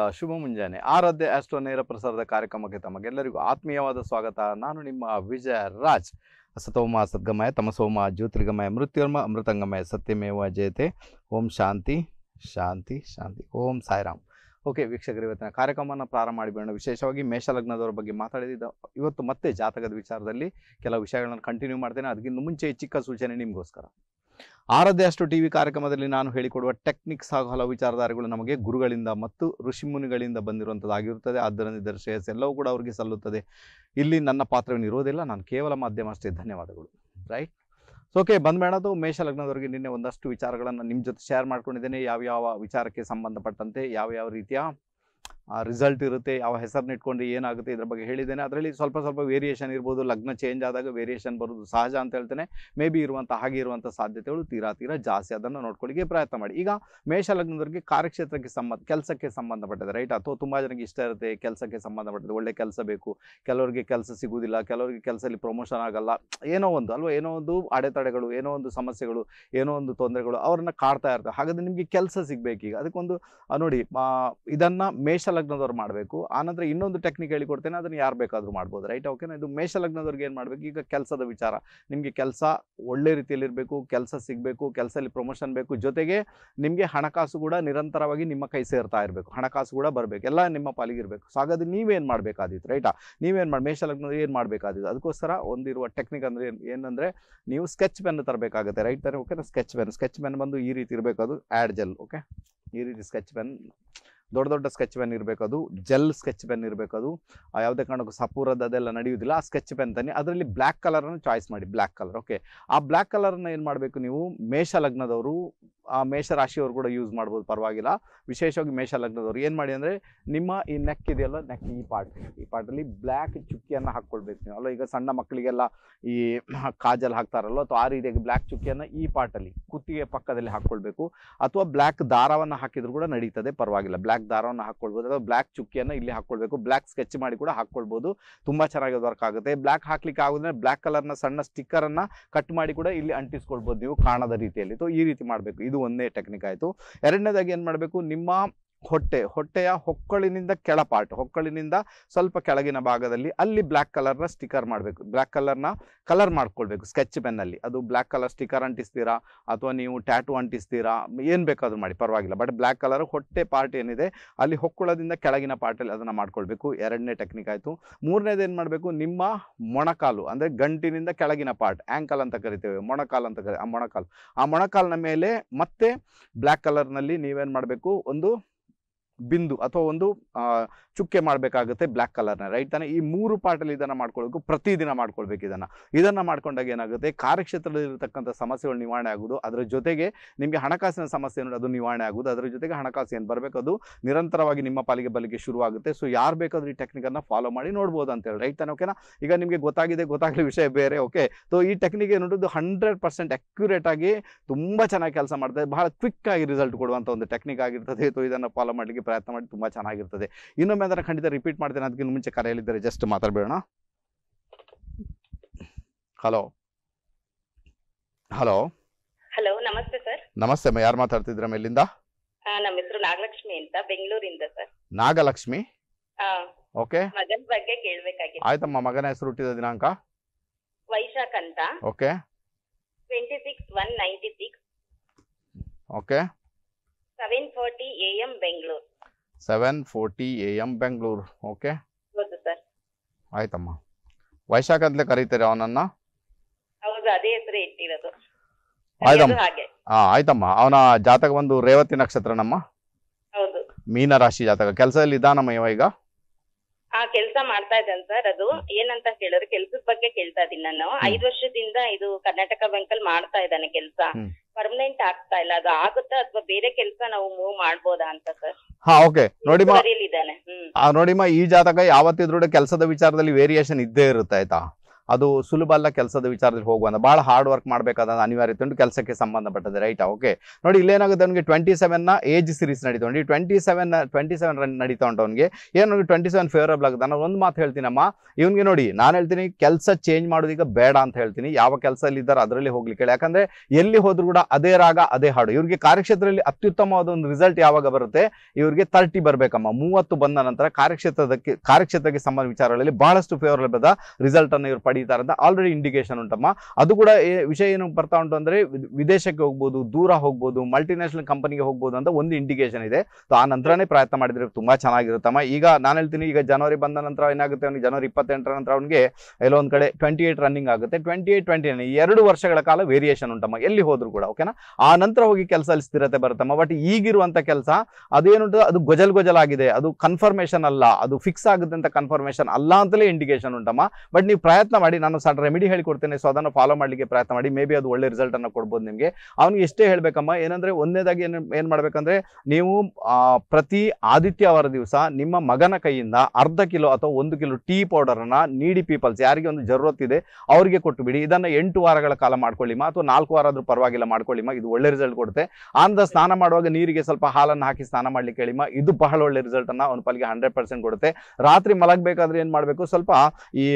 ಎಲ್ಲ ಶುಭ ಮುಂಜಾನೆ ಆರಾಧ್ಯ ಆಸ್ಟ್ರೋ ನೇರ ಪ್ರಸಾರದ ಕಾರ್ಯಕ್ರಮಕ್ಕೆ ತಮಗೆಲ್ಲರಿಗೂ ಆತ್ಮೀಯವಾದ ಸ್ವಾಗತ ನಾನು ನಿಮ್ಮ ವಿಜಯ ರಾಜ್ ಸತೋಮ ಸದ್ಗಮಯ ತಮಸೋಮ ಜ್ಯೋತಿರ್ಗಮಯ ಮೃತ್ಯುರ್ಮ ಅಮೃತಂಗಮಯ ಸತ್ಯಮೇವ ಜಯತೆ ಓಂ ಶಾಂತಿ ಶಾಂತಿ ಶಾಂತಿ ಓಂ ಸಾಯಿರಾಮ್ ಓಕೆ ವೀಕ್ಷಕರು ಇವತ್ತಿನ ಕಾರ್ಯಕ್ರಮವನ್ನು ಪ್ರಾರಂಭ ಮಾಡಿಬಿಡೋಣ ವಿಶೇಷವಾಗಿ ಮೇಷಲಗ್ನದವರ ಬಗ್ಗೆ ಮಾತಾಡಿದ ಇವತ್ತು ಮತ್ತೆ ಜಾತಕದ ವಿಚಾರದಲ್ಲಿ ಕೆಲವು ವಿಷಯಗಳನ್ನು ಕಂಟಿನ್ಯೂ ಮಾಡ್ತೇನೆ ಅದಕ್ಕಿಂತ ಮುಂಚೆ ಚಿಕ್ಕ ಸೂಚನೆ ನಿಮಗೋಸ್ಕರ ಆರದೇ ಅಷ್ಟು ಟಿವಿ ಕಾರ್ಯಕ್ರಮದಲ್ಲಿ ನಾನು ಹೇಳಿಕೊಡುವ ಟೆಕ್ನಿಕ್ಸ್ ಹಾಗೂ ಹಲವು ವಿಚಾರಧಾರೆಗಳು ನಮಗೆ ಗುರುಗಳಿಂದ ಮತ್ತು ಋಷಿಮುನಿಗಳಿಂದ ಬಂದಿರುವಂಥದ್ದಾಗಿರುತ್ತದೆ ಆದ್ದರಿಂದ ಇದರ ಶ್ರೇಯಸ್ ಎಲ್ಲವೂ ಕೂಡ ಅವರಿಗೆ ಸಲ್ಲುತ್ತದೆ ಇಲ್ಲಿ ನನ್ನ ಪಾತ್ರವೇನಿರೋದಿಲ್ಲ ನಾನು ಕೇವಲ ಮಾಧ್ಯಮ ಅಷ್ಟೇ ಧನ್ಯವಾದಗಳು ರೈಟ್ ಸೊ ಓಕೆ ಬಂದ್ಬೇಡದು ಮೇಷ ಲಗ್ನದವರಿಗೆ ನಿನ್ನೆ ಒಂದಷ್ಟು ವಿಚಾರಗಳನ್ನು ನಿಮ್ಮ ಜೊತೆ ಶೇರ್ ಮಾಡ್ಕೊಂಡಿದ್ದೇನೆ ಯಾವ ಯಾವ ವಿಚಾರಕ್ಕೆ ಸಂಬಂಧಪಟ್ಟಂತೆ ಯಾವ ಯಾವ ರೀತಿಯ ಆ ರಿಸಲ್ಟ್ ಇರುತ್ತೆ ಯಾವ ಹೆಸರನ್ನ ಇಟ್ಕೊಂಡು ಏನಾಗುತ್ತೆ ಇದ್ರ ಬಗ್ಗೆ ಹೇಳಿದ್ದೇನೆ ಅದರಲ್ಲಿ ಸ್ವಲ್ಪ ಸ್ವಲ್ಪ ವೇರಿಯೇಷನ್ ಇರ್ಬೋದು ಲಗ್ನ ಚೇಂಜ್ ಆದಾಗ ವೇರಿಯೇಷನ್ ಬರೋದು ಸಹಜ ಅಂತ ಹೇಳ್ತೇನೆ ಮೇ ಬಿ ಇರುವಂಥ ಹಾಗೆ ಇರುವಂಥ ಸಾಧ್ಯತೆಗಳು ತೀರಾ ತೀರಾ ಜಾಸ್ತಿ ಅದನ್ನು ನೋಡ್ಕೊಳ್ಳಿಕ್ಕೆ ಪ್ರಯತ್ನ ಮಾಡಿ ಈಗ ಮೇಷ ಲಗ್ನದವರಿಗೆ ಕಾರ್ಯಕ್ಷೇತ್ರಕ್ಕೆ ಸಂಬಂಧ ಕೆಲಸಕ್ಕೆ ಸಂಬಂಧಪಟ್ಟದೆ ರೈಟ್ ಅಥವಾ ತುಂಬ ಜನಕ್ಕೆ ಇಷ್ಟ ಇರುತ್ತೆ ಕೆಲಸಕ್ಕೆ ಸಂಬಂಧಪಟ್ಟದೆ ಒಳ್ಳೆ ಕೆಲಸ ಬೇಕು ಕೆಲವರಿಗೆ ಕೆಲಸ ಸಿಗುವುದಿಲ್ಲ ಕೆಲವರಿಗೆ ಕೆಲಸದಲ್ಲಿ ಪ್ರಮೋಷನ್ ಆಗಲ್ಲ ಏನೋ ಒಂದು ಅಲ್ವಾ ಏನೋ ಒಂದು ಅಡೆತಡೆಗಳು ಏನೋ ಒಂದು ಸಮಸ್ಯೆಗಳು ಏನೋ ಒಂದು ತೊಂದರೆಗಳು ಅವರನ್ನು ಕಾಡ್ತಾ ಇರ್ತವೆ ಹಾಗಾದರೆ ನಿಮಗೆ ಕೆಲಸ ಸಿಗಬೇಕೀಗ ಅದಕ್ಕೊಂದು ನೋಡಿ ಇದನ್ನು ಮೇಷ ಲಗ್ನದವ್ರು ಮಾಡಬೇಕು ಆನಂತರ ಇನ್ನೊಂದು ಟೆಕ್ನಿಕ್ ಹೇಳಿಕೊಡ್ತೇನೆ ಅದನ್ನು ಯಾರು ಬೇಕಾದರೂ ಮಾಡ್ಬೋದು ರೈಟ್ ಓಕೆನಾ ಇದು ಮೇಷ ಲಗ್ನದವ್ರಿಗೆ ಏನು ಮಾಡಬೇಕು ಈಗ ಕೆಲಸದ ವಿಚಾರ ನಿಮಗೆ ಕೆಲಸ ಒಳ್ಳೆ ರೀತಿಯಲ್ಲಿ ಇರಬೇಕು ಕೆಲಸ ಸಿಗಬೇಕು ಕೆಲಸದಲ್ಲಿ ಪ್ರಮೋಷನ್ ಬೇಕು ಜೊತೆಗೆ ನಿಮಗೆ ಹಣಕಾಸು ಕೂಡ ನಿರಂತರವಾಗಿ ನಿಮ್ಮ ಕೈ ಸೇರ್ತಾ ಇರಬೇಕು ಹಣಕಾಸು ಕೂಡ ಬರಬೇಕು ಎಲ್ಲ ನಿಮ್ಮ ಪಾಲಿಗೆ ಸೊ ಹಾಗಾದ್ರೆ ನೀವೇನು ಮಾಡಬೇಕಾದಿತ್ತು ರೈಟಾ ನೀವೇನು ಮಾಡಿ ಮೇಷ ಲಗ್ನದ ಏನು ಮಾಡಬೇಕಾದಿತ್ತು ಅದಕ್ಕೋಸ್ಕರ ಒಂದಿರುವ ಟೆಕ್ನಿಕ್ ಅಂದರೆ ಏನು ಏನಂದರೆ ನೀವು ಸ್ಕೆಚ್ ಪೆನ್ ತರಬೇಕಾಗುತ್ತೆ ರೈಟ್ ತರ ಓಕೆನಾ ಸ್ಕೆಚ್ ಪೆನ್ ಸ್ಕೆಚ್ ಪೆನ್ ಬಂದು ಈ ರೀತಿ ಇರಬೇಕು ಅದು ಆ್ಯಡ್ ಜೆಲ್ ಓಕೆ ಈ ರೀತಿ ಸ್ಕೆಚ್ ಪೆನ್ ದೊಡ್ಡ ದೊಡ್ಡ ಸ್ಕೆಚ್ ಪೆನ್ ಇರಬೇಕು ಅದು ಜೆಲ್ ಸ್ಕೆಚ್ ಪೆನ್ ಇರಬೇಕು ಅದು ಯಾವುದೇ ಕಾರಣಕ್ಕೂ ಸಪೂರದ ಅದೆಲ್ಲ ನಡೆಯುವುದಿಲ್ಲ ಆ ಸ್ಕೆಚ್ ಪೆನ್ ತನ್ನಿ ಅದರಲ್ಲಿ ಬ್ಲ್ಯಾಕ್ ಕಲರನ್ನು ಚಾಯ್ಸ್ ಮಾಡಿ ಬ್ಲ್ಯಾಕ್ ಕಲರ್ ಓಕೆ ಆ ಬ್ಲ್ಯಾಕ್ ಕಲರನ್ನು ಏನು ಮಾಡಬೇಕು ನೀವು ಮೇಷ ಲಗ್ನದವರು ಆ ಮೇಷರಾಶಿಯವರು ಕೂಡ ಯೂಸ್ ಮಾಡ್ಬೋದು ಪರವಾಗಿಲ್ಲ ವಿಶೇಷವಾಗಿ ಮೇಷ ಲಗ್ನದವರು ಏನು ಮಾಡಿ ಅಂದರೆ ನಿಮ್ಮ ಈ ನೆಕ್ ಇದೆಯಲ್ಲ ನೆಕ್ ಈ ಪಾರ್ಟ್ ಈ ಪಾರ್ಟಲ್ಲಿ ಬ್ಲ್ಯಾಕ್ ಚುಕ್ಕಿಯನ್ನು ಹಾಕ್ಕೊಳ್ಬೇಕು ನೀವು ಅಲ್ಲ ಈಗ ಸಣ್ಣ ಮಕ್ಕಳಿಗೆಲ್ಲ ಈ ಕಾಜಲ್ ಹಾಕ್ತಾರಲ್ಲೋ ಅಥವಾ ಆ ರೀತಿಯಾಗಿ ಬ್ಲ್ಯಾಕ್ ಚುಕ್ಕಿಯನ್ನು ಈ ಪಾರ್ಟಲ್ಲಿ ಕುತ್ತಿಗೆ ಪಕ್ಕದಲ್ಲಿ ಹಾಕ್ಕೊಳ್ಬೇಕು ಅಥವಾ ಬ್ಲ್ಯಾಕ್ ದಾರವನ್ನು ಹಾಕಿದ್ರು ಕೂಡ ನಡೀತದೆ ಪರವಾಗಿಲ್ಲ ಬ್ಲ್ಯಾಕ್ ದಾರವನ್ನು ಹಾಕ್ಕೊಳ್ಬೋದು ಅಥವಾ ಬ್ಲ್ಯಾಕ್ ಚುಕ್ಕಿಯನ್ನು ಇಲ್ಲಿ ಹಾಕ್ಕೊಳ್ಬೇಕು ಬ್ಲ್ಯಾಕ್ ಸ್ಕೆಚ್ ಮಾಡಿ ಕೂಡ ಹಾಕ್ಕೊಳ್ಬೋದು ತುಂಬ ಚೆನ್ನಾಗಿ ವರ್ಕ್ ಆಗುತ್ತೆ ಬ್ಲ್ಯಾಕ್ ಹಾಕ್ಲಿಕ್ಕೆ ಆಗೋದ್ರೆ ಬ್ಲ್ಯಾಕ್ ಕಲರ್ನ ಸಣ್ಣ ಸ್ಟಿಕ್ಕರನ್ನು ಕಟ್ ಮಾಡಿ ಕೂಡ ಇಲ್ಲಿ ಅಂಟಿಸ್ಕೊಳ್ಬೋದು ನೀವು ಕಾಣದ ರೀತಿಯಲ್ಲಿ ಸೊ ಈ ರೀತಿ ಮಾಡಬೇಕು ಇದು ಒಂದೇ ಟೆಕ್ನಿಕ್ ಆಯಿತು ಎರಡನೇದಾಗಿ ಏನು ಮಾಡಬೇಕು ನಿಮ್ಮ ಹೊಟ್ಟೆ ಹೊಟ್ಟೆಯ ಹೊಕ್ಕಳಿನಿಂದ ಕೆಳ ಪಾರ್ಟ್ ಹೊಕ್ಕಳಿನಿಂದ ಸ್ವಲ್ಪ ಕೆಳಗಿನ ಭಾಗದಲ್ಲಿ ಅಲ್ಲಿ ಬ್ಲ್ಯಾಕ್ ಕಲರ್ನ ಸ್ಟಿಕರ್ ಮಾಡಬೇಕು ಬ್ಲ್ಯಾಕ್ ಕಲರ್ನ ಕಲರ್ ಮಾಡ್ಕೊಳ್ಬೇಕು ಸ್ಕೆಚ್ ಪೆನ್ನಲ್ಲಿ ಅದು ಬ್ಲ್ಯಾಕ್ ಕಲರ್ ಸ್ಟಿಕರ್ ಅಂಟಿಸ್ತೀರಾ ಅಥವಾ ನೀವು ಟ್ಯಾಟು ಅಂಟಿಸ್ತೀರಾ ಏನು ಬೇಕಾದರೂ ಮಾಡಿ ಪರವಾಗಿಲ್ಲ ಬಟ್ ಬ್ಲ್ಯಾಕ್ ಕಲರ್ ಹೊಟ್ಟೆ ಪಾರ್ಟ್ ಏನಿದೆ ಅಲ್ಲಿ ಹೊಕ್ಕುಳದಿಂದ ಕೆಳಗಿನ ಪಾರ್ಟಲ್ಲಿ ಅದನ್ನು ಮಾಡ್ಕೊಳ್ಬೇಕು ಎರಡನೇ ಟೆಕ್ನಿಕ್ ಆಯಿತು ಮೂರನೇದು ಏನು ಮಾಡಬೇಕು ನಿಮ್ಮ ಮೊಣಕಾಲು ಅಂದರೆ ಗಂಟಿನಿಂದ ಕೆಳಗಿನ ಪಾರ್ಟ್ ಆ್ಯಂಕಲ್ ಅಂತ ಕರಿತೇವೆ ಮೊಣಕಾಲು ಅಂತ ಕರಿ ಆ ಮೊಣಕಾಲು ಆ ಮೊಣಕಾಲಿನ ಮೇಲೆ ಮತ್ತೆ ಬ್ಲ್ಯಾಕ್ ಕಲರ್ನಲ್ಲಿ ನೀವೇನು ಮಾಡಬೇಕು ಒಂದು ಬಿಂದು ಅಥವಾ ಒಂದು ಚುಕ್ಕೆ ಮಾಡಬೇಕಾಗುತ್ತೆ ಬ್ಲ್ಯಾಕ್ ಕಲರ್ನ ರೈಟ್ ತಾನೇ ಈ ಮೂರು ಪಾರ್ಟಲ್ಲಿ ಇದನ್ನು ಮಾಡ್ಕೊಳ್ಬೇಕು ಪ್ರತಿದಿನ ಮಾಡ್ಕೊಳ್ಬೇಕು ಇದನ್ನು ಇದನ್ನು ಮಾಡ್ಕೊಂಡಾಗ ಏನಾಗುತ್ತೆ ಕಾರ್ಯಕ್ಷೇತ್ರದಲ್ಲಿರತಕ್ಕಂಥ ಸಮಸ್ಯೆಗಳು ನಿವಾರಣೆ ಆಗೋದು ಅದರ ಜೊತೆಗೆ ನಿಮಗೆ ಹಣಕಾಸಿನ ಸಮಸ್ಯೆ ನೋಡಿ ಅದು ನಿವಾರಣೆ ಆಗೋದು ಅದರ ಜೊತೆಗೆ ಹಣಕಾಸು ಏನು ಬರಬೇಕು ಅದು ನಿರಂತರವಾಗಿ ನಿಮ್ಮ ಪಾಲಿಗೆ ಬಲಿಗೆ ಶುರುವಾಗುತ್ತೆ ಸೊ ಯಾರು ಬೇಕಾದ್ರೂ ಈ ಟೆಕ್ನಿಕನ್ನು ಫಾಲೋ ಮಾಡಿ ನೋಡ್ಬೋದು ಅಂತೇಳಿ ರೈಟ್ ತಾನೆ ಓಕೆನಾ ಈಗ ನಿಮಗೆ ಗೊತ್ತಾಗಿದೆ ಗೊತ್ತಾಗಲಿ ವಿಷಯ ಬೇರೆ ಓಕೆ ಸೊ ಈ ಟೆಕ್ನಿಕ್ ನೋಡೋದು ಹಂಡ್ರೆಡ್ ಪರ್ಸೆಂಟ್ ಅಕ್ಯುರೇಟ್ ಆಗಿ ತುಂಬ ಚೆನ್ನಾಗಿ ಕೆಲಸ ಮಾಡ್ತದೆ ಬಹಳ ಕ್ವಿಕ್ ಆಗಿ ರಿಸಲ್ಟ್ ಕೊಡುವಂಥ ಒಂದು ಟೆಕ್ನಿಕ್ ಆಗಿರ್ತದೆ ಸೊ ಇದನ್ನು ಫಾಲೋ ಮಾಡಲಿಕ್ಕೆ ಪ್ರಯತ್ನ ಮಾಡಿ ತುಂಬ ಚೆನ್ನಾಗಿರ್ತದೆ ಇನ್ನೊಮ್ಮೆ ಏನಾದರೂ ಖಂಡಿತ ರಿಪೀಟ್ ಮಾಡ್ತೇನೆ ಅದಕ್ಕಿಂತ ಮುಂಚೆ ಕರೆಯಲ್ಲಿದ್ದರೆ ಜಸ್ಟ್ ಮಾತಾಡಬೇಡ ಹಲೋ ಹಲೋ ಹಲೋ ನಮಸ್ತೆ ಸರ್ ನಮಸ್ತೆ ಯಾರು ಮಾತಾಡ್ತಿದ್ರಮ್ಮ ಎಲ್ಲಿಂದ ನಮ್ಮ ಹೆಸರು ನಾಗಲಕ್ಷ್ಮಿ ಅಂತ ಬೆಂಗಳೂರಿಂದ ಸರ್ ನಾಗಲಕ್ಷ್ಮಿ ಓಕೆ ಮಗನ ಬಗ್ಗೆ ಕೇಳಬೇಕಾಗಿತ್ತು ಆಯ್ತಮ್ಮ ಮಗನ ಹೆಸರು ಹುಟ್ಟಿದ ದಿನಾಂಕ ವೈಶಾಖಂತ ಅಂತ okay twenty six one ninety six okay seven forty A M Bengaluru seven forty A M Bengaluru okay ಆಯ್ತಮ್ಮ ವೈಶಾಖ ಅಂತಲೇ ಕರೀತಾರೆ ಅವನನ್ನ ಆಯ್ತಮ್ಮ ಆಯ್ತಮ್ಮ ಅವನ ಜಾತಕ ಬಂದು ರೇವತಿ ಹೌದು ಮೀನ ರಾಶಿ ಜಾತಕ ಕೆಲಸದಲ್ಲಿ ಇದಾನಮ್ಮ ಇವ ಈಗ ಆ ಕೆಲಸ ಮಾಡ್ತಾ ಇದ್ದಾನೆ ಸರ್ ಅದು ಏನಂತ ಕೇಳಿದ್ರೆ ಕೆಲ್ಸದ ಬಗ್ಗೆ ಕೇಳ್ತಾ ಇದೀನಿ ನಾನು ಐದ್ ವರ್ಷದಿಂದ ಇದು ಕರ್ನಾಟಕ ಬ್ಯಾಂಕ್ ಅಲ್ಲಿ ಮಾಡ್ತಾ ಇದ್ದಾನೆ ಕೆಲಸ ಪರ್ಮನೆಂಟ್ ಆಗ್ತಾ ಇಲ್ಲ ಅದು ಆಗುತ್ತಾ ಅಥವಾ ಬೇರೆ ಕೆಲಸ ನಾವು ಮೂವ್ ಮಾಡ್ಬೋದಾ ಅಂತ ಸರ್ ಹಾ ಓಕೆ ನೋಡಿಮ್ಮ ಇದ್ದಾನೆ ನೋಡಿಮ್ಮ ಈ ಜಾತಕ ಯಾವತ್ತಿದ್ರೂ ಕೆಲಸದ ವಿಚಾರದಲ್ಲಿ ವೇರಿಯೇಷನ್ ಇದ್ದೇ ಇರುತ್ತೆ ಆಯ್ತಾ ಅದು ಸುಲಭ ಅಲ್ಲ ಕೆಲಸದ ವಿಚಾರದಲ್ಲಿ ಹೋಗುವಂತ ಭಾಳ ಹಾರ್ಡ್ ವರ್ಕ್ ಮಾಡಬೇಕಾದ ಅನಿವಾರ್ಯತೆ ಉಂಟು ಕೆಲಸಕ್ಕೆ ಸಂಬಂಧಪಟ್ಟದೆ ರೈಟ್ ಓಕೆ ನೋಡಿ ಇಲ್ಲೇನಾಗುತ್ತೆ ಅವನಿಗೆ ಟ್ವೆಂಟಿ ನ ಏಜ್ ಸೀರೀಸ್ ನಡೀತು ಉಂಟು twenty seven twenty seven run ನಡೀತಾ ಉಂಟು ಅವನಿಗೆ ಏನು ಟ್ವೆಂಟಿ ಸೆವೆನ್ ಫೇವರಬಲ್ ಆಗುತ್ತೆ ನಾನು ಒಂದು ಮಾತು ಹೇಳ್ತೀನಮ್ಮ ಇವನಿಗೆ ನೋಡಿ ನಾನು ಹೇಳ್ತೀನಿ ಕೆಲಸ ಚೇಂಜ್ ಮಾಡೋದೀಗ ಬೇಡ ಅಂತ ಹೇಳ್ತೀನಿ ಯಾವ ಕೆಲಸದಲ್ಲಿ ಇದ್ದಾರೆ ಅದರಲ್ಲಿ ಹೋಗ್ಲಿಕ್ಕೆ ಹೇಳಿ ಯಾಕಂದ್ರೆ ಎಲ್ಲಿ ಹೋದ್ರು ಕೂಡ ಅದೇ ರಾಗ ಅದೇ ಹಾಡು ಇವರಿಗೆ ಕಾರ್ಯಕ್ಷೇತ್ರದಲ್ಲಿ ಅತ್ಯುತ್ತಮವಾದ ಒಂದು ರಿಸಲ್ಟ್ ಯಾವಾಗ ಬರುತ್ತೆ ಇವರಿಗೆ ತರ್ಟಿ ಬರಬೇಕಮ್ಮ ಮೂವತ್ತು ಬಂದ ನಂತರ ಕಾರ್ಯಕ್ಷೇತ್ರದಕ್ಕೆ ಕಾರ್ಯಕ್ಷೇತ್ರಕ್ಕೆ ಸಂಬಂಧ ವಿಚಾರಗಳಲ್ಲಿ ಬಹಳಷ್ಟು ಫೇವರಬಲ್ ರಿಸಲ್ಟ್ ಅನ್ನು ಇವರು ಪಡಿ ಪಡಿತಾರೆ ಅಂತ ಆಲ್ರೆಡಿ ಇಂಡಿಕೇಶನ್ ಉಂಟಮ್ಮ ಅದು ಕೂಡ ವಿಷಯ ಏನು ಬರ್ತಾ ಉಂಟು ಅಂದ್ರೆ ವಿದೇಶಕ್ಕೆ ಹೋಗ್ಬೋದು ದೂರ ಹೋಗ್ಬೋದು ಮಲ್ಟಿನ್ಯಾಷನಲ್ ಕಂಪನಿಗೆ ಹೋಗ್ಬೋದು ಅಂತ ಒಂದು ಇಂಡಿಕೇಶನ್ ಇದೆ ಸೊ ಆ ನಂತರನೇ ಪ್ರಯತ್ನ ಮಾಡಿದ್ರೆ ತುಂಬಾ ಚೆನ್ನಾಗಿರುತ್ತಮ್ಮ ಈಗ ನಾನು ಹೇಳ್ತೀನಿ ಈಗ ಜನವರಿ ಬಂದ ನಂತರ ಏನಾಗುತ್ತೆ ಅವನಿಗೆ ಜನವರಿ ಇಪ್ಪತ್ತೆಂಟರ ನಂತರ ಅವನಿಗೆ ಎಲ್ಲೊಂದು ಕಡೆ ಟ್ವೆಂಟಿ ಏಟ್ ರನ್ನಿಂಗ್ ಆಗುತ್ತೆ ಟ್ವೆಂಟಿ ಏಟ್ ಟ್ವೆಂಟಿ ನೈನ್ ಎರಡು ವರ್ಷಗಳ ಕಾಲ ವೇರಿಯೇಷನ್ ಉಂಟಮ್ಮ ಎಲ್ಲಿ ಹೋದ್ರು ಕೂಡ ಓಕೆನಾ ಆ ನಂತರ ಹೋಗಿ ಕೆಲಸ ಸ್ಥಿರತೆ ಬರುತ್ತಮ್ಮ ಬಟ್ ಈಗಿರುವಂಥ ಕೆಲಸ ಅದೇನು ಅದು ಗೊಜಲ್ ಗೊಜಲ್ ಆಗಿದೆ ಅದು ಕನ್ಫರ್ಮೇಷನ್ ಅಲ್ಲ ಅದು ಫಿಕ್ಸ್ ಆಗುತ್ತೆ ಅಂತ ಕನ್ಫರ್ಮೇಷನ್ ಅಲ್ಲ ಅಂತಲೇ ಇಂಡಿಕೇಶನ್ ಉಂಟಮ್ಮ ಬಟ್ ನೀವು ಪ್ರಯತ್ನ ಮಾಡಿ ನಾನು ಸಣ್ಣ ರೆಮಿಡಿ ಹೇಳಿಕೊಡ್ತೇನೆ ಸೊ ಅದನ್ನು ಫಾಲೋ ಮಾಡಲಿಕ್ಕೆ ಪ್ರಯತ್ನ ಮಾಡಿ ಮೇ ಬಿ ಅದು ಒಳ್ಳೆ ರಿಸಲ್ಟ್ ಅನ್ನು ಕೊಡ್ಬೋದು ನಿಮಗೆ ಅವ್ನಿಗೆ ಇಷ್ಟೇ ಹೇಳಬೇಕಮ್ಮ ಏನಂದ್ರೆ ಒಂದನೇದಾಗಿ ಏನು ಏನು ಮಾಡಬೇಕಂದ್ರೆ ನೀವು ಪ್ರತಿ ಆದಿತ್ಯವಾರ ದಿವಸ ನಿಮ್ಮ ಮಗನ ಕೈಯಿಂದ ಅರ್ಧ ಕಿಲೋ ಅಥವಾ ಒಂದು ಕಿಲೋ ಟೀ ಪೌಡರನ್ನು ನೀಡಿ ಪೀಪಲ್ಸ್ ಯಾರಿಗೆ ಒಂದು ಜರೂರತ್ ಇದೆ ಅವರಿಗೆ ಕೊಟ್ಟು ಬಿಡಿ ಇದನ್ನು ಎಂಟು ವಾರಗಳ ಕಾಲ ಮಾಡ್ಕೊಳ್ಳಿಮ್ಮ ಅಥವಾ ನಾಲ್ಕು ವಾರ ಆದರೂ ಪರವಾಗಿಲ್ಲ ಮಾಡ್ಕೊಳ್ಳಿಮ್ಮ ಇದು ಒಳ್ಳೆ ರಿಸಲ್ಟ್ ಕೊಡುತ್ತೆ ಅಂದ ಸ್ನಾನ ಮಾಡುವಾಗ ನೀರಿಗೆ ಸ್ವಲ್ಪ ಹಾಲನ್ನು ಹಾಕಿ ಸ್ನಾನ ಮಾಡಲಿಕ್ಕೆ ಹೇಳಿಮ್ಮ ಇದು ಬಹಳ ಒಳ್ಳೆ ರಿಸಲ್ಟನ್ನು ಅವನ ಪಾಲಿಗೆ ಹಂಡ್ರೆಡ್ ಪರ್ಸೆಂಟ್ ಕೊಡುತ್ತೆ ರಾತ್ರಿ ಮಲಗಬೇಕಾದ್ರೆ ಏನು ಮಾಡಬೇಕು ಸ್ವಲ್ಪ ಈ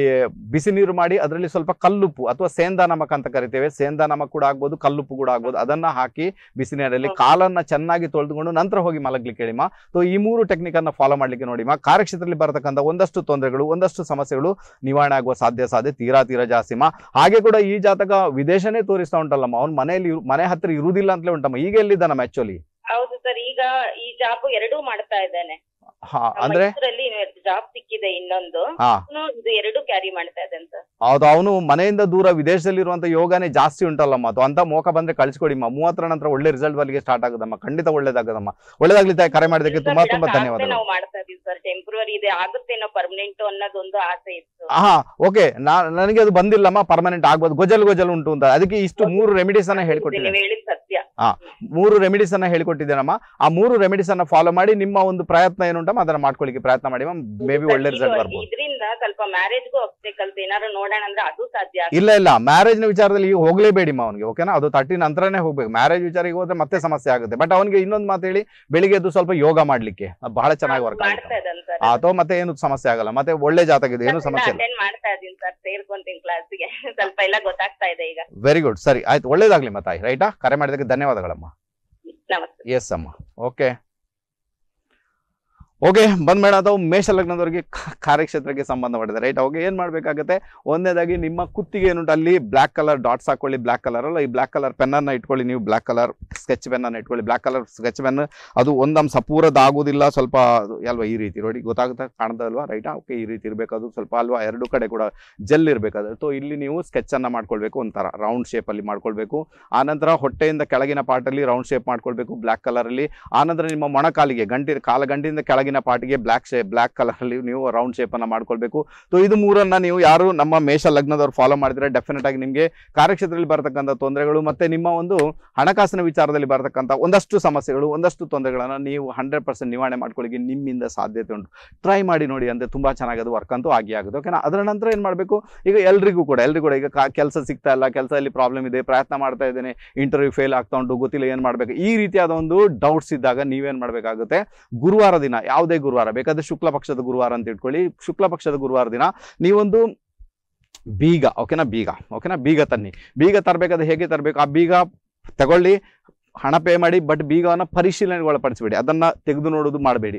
ಬಿಸಿ ನೀರು ಮಾಡಿ ಅದರಲ್ಲಿ ಸ್ವಲ್ಪ ಕಲ್ಲುಪ್ಪು ಅಥವಾ ಸೇಂದಾ ನಮಕ್ ಅಂತ ಕರಿತೇವೆ ಸೇಂದಾ ನಮಕ್ ಕೂಡ ಆಗ್ಬೋದು ಕಲ್ಲುಪ್ಪು ಕೂಡ ಆಗ್ಬೋದು ಅದನ್ನ ಹಾಕಿ ಬಿಸಿ ನೀರಲ್ಲಿ ಕಾಲನ್ನ ಚೆನ್ನಾಗಿ ತೊಳೆದುಕೊಂಡು ನಂತರ ಹೋಗಿ ಮಲಗ್ಲಿಕ್ಕೆ ಹೇಳಿಮ್ಮ ಸೊ ಈ ಮೂರು ಟೆಕ್ನಿಕ್ ಅನ್ನ ಫಾಲೋ ಮಾಡ್ಲಿಕ್ಕೆ ನೋಡಿಮ ಕಾರ್ಯಕ್ಷೇತ್ರದಲ್ಲಿ ಬರತಕ್ಕಂಥ ಒಂದಷ್ಟು ತೊಂದರೆಗಳು ಒಂದಷ್ಟು ಸಮಸ್ಯೆಗಳು ನಿವಾರಣೆ ಆಗುವ ಸಾಧ್ಯ ಸಾಧ್ಯ ತೀರಾ ತೀರಾ ಜಾಸ್ತಿಮ ಹಾಗೆ ಕೂಡ ಈ ಜಾತಕ ವಿದೇಶನೇ ತೋರಿಸ್ತಾ ಉಂಟಲ್ಲಮ್ಮ ಅವ್ನು ಮನೆಯಲ್ಲಿ ಮನೆ ಹತ್ರ ಇರುವುದಿಲ್ಲ ಅಂತಲೇ ಉಂಟಮ್ಮ ಈಗ ಎಲ್ಲಿದ್ದಾನಮ್ಮ ಆಕ್ಚುಲಿ ಹೌದು ಸರ್ ಈಗ ಈ ಜಾಬ್ ಎರಡೂ ಮಾಡ್ತಾ ಇದ್ದೇನೆ ಅಂದ್ರೆ ಜಾಬ್ ಸಿಕ್ಕಿದೆ ಇನ್ನೊಂದು ಎರಡು ಮಾಡ್ತಾ ಹೌದು ಅವನು ಮನೆಯಿಂದ ದೂರ ಇರುವಂತ ಯೋಗಾನೇ ಜಾಸ್ತಿ ಉಂಟಲ್ಲಮ್ಮ ಅದು ಅಂತ ಮೋಕ ಬಂದ್ರೆ ಕಳಿಸ್ಕೊಡಿಮ್ಮ ಮೂವತ್ತರ ನಂತರ ಒಳ್ಳೆ ರಿಸಲ್ಟ್ ಬರ್ಲಿಕ್ಕೆ ಸ್ಟಾರ್ಟ್ ಆಗದಮ್ಮ ಖಂಡಿತ ಒಳ್ಳೇದಾಗದಮ್ಮ ಒಳ್ಳೇದಾಗ್ಲಿ ತಾಯಿ ಕರೆ ಮಾಡಿದಕ್ಕೆ ತುಂಬಾ ತುಂಬಾ ಧನ್ಯವಾದ ಪರ್ಮನೆಂಟ್ ಆಸೆ ಹಾ ಓಕೆ ನನಗೆ ಅದು ಬಂದಿಲ್ಲಮ್ಮ ಪರ್ಮನೆಂಟ್ ಆಗ್ಬೋದು ಗೊಜಲ್ ಗೊಜಲ್ ಉಂಟು ಅಂತ ಅದಕ್ಕೆ ಇಷ್ಟು ಮೂರು ರೆಮಿಡೀಸ್ ಅನ್ನ ಹೇಳ್ಕೊಟ್ಟಿದ್ದೀನಿ ಆ ಮೂರು ರೆಮಿಡೀಸ್ ಅನ್ನ ಹೇಳಿಕೊಟ್ಟಿದ್ದೇನಮ್ಮ ಆ ಮೂರು ರೆಮಿಡೀಸ್ ಅನ್ನ ಫಾಲೋ ಮಾಡಿ ನಿಮ್ಮ ಒಂದು ಪ್ರಯತ್ನ ಏನುಂಟಮ್ಮ ಅದನ್ನ ಮಾಡ್ಕೊಳ್ಳಿಕ್ಕೆ ಪ್ರಯತ್ನ ಮಾಡಿ ಮೇ ಬಿ ಒಳ್ಳೆ ರಿಸಲ್ಟ್ ಬರ್ಬೋದು ಸ್ವಲ್ಪ ಮ್ಯಾರೇಜ್ಗೂ ಏನಾದ್ರು ನೋಡೋಣ ಅಂದ್ರೆ ಅದು ಸಾಧ್ಯ ಇಲ್ಲ ಇಲ್ಲ ನ ವಿಚಾರದಲ್ಲಿ ಈಗ ಹೋಗ್ಲೇಬೇಡಿಮ್ಮ ಅವ್ನಿಗೆ ಓಕೆನಾ ಅದು ತರ್ಟಿ ನಂತರನೇ ಹೋಗ್ಬೇಕು ಮ್ಯಾರೇಜ್ ವಿಚಾರಿಗೆ ಹೋದ್ರೆ ಮತ್ತೆ ಸಮಸ್ಯೆ ಆಗುತ್ತೆ ಬಟ್ ಅವನಿಗೆ ಇನ್ನೊಂದು ಮಾತು ಹೇಳಿ ಬೆಳಿಗ್ಗೆ ಎದ್ದು ಸ್ವಲ್ಪ ಯೋಗ ಮಾಡ್ಲಿಕ್ಕೆ ಬಹಳ ಚೆನ್ನಾಗಿ ವರ್ಕ್ ಅಥವಾ ಮತ್ತೆ ಏನು ಸಮಸ್ಯೆ ಆಗಲ್ಲ ಮತ್ತೆ ಒಳ್ಳೆ ಜಾತಕಿದೆ ಏನು ಸಮಸ್ಯೆ ಸ್ವಲ್ಪ ಎಲ್ಲ ಗೊತ್ತಾಗ್ತಾ ಇದೆ ಈಗ ವೆರಿ ಗುಡ್ ಸರಿ ಆಯ್ತು ಒಳ್ಳೇದಾಗ್ಲಿ ಮತ್ತೆ ರೈಟಾ ಕರೆ ಮಾಡಿದಕ್ಕೆ ಧನ್ಯವಾದಗಳಮ್ಮ ಎಸ್ ಅಮ್ಮ ಓಕೆ ಓಕೆ ಮೇಡಮ್ ಅದು ಮೇಷ ಲಗ್ನದವರಿಗೆ ಕಾರ್ಯಕ್ಷೇತ್ರಕ್ಕೆ ಸಂಬಂಧಪಟ್ಟಿದೆ ರೈಟ್ ಅವಾಗ ಏನು ಮಾಡಬೇಕಾಗುತ್ತೆ ಒಂದನೇದಾಗಿ ನಿಮ್ಮ ಕುತ್ತಿಗೆ ಏನು ಅಲ್ಲಿ ಬ್ಲಾಕ್ ಕಲರ್ ಡಾಟ್ಸ್ ಹಾಕೊಳ್ಳಿ ಬ್ಲಾಕ್ ಕಲರ್ ಅಲ್ಲ ಈ ಬ್ಲ್ಯಾಕ್ ಕಲರ್ ಪೆನ್ನನ್ನು ಇಟ್ಕೊಳ್ಳಿ ನೀವು ಬ್ಲಾಕ್ ಕಲರ್ ಸ್ಕೆಚ್ ಪೆನ್ನನ್ನು ಇಟ್ಕೊಳ್ಳಿ ಬ್ಲಾಕ್ ಕಲರ್ ಸ್ಕೆಚ್ ಪೆನ್ ಅದು ಒಂದಂಶ ಆಗೋದಿಲ್ಲ ಸ್ವಲ್ಪ ಅಲ್ವಾ ಈ ರೀತಿ ನೋಡಿ ಗೊತ್ತಾಗುತ್ತೆ ಕಾಣದಲ್ವಾ ರೈಟ್ ಓಕೆ ಈ ರೀತಿ ಇರಬೇಕು ಅದು ಸ್ವಲ್ಪ ಅಲ್ವಾ ಎರಡು ಕಡೆ ಕೂಡ ಜೆಲ್ ಇರಬೇಕಾದ್ರೆ ಸೊ ಇಲ್ಲಿ ನೀವು ಸ್ಕೆಚ್ ಅನ್ನ ಮಾಡ್ಕೊಳ್ಬೇಕು ಒಂಥರ ರೌಂಡ್ ಅಲ್ಲಿ ಮಾಡ್ಕೊಳ್ಬೇಕು ಆನಂತರ ಹೊಟ್ಟೆಯಿಂದ ಕೆಳಗಿನ ಪಾರ್ಟಲ್ಲಿ ರೌಂಡ್ ಶೇಪ್ ಮಾಡ್ಕೊಳ್ಬೇಕು ಬ್ಲ್ಯಾಕ್ ಕಲರಲ್ಲಿ ಆನಂತರ ನಿಮ್ಮ ಮೊಣಕಾಲಿಗೆ ಗಂಟಿ ಕಾಲ ಗಂಟಿಯಿಂದ ಕೆಳಗಿನ ಕೆಳಗಿನ ಪಾರ್ಟಿಗೆ ಬ್ಲಾಕ್ ಶೇ ಕಲರ್ ಕಲರಲ್ಲಿ ನೀವು ರೌಂಡ್ ಅನ್ನ ಮಾಡ್ಕೊಳ್ಬೇಕು ಸೊ ಇದು ಮೂರನ್ನ ನೀವು ಯಾರು ನಮ್ಮ ಮೇಷ ಲಗ್ನದವ್ರು ಫಾಲೋ ಮಾಡಿದ್ರೆ ಡೆಫಿನೆಟ್ ಆಗಿ ನಿಮಗೆ ಕಾರ್ಯಕ್ಷೇತ್ರದಲ್ಲಿ ಬರತಕ್ಕಂಥ ತೊಂದರೆಗಳು ಮತ್ತೆ ನಿಮ್ಮ ಒಂದು ಹಣಕಾಸಿನ ವಿಚಾರದಲ್ಲಿ ಬರತಕ್ಕಂಥ ಒಂದಷ್ಟು ಸಮಸ್ಯೆಗಳು ಒಂದಷ್ಟು ತೊಂದರೆಗಳನ್ನ ನೀವು ಹಂಡ್ರೆಡ್ ಪರ್ಸೆಂಟ್ ನಿವಾರಣೆ ಮಾಡ್ಕೊಳ್ಳಿ ನಿಮ್ಮಿಂದ ಸಾಧ್ಯತೆ ಉಂಟು ಟ್ರೈ ಮಾಡಿ ನೋಡಿ ಅಂದ್ರೆ ತುಂಬಾ ಚೆನ್ನಾಗಿ ಅದು ವರ್ಕ್ ಅಂತೂ ಆಗಿ ಆಗುತ್ತೆ ಓಕೆನಾ ಅದರ ನಂತರ ಏನು ಮಾಡಬೇಕು ಈಗ ಎಲ್ರಿಗೂ ಕೂಡ ಎಲ್ರಿಗೂ ಕೂಡ ಈಗ ಕೆಲಸ ಸಿಗ್ತಾ ಇಲ್ಲ ಕೆಲಸದಲ್ಲಿ ಪ್ರಾಬ್ಲಮ್ ಇದೆ ಪ್ರಯತ್ನ ಮಾಡ್ತಾ ಇದ್ದೇನೆ ಇಂಟರ್ವ್ಯೂ ಫೇಲ್ ಆಗ್ತಾ ಉಂಟು ಗೊತ್ತಿಲ್ಲ ಏನು ಮಾಡಬೇಕು ಈ ರೀತಿಯಾದ ಒಂದು ಡೌಟ್ಸ್ ಇದ್ದಾಗ ನೀವೇನ್ ಮಾಡಬೇಕಾಗುತ್ತೆ ಗುರುವಾರ ದಿನ ಯಾವ ಯಾವುದೇ ಗುರುವಾರ ಬೇಕಾದ್ರೆ ಶುಕ್ಲ ಪಕ್ಷದ ಗುರುವಾರ ಅಂತ ಇಟ್ಕೊಳ್ಳಿ ಶುಕ್ಲ ಪಕ್ಷದ ಗುರುವಾರ ದಿನ ನೀವೊಂದು ಬೀಗ ಓಕೆನಾ ಬೀಗ ಓಕೆನಾ ಬೀಗ ತನ್ನಿ ಬೀಗ ತರಬೇಕಾದ್ರೆ ಹೇಗೆ ತರಬೇಕು ಆ ಬೀಗ ತಗೊಳ್ಳಿ ಹಣ ಪೇ ಮಾಡಿ ಬಟ್ ಬೀಗವನ್ನು ಪರಿಶೀಲನೆಗೆ ಒಳಪಡಿಸಬೇಡಿ ಅದನ್ನು ತೆಗೆದು ನೋಡೋದು ಮಾಡಬೇಡಿ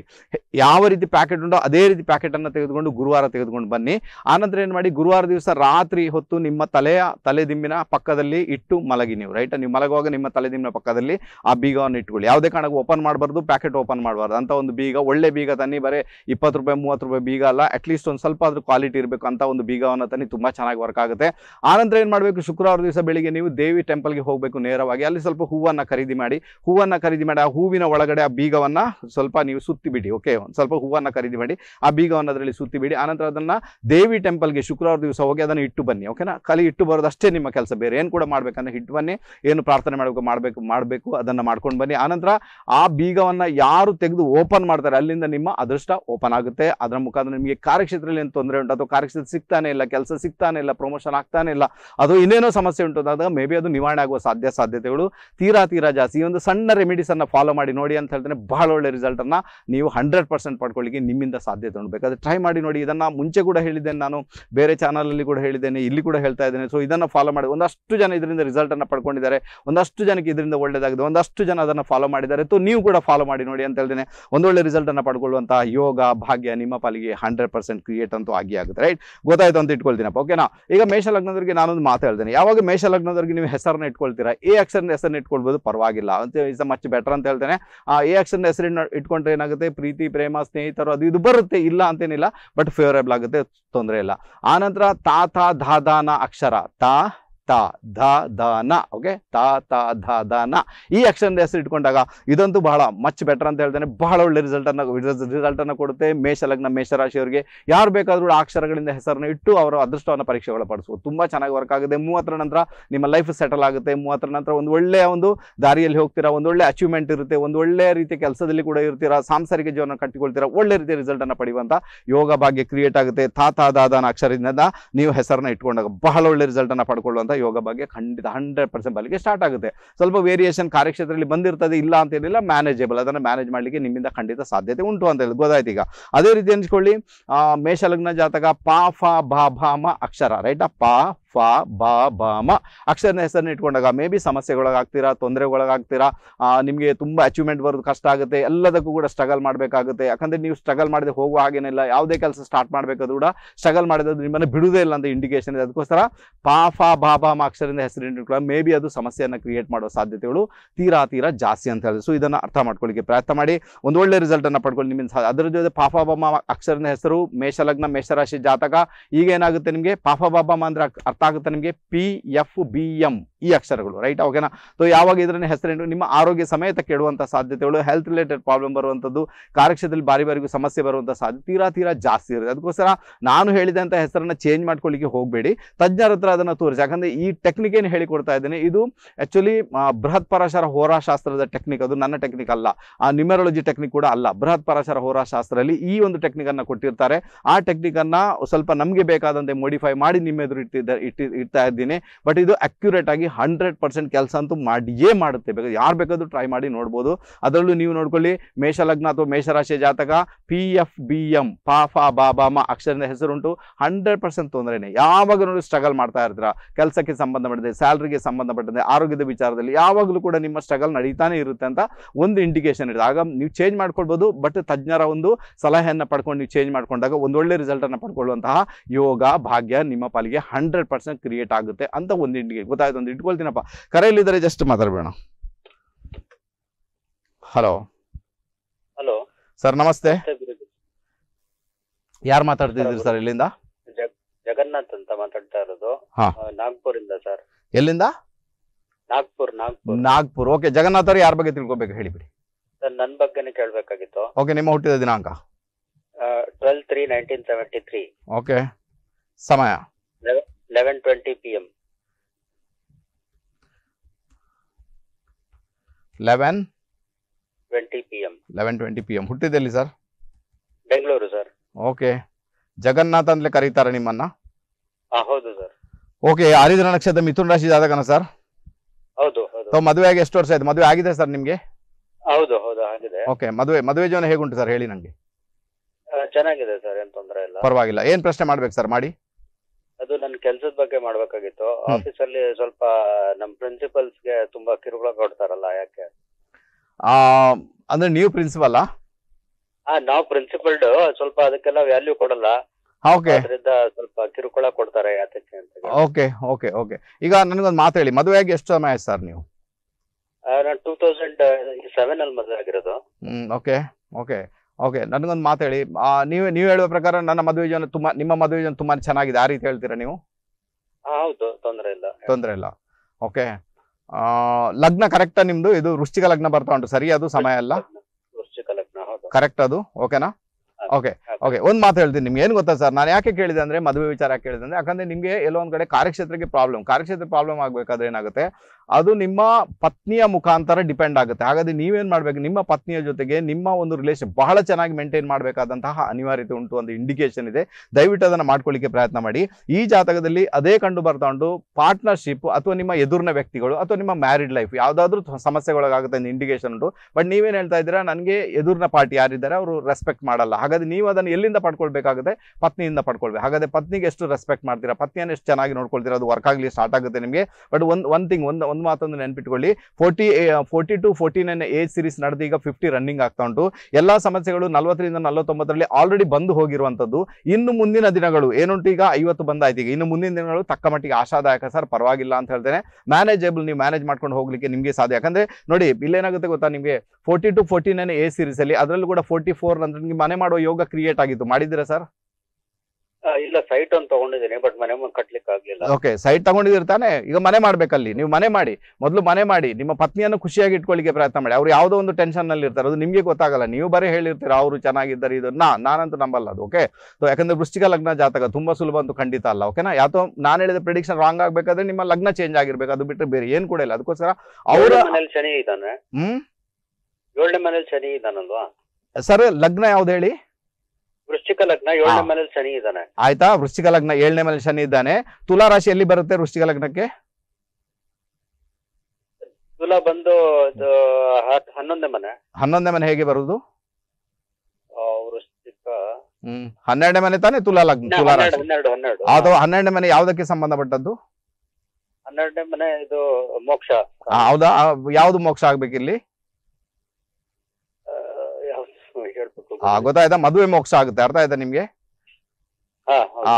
ಯಾವ ರೀತಿ ಪ್ಯಾಕೆಟ್ ಉಂಟೋ ಅದೇ ರೀತಿ ಪ್ಯಾಕೆಟನ್ನು ತೆಗೆದುಕೊಂಡು ಗುರುವಾರ ತೆಗೆದುಕೊಂಡು ಬನ್ನಿ ಆನಂತರ ಏನು ಮಾಡಿ ಗುರುವಾರ ದಿವಸ ರಾತ್ರಿ ಹೊತ್ತು ನಿಮ್ಮ ತಲೆಯ ತಲೆದಿಂಬಿನ ಪಕ್ಕದಲ್ಲಿ ಇಟ್ಟು ಮಲಗಿ ನೀವು ರೈಟ್ ನೀವು ಮಲಗುವಾಗ ನಿಮ್ಮ ತಲೆದಿಂಬಿನ ಪಕ್ಕದಲ್ಲಿ ಆ ಬೀಗವನ್ನು ಇಟ್ಕೊಳ್ಳಿ ಯಾವುದೇ ಕಾರಣಕ್ಕೂ ಓಪನ್ ಮಾಡಬಾರ್ದು ಪ್ಯಾಕೆಟ್ ಓಪನ್ ಮಾಡಬಾರ್ದು ಅಂತ ಒಂದು ಬೀಗ ಒಳ್ಳೆ ಬೀಗ ತನ್ನಿ ಬರೀ ಇಪ್ಪತ್ತು ರೂಪಾಯಿ ಮೂವತ್ತು ರೂಪಾಯಿ ಬೀಗ ಅಲ್ಲ ಅಟ್ಲೀಸ್ಟ್ ಒಂದು ಸ್ವಲ್ಪ ಆದರೂ ಕ್ವಾಲಿಟಿ ಇರಬೇಕು ಅಂತ ಒಂದು ಬೀಗವನ್ನು ತನ್ನಿ ತುಂಬ ಚೆನ್ನಾಗಿ ವರ್ಕ್ ಆಗುತ್ತೆ ಆನಂತರ ಏನು ಮಾಡಬೇಕು ಶುಕ್ರವಾರ ದಿವಸ ಬೆಳಿಗ್ಗೆ ನೀವು ದೇವಿ ಟೆಂಪಲ್ಗೆ ಹೋಗಬೇಕು ನೇರವಾಗಿ ಅಲ್ಲಿ ಸ್ವಲ್ಪ ಹೂವನ್ನು ಖರೀದಿ ಖರೀದಿ ಮಾಡಿ ಹೂವನ್ನ ಖರೀದಿ ಮಾಡಿ ಆ ಹೂವಿನ ಒಳಗಡೆ ಆ ಬೀಗವನ್ನ ಸ್ವಲ್ಪ ನೀವು ಸುತ್ತಿಬಿಡಿ ಓಕೆ ಸ್ವಲ್ಪ ಹೂವನ್ನ ಖರೀದಿ ಮಾಡಿ ಆ ಬೀಗವನ್ನು ಅದರಲ್ಲಿ ಸುತ್ತಿಬಿಡಿ ಆನಂತರ ಅದನ್ನ ದೇವಿ ಟೆಂಪಲ್ಗೆ ಶುಕ್ರವಾರ ದಿವಸ ಹೋಗಿ ಅದನ್ನು ಇಟ್ಟು ಬನ್ನಿ ಓಕೆನಾ ಕಲಿ ಇಟ್ಟು ಬರೋದಷ್ಟೇ ನಿಮ್ಮ ಕೆಲಸ ಬೇರೆ ಏನು ಕೂಡ ಮಾಡಬೇಕಂದ್ರೆ ಇಟ್ಟು ಬನ್ನಿ ಏನು ಪ್ರಾರ್ಥನೆ ಮಾಡಬೇಕು ಮಾಡಬೇಕು ಮಾಡಬೇಕು ಅದನ್ನ ಮಾಡ್ಕೊಂಡು ಬನ್ನಿ ಆನಂತರ ಆ ಬೀಗವನ್ನು ಯಾರು ತೆಗೆದು ಓಪನ್ ಮಾಡ್ತಾರೆ ಅಲ್ಲಿಂದ ನಿಮ್ಮ ಅದೃಷ್ಟ ಓಪನ್ ಆಗುತ್ತೆ ಅದರ ಮುಖಾಂತರ ನಿಮಗೆ ಕಾರ್ಯಕ್ಷೇತ್ರದಲ್ಲಿ ಏನು ತೊಂದರೆ ಉಂಟು ಅಥವಾ ಕಾರ್ಯಕ್ಷೇತ್ರ ಸಿಗ್ತಾನೆ ಇಲ್ಲ ಕೆಲಸ ಸಿಗ್ತಾನೆ ಇಲ್ಲ ಪ್ರಮೋಷನ್ ಆಗ್ತಾನೆ ಇಲ್ಲ ಅದು ಇನ್ನೇನೋ ಸಮಸ್ಯೆ ಉಂಟು ಅದಾಗ ಮೇ ಬಿ ಅದು ನಿವಾರಣೆ ಆಗುವ ಸಾಧ್ಯ ಸಾಧ್ಯತೆಗಳು ತೀರಾ ತೀರಾ ಜಾಸ್ತಿ ಈ ಒಂದು ಸಣ್ಣ ರೆಮಿಡೀಸನ್ನು ಫಾಲೋ ಮಾಡಿ ನೋಡಿ ಅಂತ ಹೇಳ್ತೇನೆ ಬಹಳ ಒಳ್ಳೆ ರಿಸಲ್ಟ್ ಅನ್ನ ನೀವು ಹಂಡ್ರೆಡ್ ಪರ್ಸೆಂಟ್ ಪಡ್ಕೊಳ್ಳಿಕ್ಕೆ ನಿಮ್ಮಿಂದ ಸಾಧ್ಯ ನೋಡಬೇಕು ಅದು ಟ್ರೈ ಮಾಡಿ ನೋಡಿ ಇದನ್ನ ಮುಂಚೆ ಕೂಡ ಹೇಳಿದ್ದೇನೆ ನಾನು ಬೇರೆ ಚಾನಲಲ್ಲಿ ಕೂಡ ಹೇಳಿದ್ದೇನೆ ಇಲ್ಲಿ ಕೂಡ ಹೇಳ್ತಾ ಇದ್ದೇನೆ ಸೊ ಇದನ್ನ ಫಾಲೋ ಮಾಡಿ ಒಂದಷ್ಟು ಜನ ಇದರಿಂದ ಅನ್ನ ಪಡ್ಕೊಂಡಿದ್ದಾರೆ ಒಂದಷ್ಟು ಜನಕ್ಕೆ ಇದರಿಂದ ಒಳ್ಳೆಯದಾಗಿದೆ ಒಂದಷ್ಟು ಜನ ಅದನ್ನ ಫಾಲೋ ಮಾಡಿದ್ದಾರೆ ಸೊ ನೀವು ಕೂಡ ಫಾಲೋ ಮಾಡಿ ನೋಡಿ ಅಂತ ಹೇಳ್ತೇನೆ ಒಂದೊಳ್ಳೆ ಅನ್ನ ಪಡ್ಕೊಳ್ಳುವಂತಹ ಯೋಗ ಭಾಗ್ಯ ನಿಮ್ಮ ಪಾಲಿಗೆ ಹಂಡ್ರೆಡ್ ಪರ್ಸೆಂಟ್ ಕ್ರಿಯೇಟ್ ಅಂತೂ ಆಗಿ ಆಗುತ್ತೆ ರೈಟ್ ಗೊತ್ತಾಯ್ತು ಅಂತ ಇಟ್ಕೊಳ್ತೀನಪ್ಪ ಓಕೆನಾ ಈಗ ಮೇಷ ಲಗ್ನದವರಿಗೆ ನಾನೊಂದು ಮಾತಾಡ್ತೇನೆ ಯಾವಾಗ ಮೇಷ ಲಗ್ನದವರಿಗೆ ನೀವು ಹೆಸರನ್ನ ಇಟ್ಕೊಳ್ತೀರಾ ಎ ಅಕ್ಷರನ ಹೆಸರನ್ನ ಇಟ್ಕೊಳ್ಬೋದು ಪರವಾಗಿಲ್ಲ ಆಗಿಲ್ಲ ಅಂತ ಇಸ್ ಮಚ್ ಬೆಟರ್ ಅಂತ ಹೇಳ್ತೇನೆ ಆ ಎ ಆಕ್ಷನ್ ಹೆಸರಿನ ಇಟ್ಕೊಂಡ್ರೆ ಏನಾಗುತ್ತೆ ಪ್ರೀತಿ ಪ್ರೇಮ ಸ್ನೇಹಿತರು ಅದು ಇದು ಬರುತ್ತೆ ಇಲ್ಲ ಅಂತೇನಿಲ್ಲ ಬಟ್ ಫೇವರೇಬಲ್ ಆಗುತ್ತೆ ತೊಂದರೆ ಇಲ್ಲ ಆನಂತರ ತಾತ ತಾ ಅಕ್ಷರ ತಾ ತ ಧ ದ ನ ಓಕೆ ತ ತ ಧ ದ ನ ಈ ಅಕ್ಷರದ ಹೆಸರು ಇಟ್ಕೊಂಡಾಗ ಇದಂತೂ ಬಹಳ ಮಚ್ ಬೆಟರ್ ಅಂತ ಹೇಳ್ತಾನೆ ಬಹಳ ಒಳ್ಳೆ ರಿಸಲ್ಟ್ ರಿಸಲ್ಟನ್ನು ರಿಸಲ್ಟ್ ಅನ್ನ ಕೊಡುತ್ತೆ ಮೇಷಲಗ್ನ ಮೇಷರಾಶಿಯವರಿಗೆ ಯಾರು ಬೇಕಾದರೂ ಆ ಅಕ್ಷರಗಳಿಂದ ಹೆಸರನ್ನು ಇಟ್ಟು ಅವರ ಅದೃಷ್ಟವನ್ನು ಪರೀಕ್ಷೆ ಒಳಪಡಿಸಬಹುದು ತುಂಬಾ ಚೆನ್ನಾಗಿ ವರ್ಕ್ ಆಗುತ್ತೆ ಮೂವತ್ತರ ನಂತರ ನಿಮ್ಮ ಲೈಫ್ ಸೆಟಲ್ ಆಗುತ್ತೆ ಮೂವತ್ತರ ನಂತರ ಒಂದು ಒಳ್ಳೆಯ ಒಂದು ದಾರಿಯಲ್ಲಿ ಹೋಗ್ತೀರಾ ಒಂದು ಒಳ್ಳೆ ಅಚೀವ್ಮೆಂಟ್ ಇರುತ್ತೆ ಒಂದು ಒಳ್ಳೆಯ ರೀತಿಯ ಕೆಲಸದಲ್ಲಿ ಕೂಡ ಇರ್ತೀರಾ ಸಾಂಸಾರಿಕ ಜೀವನ ಕಟ್ಟಿಕೊಳ್ತೀರಾ ಒಳ್ಳೆ ರೀತಿಯ ರಿಸಲ್ಟ್ ಅನ್ನ ಪಡೆಯುವಂತ ಯೋಗ ಭಾಗ್ಯ ಕ್ರಿಯೇಟ್ ಆಗುತ್ತೆ ತಾತ ದನ ಅಕ್ಷರದಿಂದ ನೀವು ಹೆಸರನ್ನ ಇಟ್ಕೊಂಡಾಗ ಬಹಳ ಒಳ್ಳೆ ರಿಸಲ್ಟ್ ಅನ್ನ ಪಡ್ಕೊಳ್ಳುವಂತ ಯೋಗ ಬಗ್ಗೆ ಖಂಡಿತ ಹಂಡ್ರೆಡ್ ಪರ್ಸೆಂಟ್ ಬಲಿಗೆ ಸ್ಟಾರ್ಟ್ ಆಗುತ್ತೆ ಸ್ವಲ್ಪ ವೇರಿಯೇಷನ್ ಕಾರ್ಯಕ್ಷೇತ್ರದಲ್ಲಿ ಬಂದಿರ್ತದೆ ಇಲ್ಲ ಅಂತ ಏನಿಲ್ಲ ಮ್ಯಾನೇಜಬಲ್ ಅದನ್ನು ಮ್ಯಾನೇಜ್ ಮಾಡಲಿಕ್ಕೆ ನಿಮ್ಮಿಂದ ಖಂಡಿತ ಸಾಧ್ಯತೆ ಉಂಟು ಅಂತ ಹೇಳಿ ಗೊತ್ತಾಯ್ತು ಈಗ ಅದೇ ರೀತಿ ಅನ್ಸ್ಕೊಳ್ಳಿ ಮೇಷಲಗ್ನ ಜಾತಕ ಪಾ ಫ ಭ ಭ ಅಕ್ಷರ ರೈಟ್ ಪಾ ಫಾ ಬಾ ಬ ಮ ಹೆಸರನ್ನ ಇಟ್ಕೊಂಡಾಗ ಮೇ ಬಿ ಸಮಸ್ಯೆಗೊಳಗಾಗ್ತೀರಾ ತೊಂದರೆಗೊಳಗಾಗ್ತೀರಾ ನಿಮಗೆ ತುಂಬ ಅಚೀವ್ಮೆಂಟ್ ಬರೋದು ಕಷ್ಟ ಆಗುತ್ತೆ ಎಲ್ಲದಕ್ಕೂ ಕೂಡ ಸ್ಟ್ರಗಲ್ ಮಾಡಬೇಕಾಗುತ್ತೆ ಯಾಕಂದರೆ ನೀವು ಸ್ಟ್ರಗಲ್ ಮಾಡಿದ್ರೆ ಹೋಗುವ ಹಾಗೇನಿಲ್ಲ ಯಾವುದೇ ಕೆಲಸ ಸ್ಟಾರ್ಟ್ ಮಾಡಬೇಕಾದ್ರೂ ಕೂಡ ಸ್ಟ್ರಗಲ್ ಮಾಡಿದ್ರೆ ನಿಮ್ಮನ್ನು ಬಿಡುವುದೇ ಇಲ್ಲ ಅಂತ ಇಂಡಿಕೇಶನ್ ಇದೆ ಅದಕ್ಕೋಸ್ಕರ ಪಾ ಫಾ ಬಾ ಬಾ ಮ ಹೆಸರಿನ ಇಟ್ಕೊಳ್ಳೋ ಮೇ ಬಿ ಅದು ಸಮಸ್ಯೆಯನ್ನು ಕ್ರಿಯೇಟ್ ಮಾಡೋ ಸಾಧ್ಯತೆಗಳು ತೀರಾ ತೀರಾ ಜಾಸ್ತಿ ಅಂತ ಹೇಳಿದ್ರು ಸೊ ಇದನ್ನು ಅರ್ಥ ಮಾಡ್ಕೊಳ್ಳಿಕ್ಕೆ ಪ್ರಯತ್ನ ಮಾಡಿ ಒಂದು ಒಳ್ಳೆ ಅನ್ನು ಪಡ್ಕೊಳ್ಳಿ ನಿಮ್ಮ ಅದರ ಜೊತೆ ಪಾಫಾ ಬಾಮ ಅಕ್ಷರನ ಹೆಸರು ಮೇಷಲಗ್ನ ಮೇಷರಾಶಿ ಜಾತಕ ಈಗ ಏನಾಗುತ್ತೆ ನಿಮಗೆ ಪಾಫಾ ಬಾಬಾಮ ಅಂದರೆ ಅರ್ಥ ಗೊತ್ತಾಗುತ್ತೆ ನಿಮಗೆ ಪಿ ಎಫ್ ಬಿ ಎಂ ಈ ಅಕ್ಷರಗಳು ರೈಟ್ ಓಕೆನಾ ಸೊ ಯಾವಾಗ ಇದರ ಹೆಸರೇನು ನಿಮ್ಮ ಆರೋಗ್ಯ ಸಮೇತ ಕೆಡುವಂಥ ಸಾಧ್ಯತೆಗಳು ಹೆಲ್ತ್ ರಿಲೇಟೆಡ್ ಪ್ರಾಬ್ಲಮ್ ಬರುವಂಥದ್ದು ಕಾರ್ಯಕ್ಷೇತ್ರದಲ್ಲಿ ಬಾರಿ ಬಾರಿಗೂ ಸಮಸ್ಯೆ ಬರುವಂತಹ ಸಾಧ್ಯತೆ ತೀರಾ ತೀರಾ ಜಾಸ್ತಿ ಇರುತ್ತೆ ಅದಕ್ಕೋಸ್ಕರ ನಾನು ಹೇಳಿದಂತ ಹೆಸರನ್ನ ಚೇಂಜ್ ಮಾಡ್ಕೊಳ್ಳಿಕ್ಕೆ ಹೋಗಬೇಡಿ ತಜ್ಞರ ಹತ್ರ ಅದನ್ನು ತೋರಿಸಿ ಯಾಕಂದ್ರೆ ಈ ಟೆಕ್ನಿಕ್ ಏನು ಹೇಳಿಕೊಡ್ತಾ ಇದ್ದೇನೆ ಇದು ಆಕ್ಚುಲಿ ಬೃಹತ್ ಪರಾಶರ ಹೋರಾಶಾಸ್ತ್ರದ ಟೆಕ್ನಿಕ್ ಅದು ನನ್ನ ಟೆಕ್ನಿಕ್ ಅಲ್ಲ ಆ ನ್ಯೂಮರಾಲಜಿ ಟೆಕ್ನಿಕ್ ಕೂಡ ಅಲ್ಲ ಬೃಹತ್ ಪರಾಶರ ಹೋರಾಶಾಸ್ತ್ರದಲ್ಲಿ ಈ ಒಂದು ಟೆಕ್ನಿಕ್ ಅನ್ನ ಕೊಟ್ಟಿರ್ತಾರೆ ಆ ಟೆಕ್ನಿಕ್ ಅನ್ನ ಸ್ವಲ್ಪ ನಮಗೆ ಬೇಕಾದಂತೆ ಮೋಡಿಫೈ ಮಾಡಿ ನಿಮ್ಮೆದುರು ಇಟ್ಟಿದ್ದ ಇಟ್ಟಿ ಇಡ್ತಾ ಇದ್ದೀನಿ ಬಟ್ ಇದು ಅಕ್ಯುರೇಟ್ ಆಗಿ ಹಾಗಾಗಿ ಹಂಡ್ರೆಡ್ ಪರ್ಸೆಂಟ್ ಕೆಲಸ ಅಂತೂ ಮಾಡಿಯೇ ಮಾಡುತ್ತೆ ಬೇಕಾದ್ರೆ ಯಾರು ಬೇಕಾದರೂ ಟ್ರೈ ಮಾಡಿ ನೋಡ್ಬೋದು ಅದರಲ್ಲೂ ನೀವು ನೋಡ್ಕೊಳ್ಳಿ ಮೇಷಲಗ್ನ ಅಥವಾ ಮೇಷರಾಶಿ ಜಾತಕ ಪಿ ಎಫ್ ಬಿ ಎಂ ಪಾ ಫಾ ಬಾ ಬಾ ಮ ಹೆಸರುಂಟು ಹಂಡ್ರೆಡ್ ಪರ್ಸೆಂಟ್ ತೊಂದರೆನೇ ಯಾವಾಗ ನೋಡಿ ಸ್ಟ್ರಗಲ್ ಮಾಡ್ತಾ ಇರ್ತೀರ ಕೆಲಸಕ್ಕೆ ಸಂಬಂಧಪಟ್ಟಿದೆ ಸ್ಯಾಲ್ರಿಗೆ ಸಂಬಂಧಪಟ್ಟಂತೆ ಆರೋಗ್ಯದ ವಿಚಾರದಲ್ಲಿ ಯಾವಾಗಲೂ ಕೂಡ ನಿಮ್ಮ ಸ್ಟ್ರಗಲ್ ನಡೀತಾನೆ ಇರುತ್ತೆ ಅಂತ ಒಂದು ಇಂಡಿಕೇಶನ್ ಇದೆ ಆಗ ನೀವು ಚೇಂಜ್ ಮಾಡ್ಕೊಳ್ಬೋದು ಬಟ್ ತಜ್ಞರ ಒಂದು ಸಲಹೆಯನ್ನು ಪಡ್ಕೊಂಡು ನೀವು ಚೇಂಜ್ ಮಾಡಿಕೊಂಡಾಗ ಒಂದೊಳ್ಳೆ ರಿಸಲ್ಟನ್ನು ಪಡ್ಕೊಳ್ಳುವಂತಹ ಯೋಗ ಭಾಗ್ಯ ನಿಮ್ಮ ಪಾಲಿಗೆ ಹಂಡ್ರೆಡ್ ಪರ್ಸೆಂಟ್ ಕ್ರಿಯೇಟ್ ಆಗುತ್ತೆ ಅಂತ ಒಂದು ಇಂಡಿಕೇಟ್ ಗೊತ್ತಾಯ್ತು ಒಂದು ಇಟ್ಕೊಳ್ತೀನಪ್ಪ ಕರೆಯಲ್ಲಿದ್ದಾರೆ ಜಸ್ಟ್ ಮಾತಾಡಬೇಡ ಹಲೋ ಹಲೋ ಸರ್ ನಮಸ್ತೆ ಯಾರು ಮಾತಾಡ್ತಿದ್ದೀರಿ ಸರ್ ಇಲ್ಲಿಂದ ಜಗನ್ನಾಥ್ ಅಂತ ಮಾತಾಡ್ತಾ ಇರೋದು ನಾಗ್ಪುರಿಂದ ಸರ್ ಎಲ್ಲಿಂದ ನಾಗ್ಪುರ್ ನಾಗ್ಪುರ್ ನಾಗ್ಪುರ್ ಓಕೆ ಜಗನ್ನಾಥ್ ಅವ್ರು ಯಾರ ಬಗ್ಗೆ ತಿಳ್ಕೊಬೇಕು ಹೇಳಿಬಿಡಿ ಸರ್ ನನ್ನ ಬಗ್ಗೆನೇ ಕೇಳಬೇಕಾಗಿತ್ತು ಓಕೆ ನಿಮ್ಮ ಹುಟ್ಟಿದ ದಿನಾಂಕ twelve three nineteen seventy three okay ಸಮಯ eleven twenty P M eleven twenty P M eleven twenty P M ಹುಟ್ಟಿದ್ದೆಲ್ಲಿ sir Bengaluru sir okay Jagannath ಅಂತಲೇ ಕರೀತಾರೆ ನಿಮ್ಮನ್ನ ಹೌದು ಸರ್ ಓಕೆ ಆರಿದ್ರ ನಕ್ಷತ್ರ ಮಿಥುನ್ ರಾಶಿ ಜಾತಕನ ಸರ್ ಹೌದು ಹೌದು ಮದುವೆ ಆಗಿ ಎಷ್ಟು ವರ್ಷ ಆಯ್ತು ಮದುವೆ ಆಗಿದೆ ಸರ್ ನಿಮಗೆ ಹೌದು ಹೌದು ಆಗಿದೆ ಓಕೆ ಮದುವೆ ಮದುವೆ ಜೀವನ ಹೇಗುಂಟು ಸರ್ ಹೇಳಿ ನಂಗೆ ಚೆನ್ನಾಗಿದೆ ಸರ್ ಏನ್ ತೊಂದರೆ ಇಲ್ಲ ಪರವಾಗಿಲ್ಲ ಏನು ಪ್ರಶ್ನೆ ಮಾಡ್ಬೇಕು ಸರ್ ಮಾಡಿ ಅದು ನನ್ನ ಕೆಲಸದ ಬಗ್ಗೆ ಮಾಡ್ಬೇಕಾಗಿತ್ತು ಆಫೀಸಲ್ಲಿ ಸ್ವಲ್ಪ ನಮ್ಮ ಪ್ರಿನ್ಸಿಪಲ್ಸ್ಗೆ ತುಂಬಾ ಕಿರುಕುಳ ಕೊಡ್ತಾರಲ್ಲ ಯಾಕೆ ಆ, ಅಂದ್ರೆ ನೀವು ಪ್ರಿನ್ಸಿಪಲ್ ಹಾ ನಾವು ಪ್ರಿನ್ಸಿಪಲ್ಡ್ ಸ್ವಲ್ಪ ಅದಕ್ಕೆಲ್ಲ ವ್ಯಾಲ್ಯೂ ಕೊಡಲ್ಲ ಓಕೆ ಅದರಿಂದ ಸ್ವಲ್ಪ ಕಿರುಕುಳ ಕೊಡ್ತಾರೆ ಯಾಕೆ ಅಂತ ಓಕೆ ಓಕೆ ಓಕೆ ಈಗ ನನಗೊಂದು ಮಾತು ಹೇಳಿ ಮದುವೆಗೆ ಎಷ್ಟು ಸಮಯ ಸರ್ ನೀವು ನಾನು ಟೂ ತೌಸಂಡ್ ಸೆವೆನ್ ಅಲ್ಲಿ ಮದುವೆ ಆಗಿರೋದು ಓಕೆ ಓಕೆ ಓಕೆ ನನಗೊಂದು ಮಾತು ಹೇಳಿ ನೀವು ನೀವು ಹೇಳುವ ಪ್ರಕಾರ ನನ್ನ ಮದುವೆ ಜನ ತುಂಬಾ ನಿಮ್ಮ ಮದುವೆ ತುಂಬಾ ಚೆನ್ನಾಗಿದೆ ಆ ರೀತಿ ಹೇಳ್ತೀರಾ ನೀವು ಹೌದು ತೊಂದರೆ ಇಲ್ಲ ತೊಂದರೆ ಇಲ್ಲ ಓಕೆ ಲಗ್ನ ಕರೆಕ್ಟಾ ನಿಮ್ದು ಇದು ವೃಶ್ಚಿಕ ಲಗ್ನ ಬರ್ತಾ ಉಂಟು ಸರಿ ಅದು ಸಮಯ ಅಲ್ಲ ಕರೆಕ್ಟ್ ಅದು ಓಕೆನಾ ಓಕೆ ಓಕೆ ಒಂದು ಮಾತು ಹೇಳ್ತೀನಿ ನಿಮ್ಗೆ ಏನು ಗೊತ್ತಾ ಸರ್ ನಾನು ಯಾಕೆ ಕೇಳಿದೆ ಅಂದ್ರೆ ಮದುವೆ ವಿಚಾರ ಕೇಳಿದೆ ಅಂದ್ರೆ ಯಾಕಂದ್ರೆ ನಿಮಗೆ ಎಲ್ಲೋ ಒಂದ್ ಕಡೆ ಕಾರ್ಯಕ್ಷೇತ್ರಕ್ಕೆ ಪ್ರಾಬ್ಲಮ್ ಕಾರ್ಯಕ್ಷೇತ್ರ ಪ್ರಾಬ್ಲಮ್ ಆಗಬೇಕಾದ್ರೆ ಏನಾಗುತ್ತೆ ಅದು ನಿಮ್ಮ ಪತ್ನಿಯ ಮುಖಾಂತರ ಡಿಪೆಂಡ್ ಆಗುತ್ತೆ ಹಾಗಾದ್ರೆ ನೀವೇನು ಮಾಡಬೇಕು ನಿಮ್ಮ ಪತ್ನಿಯ ಜೊತೆಗೆ ನಿಮ್ಮ ಒಂದು ರಿಲೇಷನ್ ಬಹಳ ಚೆನ್ನಾಗಿ ಮೇಂಟೈನ್ ಮಾಡಬೇಕಾದಂತಹ ಅನಿವಾರ್ಯತೆ ಉಂಟು ಒಂದು ಇಂಡಿಕೇಶನ್ ಇದೆ ದಯವಿಟ್ಟು ಅದನ್ನು ಮಾಡ್ಕೊಳ್ಳಿಕ್ಕೆ ಪ್ರಯತ್ನ ಮಾಡಿ ಈ ಜಾತಕದಲ್ಲಿ ಅದೇ ಕಂಡು ಬರ್ತಾ ಉಂಟು ಪಾರ್ಟ್ನರ್ಶಿಪ್ ಅಥವಾ ನಿಮ್ಮ ಎದುರಿನ ವ್ಯಕ್ತಿಗಳು ಅಥವಾ ನಿಮ್ಮ ಮ್ಯಾರಿಡ್ ಲೈಫ್ ಯಾವುದಾದ್ರೂ ಸಮಸ್ಯೆಗಳಾಗುತ್ತೆ ಅಂತ ಇಂಡಿಕೇಶನ್ ಉಂಟು ಬಟ್ ನೀವೇನು ಹೇಳ್ತಾ ಇದ್ದೀರಾ ನನಗೆ ಎದುರಿನ ಪಾರ್ಟಿ ಯಾರಿದ್ದಾರೆ ಅವರು ರೆಸ್ಪೆಕ್ಟ್ ಮಾಡಲ್ಲ ಹಾಗಾದ್ರೆ ನೀವು ಅದನ್ನು ಎಲ್ಲಿಂದ ಪಡ್ಕೊಳ್ಬೇಕಾಗುತ್ತೆ ಪತ್ನಿಯಿಂದ ಪಡ್ಕೊಳ್ಬೇಕು ಹಾಗಾದ್ರೆ ಪತ್ನಿಗೆ ಎಷ್ಟು ರೆಸ್ಪೆಕ್ಟ್ ಮಾಡ್ತೀರಾ ಪತ್ನಿಯನ್ನು ಎಷ್ಟು ಚೆನ್ನಾಗಿ ನೋಡ್ಕೊಳ್ತೀರಾ ಅದು ವರ್ಕ್ ಆಗಲಿ ಸ್ಟಾರ್ಟ್ ಆಗುತ್ತೆ ನಿಮಗೆ ಬಟ್ ಒಂದು ಒನ್ ಥಿಂಗ್ ಒಂದು ಒಂದು ಮಾತೊಂದು ನೆನ್ಪಿಟ್ಕೊಳ್ಳಿ forty forty two forty nine age series ನಡೆದು ಈಗ ಫಿಫ್ಟಿ ರನ್ನಿಂಗ್ ಆಗ್ತಾ ಉಂಟು ಎಲ್ಲ ಸಮಸ್ಯೆಗಳು ನಲವತ್ತರಿಂದ ನಲವತ್ತೊಂಬತ್ತರಲ್ಲಿ ಆಲ್ರೆಡಿ ಬಂದು ಹೋಗಿರುವಂಥದ್ದು ಇನ್ನು ಮುಂದಿನ ದಿನಗಳು ಏನುಂಟು ಈಗ ಐವತ್ತು ಬಂದಾಯ್ತು ಈಗ ಇನ್ನು ಮುಂದಿನ ದಿನಗಳು ತಕ್ಕ ಮಟ್ಟಿಗೆ ಆಶಾದಾಯಕ ಸರ್ ಪರವಾಗಿಲ್ಲ ಅಂತ ಹೇಳ್ತೇನೆ ಮ್ಯಾನೇಜೇಬಲ್ ನೀವು ಮ್ಯಾನೇಜ್ ಮಾಡ್ಕೊಂಡು ಹೋಗ್ಲಿಕ್ಕೆ ನಿಮಗೆ ಸಾಧ್ಯ ಯಾಕಂದ್ರೆ ನೋಡಿ ಇಲ್ಲೇನಾಗುತ್ತೆ ಗೊತ್ತಾ ನಿಮಗೆ ಫೋರ್ಟಿ ಟು ಫೋರ್ಟಿ ನೈನ್ ಏ ಅಲ್ಲಿ ಅದರಲ್ಲೂ ಕೂಡ ಫೋರ್ಟಿ ಫೋರ್ ಅಂದ್ರೆ ನಿಮಗೆ ಮನೆ ಮಾಡುವ ಯೋಗ ಕ್ರಿಯೇಟ್ ಆಗಿತ್ತು ಮಾಡಿದ್ದೀರಾ ಸರ್ ಇಲ್ಲ ಸೈಟ್ ಒಂದು ತಗೊಂಡಿದ್ದೀನಿ ಬಟ್ ಮನೆ ಕಟ್ಲಿಕ್ಕೆ ಆಗ್ಲಿಲ್ಲ ಓಕೆ ಸೈಟ್ ತಗೊಂಡಿದ್ದೀರ ತಾನೆ ಈಗ ಮನೆ ಮಾಡ್ಬೇಕಲ್ಲಿ ನೀವು ಮನೆ ಮಾಡಿ ಮೊದಲು ಮನೆ ಮಾಡಿ ನಿಮ್ಮ ಪತ್ನಿಯನ್ನು ಖುಷಿಯಾಗಿ ಇಟ್ಕೊಳ್ಳಿಕ್ಕೆ ಪ್ರಯತ್ನ ಮಾಡಿ ಅವ್ರು ಯಾವ್ದೋ ಒಂದು ಟೆನ್ಷನ್ ನಲ್ಲಿ ಇರ್ತಾರೆ ಅದು ನಿಮಗೆ ಗೊತ್ತಾಗಲ್ಲ ನೀವು ಬರೇ ಹೇಳಿರ್ತೀರ ಅವರು ಚೆನ್ನಾಗಿದ್ದಾರೆ ಇದು ನಾ ನಾನಂತೂ ನಂಬಲ್ಲ ಅದು ಓಕೆ ಸೊ ಯಾಕಂದ್ರೆ ವೃಷ್ಟಿಕ ಲಗ್ನ ಜಾತಕ ತುಂಬಾ ಸುಲಭ ಅಂತೂ ಖಂಡಿತ ಅಲ್ಲ ಓಕೆನಾ ಯಾತೋ ನಾನು ಹೇಳಿದ ಪ್ರಿಡಿಕ್ಷನ್ ರಾಂಗ್ ಆಗ್ಬೇಕಾದ್ರೆ ನಿಮ್ಮ ಲಗ್ನ ಚೇಂಜ್ ಆಗಿರ್ಬೇಕು ಅದು ಬಿಟ್ಟರೆ ಬೇರೆ ಏನು ಕೂಡ ಇಲ್ಲ ಅದಕ್ಕೋಸ್ಕರ ಅವರ ಶನಿ ಇದ್ದಾನೆ ಹ್ಮ್ ಏಳನೇ ಮನೇಲಿ ಶನಿ ಇದ್ದಾನಲ್ವಾ ಸರ್ ಲಗ್ನ ಯಾವ್ದು ಹೇಳಿ ವೃಶ್ಚಿಕ ಲಗ್ನ ಏಳನೇ ಹಾ. ಮನೇಲಿ ಶನಿ ಇದ್ದಾನೆ ಆಯ್ತಾ ವೃಶ್ಚಿಕ ಲಗ್ನ ಏಳನೇ ಮೇಲೆ ಶನಿ ಇದ್ದಾನೆ ತುಲಾ ರಾಶಿ ಎಲ್ಲಿ ಬರುತ್ತೆ ವೃಶ್ಚಿಕ ಲಗ್ನಕ್ಕೆ ತುಲಾ ಬಂದು ಇದು ಮನೆ ಹನ್ನೊಂದನೇ ಮನೆ ಹೇಗೆ ಬರುದು ಹ್ಮ್ ಹನ್ನೆರಡನೇ ಮನೆ ತಾನೇ ತುಲಾ ಲಗ್ನ ತುಲಾ ರಾಶಿ ಅದು ಹನ್ನೆರಡನೇ ಮನೆ ಯಾವ್ದಕ್ಕೆ ಸಂಬಂಧಪಟ್ಟದ್ದು ಹನ್ನೆರಡನೇ ಮನೆ ಇದು ಮೋಕ್ಷ ಹೌದಾ ಯಾವ್ದು ಮೋಕ್ಷ ಆಗ್ಬೇಕಿಲ್ಲಿ ಇಲ್ಲಿ ಗೊತ್ತಾಯ್ತಾ ಮದುವೆ ಮೋಕ್ಷ ಆಗುತ್ತೆ ಅರ್ಥ ಆಯ್ತಾ ನಿಮ್ಗೆ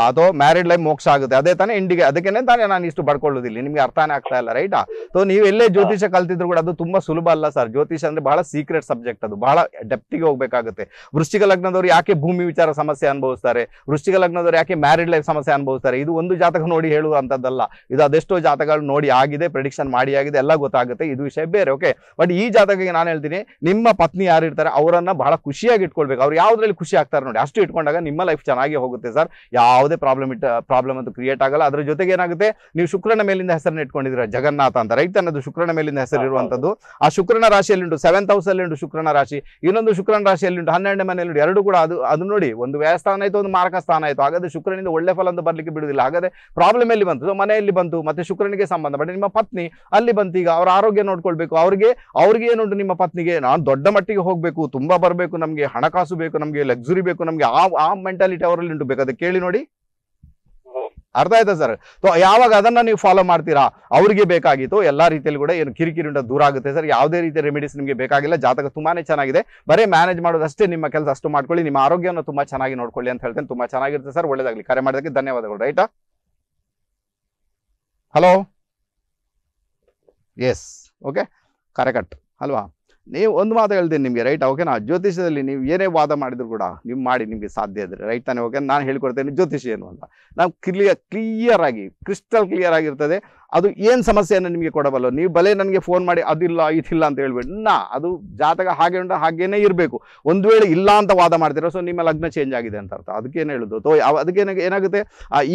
ಅದು ಮ್ಯಾರಿಡ್ ಲೈಫ್ ಮೋಕ್ಷ ಆಗುತ್ತೆ ಅದೇ ತಾನೇ ಇಂಡಿಗೆ ಅದಕ್ಕೆ ತಾನೇ ನಾನು ಇಷ್ಟು ಬಡ್ಕೊಳ್ಳೋದಿಲ್ಲ ನಿಮ್ಗೆ ಅರ್ಥನೇ ಆಗ್ತಾ ಇಲ್ಲ ರೈಟ್ ಸೊ ನೀವು ಎಲ್ಲೇ ಜ್ಯೋತಿಷ ಕಲ್ತಿದ್ರು ಕೂಡ ಅದು ತುಂಬಾ ಸುಲಭ ಅಲ್ಲ ಸರ್ ಜ್ಯೋತಿಷ ಅಂದ್ರೆ ಬಹಳ ಸೀಕ್ರೆಟ್ ಸಬ್ಜೆಕ್ಟ್ ಅದು ಬಹಳ ಡೆಪ್ತಿಗೆ ಹೋಗ್ಬೇಕಾಗುತ್ತೆ ವೃಷ್ಟಿಕ ಲಗ್ನದವ್ರು ಯಾಕೆ ಭೂಮಿ ವಿಚಾರ ಸಮಸ್ಯೆ ಅನುಭವಿಸ್ತಾರೆ ವೃಷ್ಟಿಕ ಲಗ್ನದವ್ರು ಯಾಕೆ ಮ್ಯಾರಿಡ್ ಲೈಫ್ ಸಮಸ್ಯೆ ಅನುಭವಿಸ್ತಾರೆ ಇದು ಒಂದು ಜಾತಕ ನೋಡಿ ಹೇಳುವಂತದ್ದಲ್ಲ ಇದು ಅದೆಷ್ಟೋ ಜಾತಕಗಳು ನೋಡಿ ಆಗಿದೆ ಪ್ರೆಡಿಕ್ಷನ್ ಮಾಡಿ ಆಗಿದೆ ಎಲ್ಲ ಗೊತ್ತಾಗುತ್ತೆ ಇದು ವಿಷಯ ಬೇರೆ ಓಕೆ ಬಟ್ ಈ ಜಾತಕಕ್ಕೆ ನಾನು ಹೇಳ್ತೀನಿ ನಿಮ್ಮ ಪತ್ನಿ ಯಾರು ಇರ್ತಾರೆ ಅವರನ್ನ ಬಹಳ ಖುಷಿಯಾಗಿ ಇಟ್ಕೊಳ್ಬೇಕು ಅವ್ರು ಯಾವ್ದ್ರಲ್ಲಿ ಖುಷಿ ಆಗ್ತಾರೆ ನೋಡಿ ಅಷ್ಟು ಇಟ್ಕೊಂಡಾಗ ನಿಮ್ಮ ಲೈಫ್ ಚೆನ್ನಾಗಿ ಹೋಗುತ್ತೆ ಸರ್ ಯಾವುದೇ ಪ್ರಾಬ್ಲಮ್ ಇಟ್ಟ ಪ್ರಾಬ್ಲಮ್ ಅಂತೂ ಕ್ರಿಯೇಟ್ ಆಗಲ್ಲ ಅದ್ರ ಜೊತೆಗೆ ಏನಾಗುತ್ತೆ ನೀವು ಶುಕ್ರನ ಮೇಲಿಂದ ಹೆಸರನ್ನ ಇಟ್ಕೊಂಡಿದ್ರೆ ಜಗನ್ನಾಥ ಅಂತ ರೈತನದ್ದು ಅನ್ನೋದು ಶುಕ್ರನ ಮೇಲಿಂದ ಹೆಸರು ಇರುವಂತದ್ದು ಆ ಶುಕ್ರನ ರಾಶಿಯಲ್ಲಿ ಉಂಟು ಸೆವೆಂತ್ ಹೌಸ್ ಅಲ್ಲಿ ಉಂಟು ಶುಕ್ರನ ರಾಶಿ ಇನ್ನೊಂದು ಶುಕ್ರನ ರಾಶಿಯಲ್ಲಿ ಉಂಟು ಹನ್ನೆರಡನೇ ಮನೆಯಲ್ಲಿ ಎರಡು ಕೂಡ ಅದು ಅದು ನೋಡಿ ಒಂದು ವ್ಯಯಸ್ಥಾನ ಆಯಿತು ಒಂದು ಮಾರಕ ಸ್ಥಾನ ಆಯಿತು ಹಾಗಾದ್ರೆ ಶುಕ್ರನಿಂದ ಒಳ್ಳೆ ಫಲ ಅಂತ ಬರಲಿಕ್ಕೆ ಬಿಡುವುದಿಲ್ಲ ಹಾಗಾದ್ರೆ ಪ್ರಾಬ್ಲಮ್ ಎಲ್ಲಿ ಬಂತು ಮನೆಯಲ್ಲಿ ಬಂತು ಮತ್ತೆ ಶುಕ್ರನಿಗೆ ಸಂಬಂಧ ಬಟ್ ನಿಮ್ಮ ಪತ್ನಿ ಅಲ್ಲಿ ಬಂತು ಈಗ ಅವರ ಆರೋಗ್ಯ ನೋಡ್ಕೊಳ್ಬೇಕು ಅವರಿಗೆ ಅವ್ರಿಗೆ ಏನುಂಟು ನಿಮ್ಮ ಪತ್ನಿಗೆ ನಾನು ದೊಡ್ಡ ಮಟ್ಟಿಗೆ ಹೋಗಬೇಕು ತುಂಬಾ ಬರಬೇಕು ನಮಗೆ ಹಣಕಾಸು ಬೇಕು ನಮಗೆ ಲಕ್ಸುರಿ ಬೇಕು ನಮಗೆ ಆ ಆ ಮೆಂಟಾಲಿಟಿ ಅವರಲ್ಲಿ ಉಂಟು ಅದಕ್ಕೆ ಹೇಳಿ ನೋಡಿ ಅರ್ಥ ಆಯ್ತಾ ಸರ್ ಯಾವಾಗ ಅದನ್ನ ನೀವು ಫಾಲೋ ಮಾಡ್ತೀರಾ ಅವ್ರಿಗೆ ಬೇಕಾಗಿತ್ತು ಎಲ್ಲಾ ರೀತಿಯಲ್ಲಿ ಕೂಡ ಏನು ಕಿರಿಕಿರಿಂದ ದೂರ ಆಗುತ್ತೆ ಸರ್ ಯಾವುದೇ ರೀತಿಯ ರೆಮಿಡೀಸ್ ನಿಮಗೆ ಬೇಕಾಗಿಲ್ಲ ಜಾತಕ ತುಂಬಾನೇ ಚೆನ್ನಾಗಿದೆ ಬರೇ ಮ್ಯಾನೇಜ್ ಮಾಡೋದಷ್ಟೇ ನಿಮ್ಮ ಕೆಲಸ ಅಷ್ಟು ಮಾಡ್ಕೊಳ್ಳಿ ನಿಮ್ಮ ಆರೋಗ್ಯವನ್ನು ತುಂಬಾ ಚೆನ್ನಾಗಿ ನೋಡ್ಕೊಳ್ಳಿ ಅಂತ ಹೇಳ್ತೇನೆ ತುಂಬಾ ಚೆನ್ನಾಗಿರುತ್ತೆ ಸರ್ ಒಳ್ಳೇದಾಗ್ಲಿ ಕರೆ ಮಾಡೋದಕ್ಕೆ ಧನ್ಯವಾದಗಳು right hello yes okay correct ಅಲ್ವಾ ನೀವು ಒಂದು ಮಾತು ಹೇಳ್ತೀನಿ ನಿಮಗೆ ರೈಟ್ ಓಕೆ ನಾ ಜ್ಯೋತಿಷ್ಯದಲ್ಲಿ ನೀವು ಏನೇ ವಾದ ಮಾಡಿದ್ರು ಕೂಡ ನೀವು ಮಾಡಿ ನಿಮಗೆ ಸಾಧ್ಯ ಇದ್ರೆ ರೈಟ್ ತಾನೇ ಓಕೆ ನಾನು ಹೇಳ್ಕೊಡ್ತೇನೆ ಜ್ಯೋತಿಷ್ಯ ಏನು ಅಂತ ನಾವು ಕ್ಲಿಯರ್ ಕ್ಲಿಯರ್ ಆಗಿ ಕ್ರಿಸ್ಟಲ್ ಕ್ಲಿಯರ್ ಆಗಿರ್ತದೆ ಅದು ಏನು ಸಮಸ್ಯೆಯನ್ನು ನಿಮಗೆ ಕೊಡಬಲ್ಲ ನೀವು ಬಲೆ ನನಗೆ ಫೋನ್ ಮಾಡಿ ಅದಿಲ್ಲ ಇದಿಲ್ಲ ಅಂತ ಹೇಳ್ಬೇಡಿ ನಾ ಅದು ಜಾತಕ ಹಾಗೆ ಉಂಟು ಹಾಗೇನೇ ಇರಬೇಕು ಒಂದು ವೇಳೆ ಇಲ್ಲ ಅಂತ ವಾದ ಮಾಡ್ತೀರಾ ಸೊ ನಿಮ್ಮ ಲಗ್ನ ಚೇಂಜ್ ಆಗಿದೆ ಅಂತ ಅರ್ಥ ಅದಕ್ಕೇನು ಹೇಳೋದು ತೋ ಅದಕ್ಕೆ ಏನಾಗುತ್ತೆ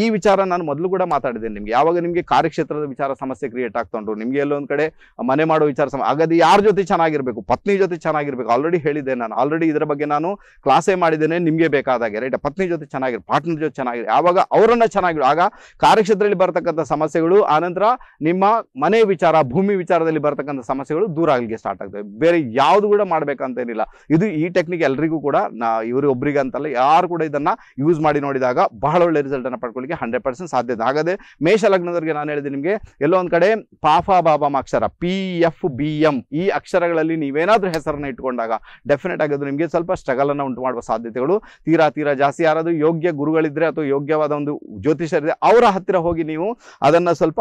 ಈ ವಿಚಾರ ನಾನು ಮೊದಲು ಕೂಡ ಮಾತಾಡಿದ್ದೇನೆ ನಿಮಗೆ ಯಾವಾಗ ನಿಮಗೆ ಕಾರ್ಯಕ್ಷೇತ್ರದ ವಿಚಾರ ಸಮಸ್ಯೆ ಕ್ರಿಯೇಟ್ ಆಗ್ತಾ ಉಂಟು ನಿಮಗೆ ಎಲ್ಲೊಂದು ಕಡೆ ಮನೆ ಮಾಡೋ ವಿಚಾರ ಸಮ ಹಾಗಾದ್ರೆ ಯಾರ ಜೊತೆ ಚೆನ್ನಾಗಿರಬೇಕು ಪತ್ನಿ ಜೊತೆ ಚೆನ್ನಾಗಿರಬೇಕು ಆಲ್ರೆಡಿ ಹೇಳಿದೆ ನಾನು ಆಲ್ರೆಡಿ ಇದರ ಬಗ್ಗೆ ನಾನು ಕ್ಲಾಸೇ ಮಾಡಿದ್ದೇನೆ ನಿಮಗೆ ಬೇಕಾದಾಗೆ ರೈಟ್ ಪತ್ನಿ ಜೊತೆ ಚೆನ್ನಾಗಿರ್ ಪಾರ್ಟ್ನರ್ ಜೊತೆ ಚೆನ್ನಾಗಿರ್ ಯಾವಾಗ ಅವರನ್ನು ಚೆನ್ನಾಗಿರು ಆಗ ಕಾರ್ಯಕ್ಷೇತ್ರದಲ್ಲಿ ಬರತಕ್ಕಂಥ ಸಮಸ್ಯೆಗಳು ಆನಂತರ ನಿಮ್ಮ ಮನೆ ವಿಚಾರ ಭೂಮಿ ವಿಚಾರದಲ್ಲಿ ಬರ್ತಕ್ಕಂಥ ಸಮಸ್ಯೆಗಳು ದೂರ ಆಗಲಿಕ್ಕೆ ಸ್ಟಾರ್ಟ್ ಆಗ್ತವೆ ಬೇರೆ ಯಾವುದು ಕೂಡ ಮಾಡಬೇಕಂತೇನಿಲ್ಲ ಇದು ಈ ಟೆಕ್ನಿಕ್ ಎಲ್ರಿಗೂ ಕೂಡ ನಾ ಒಬ್ಬರಿಗೆ ಅಂತಲ್ಲ ಯಾರು ಕೂಡ ಇದನ್ನು ಯೂಸ್ ಮಾಡಿ ನೋಡಿದಾಗ ಬಹಳ ಒಳ್ಳೆ ರಿಸಲ್ಟನ್ನು ಪಡ್ಕೊಳ್ಳಿಕ್ಕೆ ಹಂಡ್ರೆಡ್ ಪರ್ಸೆಂಟ್ ಸಾಧ್ಯತೆ ಆಗದೆ ಮೇಷ ಲಗ್ನದವರಿಗೆ ನಾನು ಹೇಳಿದೆ ನಿಮಗೆ ಎಲ್ಲೋ ಒಂದು ಕಡೆ ಪಾಫ ಬಾಬಾಮ ಅಕ್ಷರ ಪಿ ಎಫ್ ಬಿ ಎಂ ಈ ಅಕ್ಷರಗಳಲ್ಲಿ ನೀವೇನಾದ್ರೂ ಹೆಸರನ್ನು ಇಟ್ಕೊಂಡಾಗ ಡೆಫಿನೆಟ್ ಆಗಿ ಅದು ನಿಮಗೆ ಸ್ವಲ್ಪ ಸ್ಟ್ರಗಲ್ ಅನ್ನು ಉಂಟು ಮಾಡುವ ಸಾಧ್ಯತೆಗಳು ತೀರಾ ತೀರಾ ಜಾಸ್ತಿ ಯಾರಾದರೂ ಯೋಗ್ಯ ಗುರುಗಳಿದ್ರೆ ಅಥವಾ ಯೋಗ್ಯವಾದ ಒಂದು ಜ್ಯೋತಿಷರಿದೆ ಅವರ ಹತ್ತಿರ ಹೋಗಿ ನೀವು ಅದನ್ನು ಸ್ವಲ್ಪ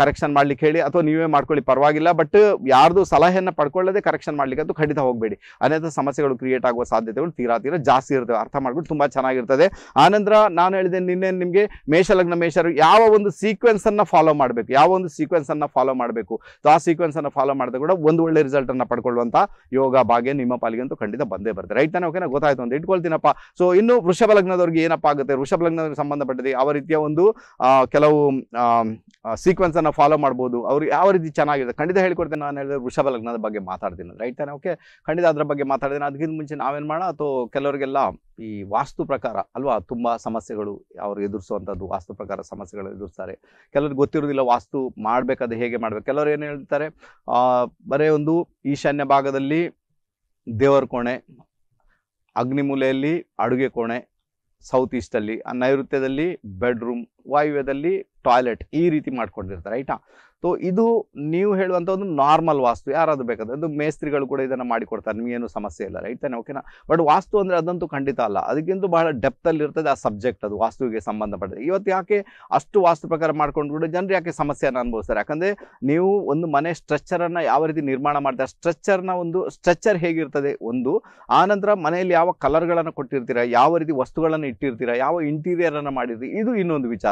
ಕರೆಕ್ಷನ್ ಮಾಡ್ಲಿಕ್ಕೆ ಹೇಳಿ ಅಥವಾ ನೀವೇ ಮಾಡ್ಕೊಳ್ಳಿ ಪರವಾಗಿಲ್ಲ ಬಟ್ ಯಾರ್ದು ಸಲಹೆಯನ್ನ ಪಡ್ಕೊಳ್ಳದೆ ಕರೆಕ್ಷನ್ ಮಾಡ್ಲಿಕ್ಕೆ ಅದು ಖಂಡಿತ ಹೋಗಬೇಡಿ ಅನೇಕ ಸಮಸ್ಯೆಗಳು ಕ್ರಿಯೇಟ್ ಆಗುವ ಸಾಧ್ಯತೆಗಳು ತೀರಾ ತೀರಾ ಜಾಸ್ತಿ ಇರ್ತವೆ ಅರ್ಥ ಮಾಡ್ಬಿಟ್ಟು ತುಂಬಾ ಚೆನ್ನಾಗಿರ್ತದೆ ಆನಂತರ ನಾನು ಹೇಳಿದೆ ನಿನ್ನೆ ನಿಮಗೆ ಮೇಷಲಗ್ನ ಮೇಷರು ಯಾವ ಒಂದು ಸೀಕ್ವೆನ್ಸ್ ಅನ್ನ ಫಾಲೋ ಮಾಡಬೇಕು ಯಾವ ಒಂದು ಸೀಕ್ವೆನ್ಸ್ ಅನ್ನ ಫಾಲೋ ಮಾಡಬೇಕು ಆ ಸೀಕ್ವೆನ್ಸ್ ಅನ್ನ ಫಾಲೋ ಮಾಡಿದ ಕೂಡ ಒಂದು ಒಳ್ಳೆ ಅನ್ನ ಪಡ್ಕೊಳ್ಳುವಂತ ಯೋಗ ಭಾಗ್ಯ ನಿಮ್ಮ ಪಾಲಿಗೆ ಅಂತೂ ಖಂಡಿತ ಬಂದೇ ಬರ್ತದೆ ರೈಟ್ ತಾನೆ ಓಕೆನಾ ಗೊತ್ತಾಯ್ತು ಅಂತ ಇಟ್ಕೊಳ್ತೀನಪ್ಪ ಸೊ ಇನ್ನು ವೃಷಭ ಲಗ್ನದವ್ರಿಗೆ ಏನಪ್ಪ ಆಗುತ್ತೆ ವೃಷಭ ಲಗ್ನದವ್ರಿಗೆ ಸಂಬಂಧಪಟ್ಟಿದೆ ಯಾವ ರೀತಿಯ ಒಂದು ಕೆಲವು ಸೀಕ್ವೆನ್ಸ್ ಅನ್ನು ಫಾಲೋ ಮಾಡಬಹುದು ಅವ್ರು ಯಾವ ರೀತಿ ಚೆನ್ನಾಗಿದೆ ಖಂಡಿತ ಹೇಳ್ಕೊಡ್ತೇನೆ ನಾನು ಹೇಳಿದ್ರೆ ವೃಷಭ ಲಗ್ನದ ಬಗ್ಗೆ ಮಾತಾಡ್ತೀನಿ ರೈಟ್ ತಾನೆ ಓಕೆ ಖಂಡಿತ ಅದರ ಬಗ್ಗೆ ಮಾತಾಡ್ತೀನಿ ಅದಕ್ಕಿಂತ ಮುಂಚೆ ನಾವೇನು ಮಾಡೋಣ ಅಥವಾ ಕೆಲವರಿಗೆಲ್ಲ ಈ ವಾಸ್ತು ಪ್ರಕಾರ ಅಲ್ವಾ ತುಂಬಾ ಸಮಸ್ಯೆಗಳು ಅವ್ರು ಎದುರಿಸುವಂಥದ್ದು ವಾಸ್ತು ಪ್ರಕಾರ ಸಮಸ್ಯೆಗಳು ಎದುರಿಸ್ತಾರೆ ಕೆಲವ್ರಿಗೆ ಗೊತ್ತಿರೋದಿಲ್ಲ ವಾಸ್ತು ಮಾಡ್ಬೇಕಾದ್ರೆ ಹೇಗೆ ಮಾಡ್ಬೇಕು ಕೆಲವರು ಏನು ಹೇಳ್ತಾರೆ ಆ ಬರೇ ಒಂದು ಈಶಾನ್ಯ ಭಾಗದಲ್ಲಿ ದೇವರ ಕೋಣೆ ಅಗ್ನಿಮೂಲೆಯಲ್ಲಿ ಅಡುಗೆ ಕೋಣೆ ಸೌತ್ ಈಸ್ಟ್ ಅಲ್ಲಿ ನೈಋತ್ಯದಲ್ಲಿ ಬೆಡ್ರೂಮ್ ವಾಯುವ್ಯದಲ್ಲಿ ಟಾಯ್ಲೆಟ್ ಈ ರೀತಿ ಮಾಡ್ಕೊಂಡಿರ್ತಾರೆ ರೈಟಾ ಸೊ ಇದು ನೀವು ಹೇಳುವಂಥ ಒಂದು ನಾರ್ಮಲ್ ವಾಸ್ತು ಯಾರಾದರೂ ಬೇಕಾದ್ರೆ ಅದು ಮೇಸ್ತ್ರಿಗಳು ಕೂಡ ಇದನ್ನು ಮಾಡಿಕೊಡ್ತಾರೆ ಏನು ಸಮಸ್ಯೆ ಇಲ್ಲ ರೈಟ್ ತಾನೆ ಓಕೆನಾ ಬಟ್ ವಾಸ್ತು ಅಂದರೆ ಅದಂತೂ ಖಂಡಿತ ಅಲ್ಲ ಅದಕ್ಕಿಂತ ಬಹಳ ಡೆಪ್ತಲ್ಲಿ ಇರ್ತದೆ ಆ ಸಬ್ಜೆಕ್ಟ್ ಅದು ವಾಸ್ತುವಿಗೆ ಸಂಬಂಧಪಟ್ಟಿದೆ ಇವತ್ತು ಯಾಕೆ ಅಷ್ಟು ವಾಸ್ತು ಪ್ರಕಾರ ಕೂಡ ಜನರು ಯಾಕೆ ಸಮಸ್ಯೆಯನ್ನು ಅನುಭವಿಸ್ತಾರೆ ಯಾಕಂದರೆ ನೀವು ಒಂದು ಮನೆ ಸ್ಟ್ರಕ್ಚರನ್ನು ಯಾವ ರೀತಿ ನಿರ್ಮಾಣ ಮಾಡ್ತಾರೆ ಸ್ಟ್ರಕ್ಚರ್ನ ಒಂದು ಸ್ಟ್ರಕ್ಚರ್ ಹೇಗಿರ್ತದೆ ಒಂದು ಆನಂತರ ಮನೆಯಲ್ಲಿ ಯಾವ ಕಲರ್ಗಳನ್ನು ಕೊಟ್ಟಿರ್ತೀರಾ ಯಾವ ರೀತಿ ವಸ್ತುಗಳನ್ನು ಇಟ್ಟಿರ್ತೀರಾ ಯಾವ ಇಂಟೀರಿಯರನ್ನು ಮಾಡಿರ್ತೀರಿ ಇದು ಇನ್ನೊಂದು ವಿಚಾರ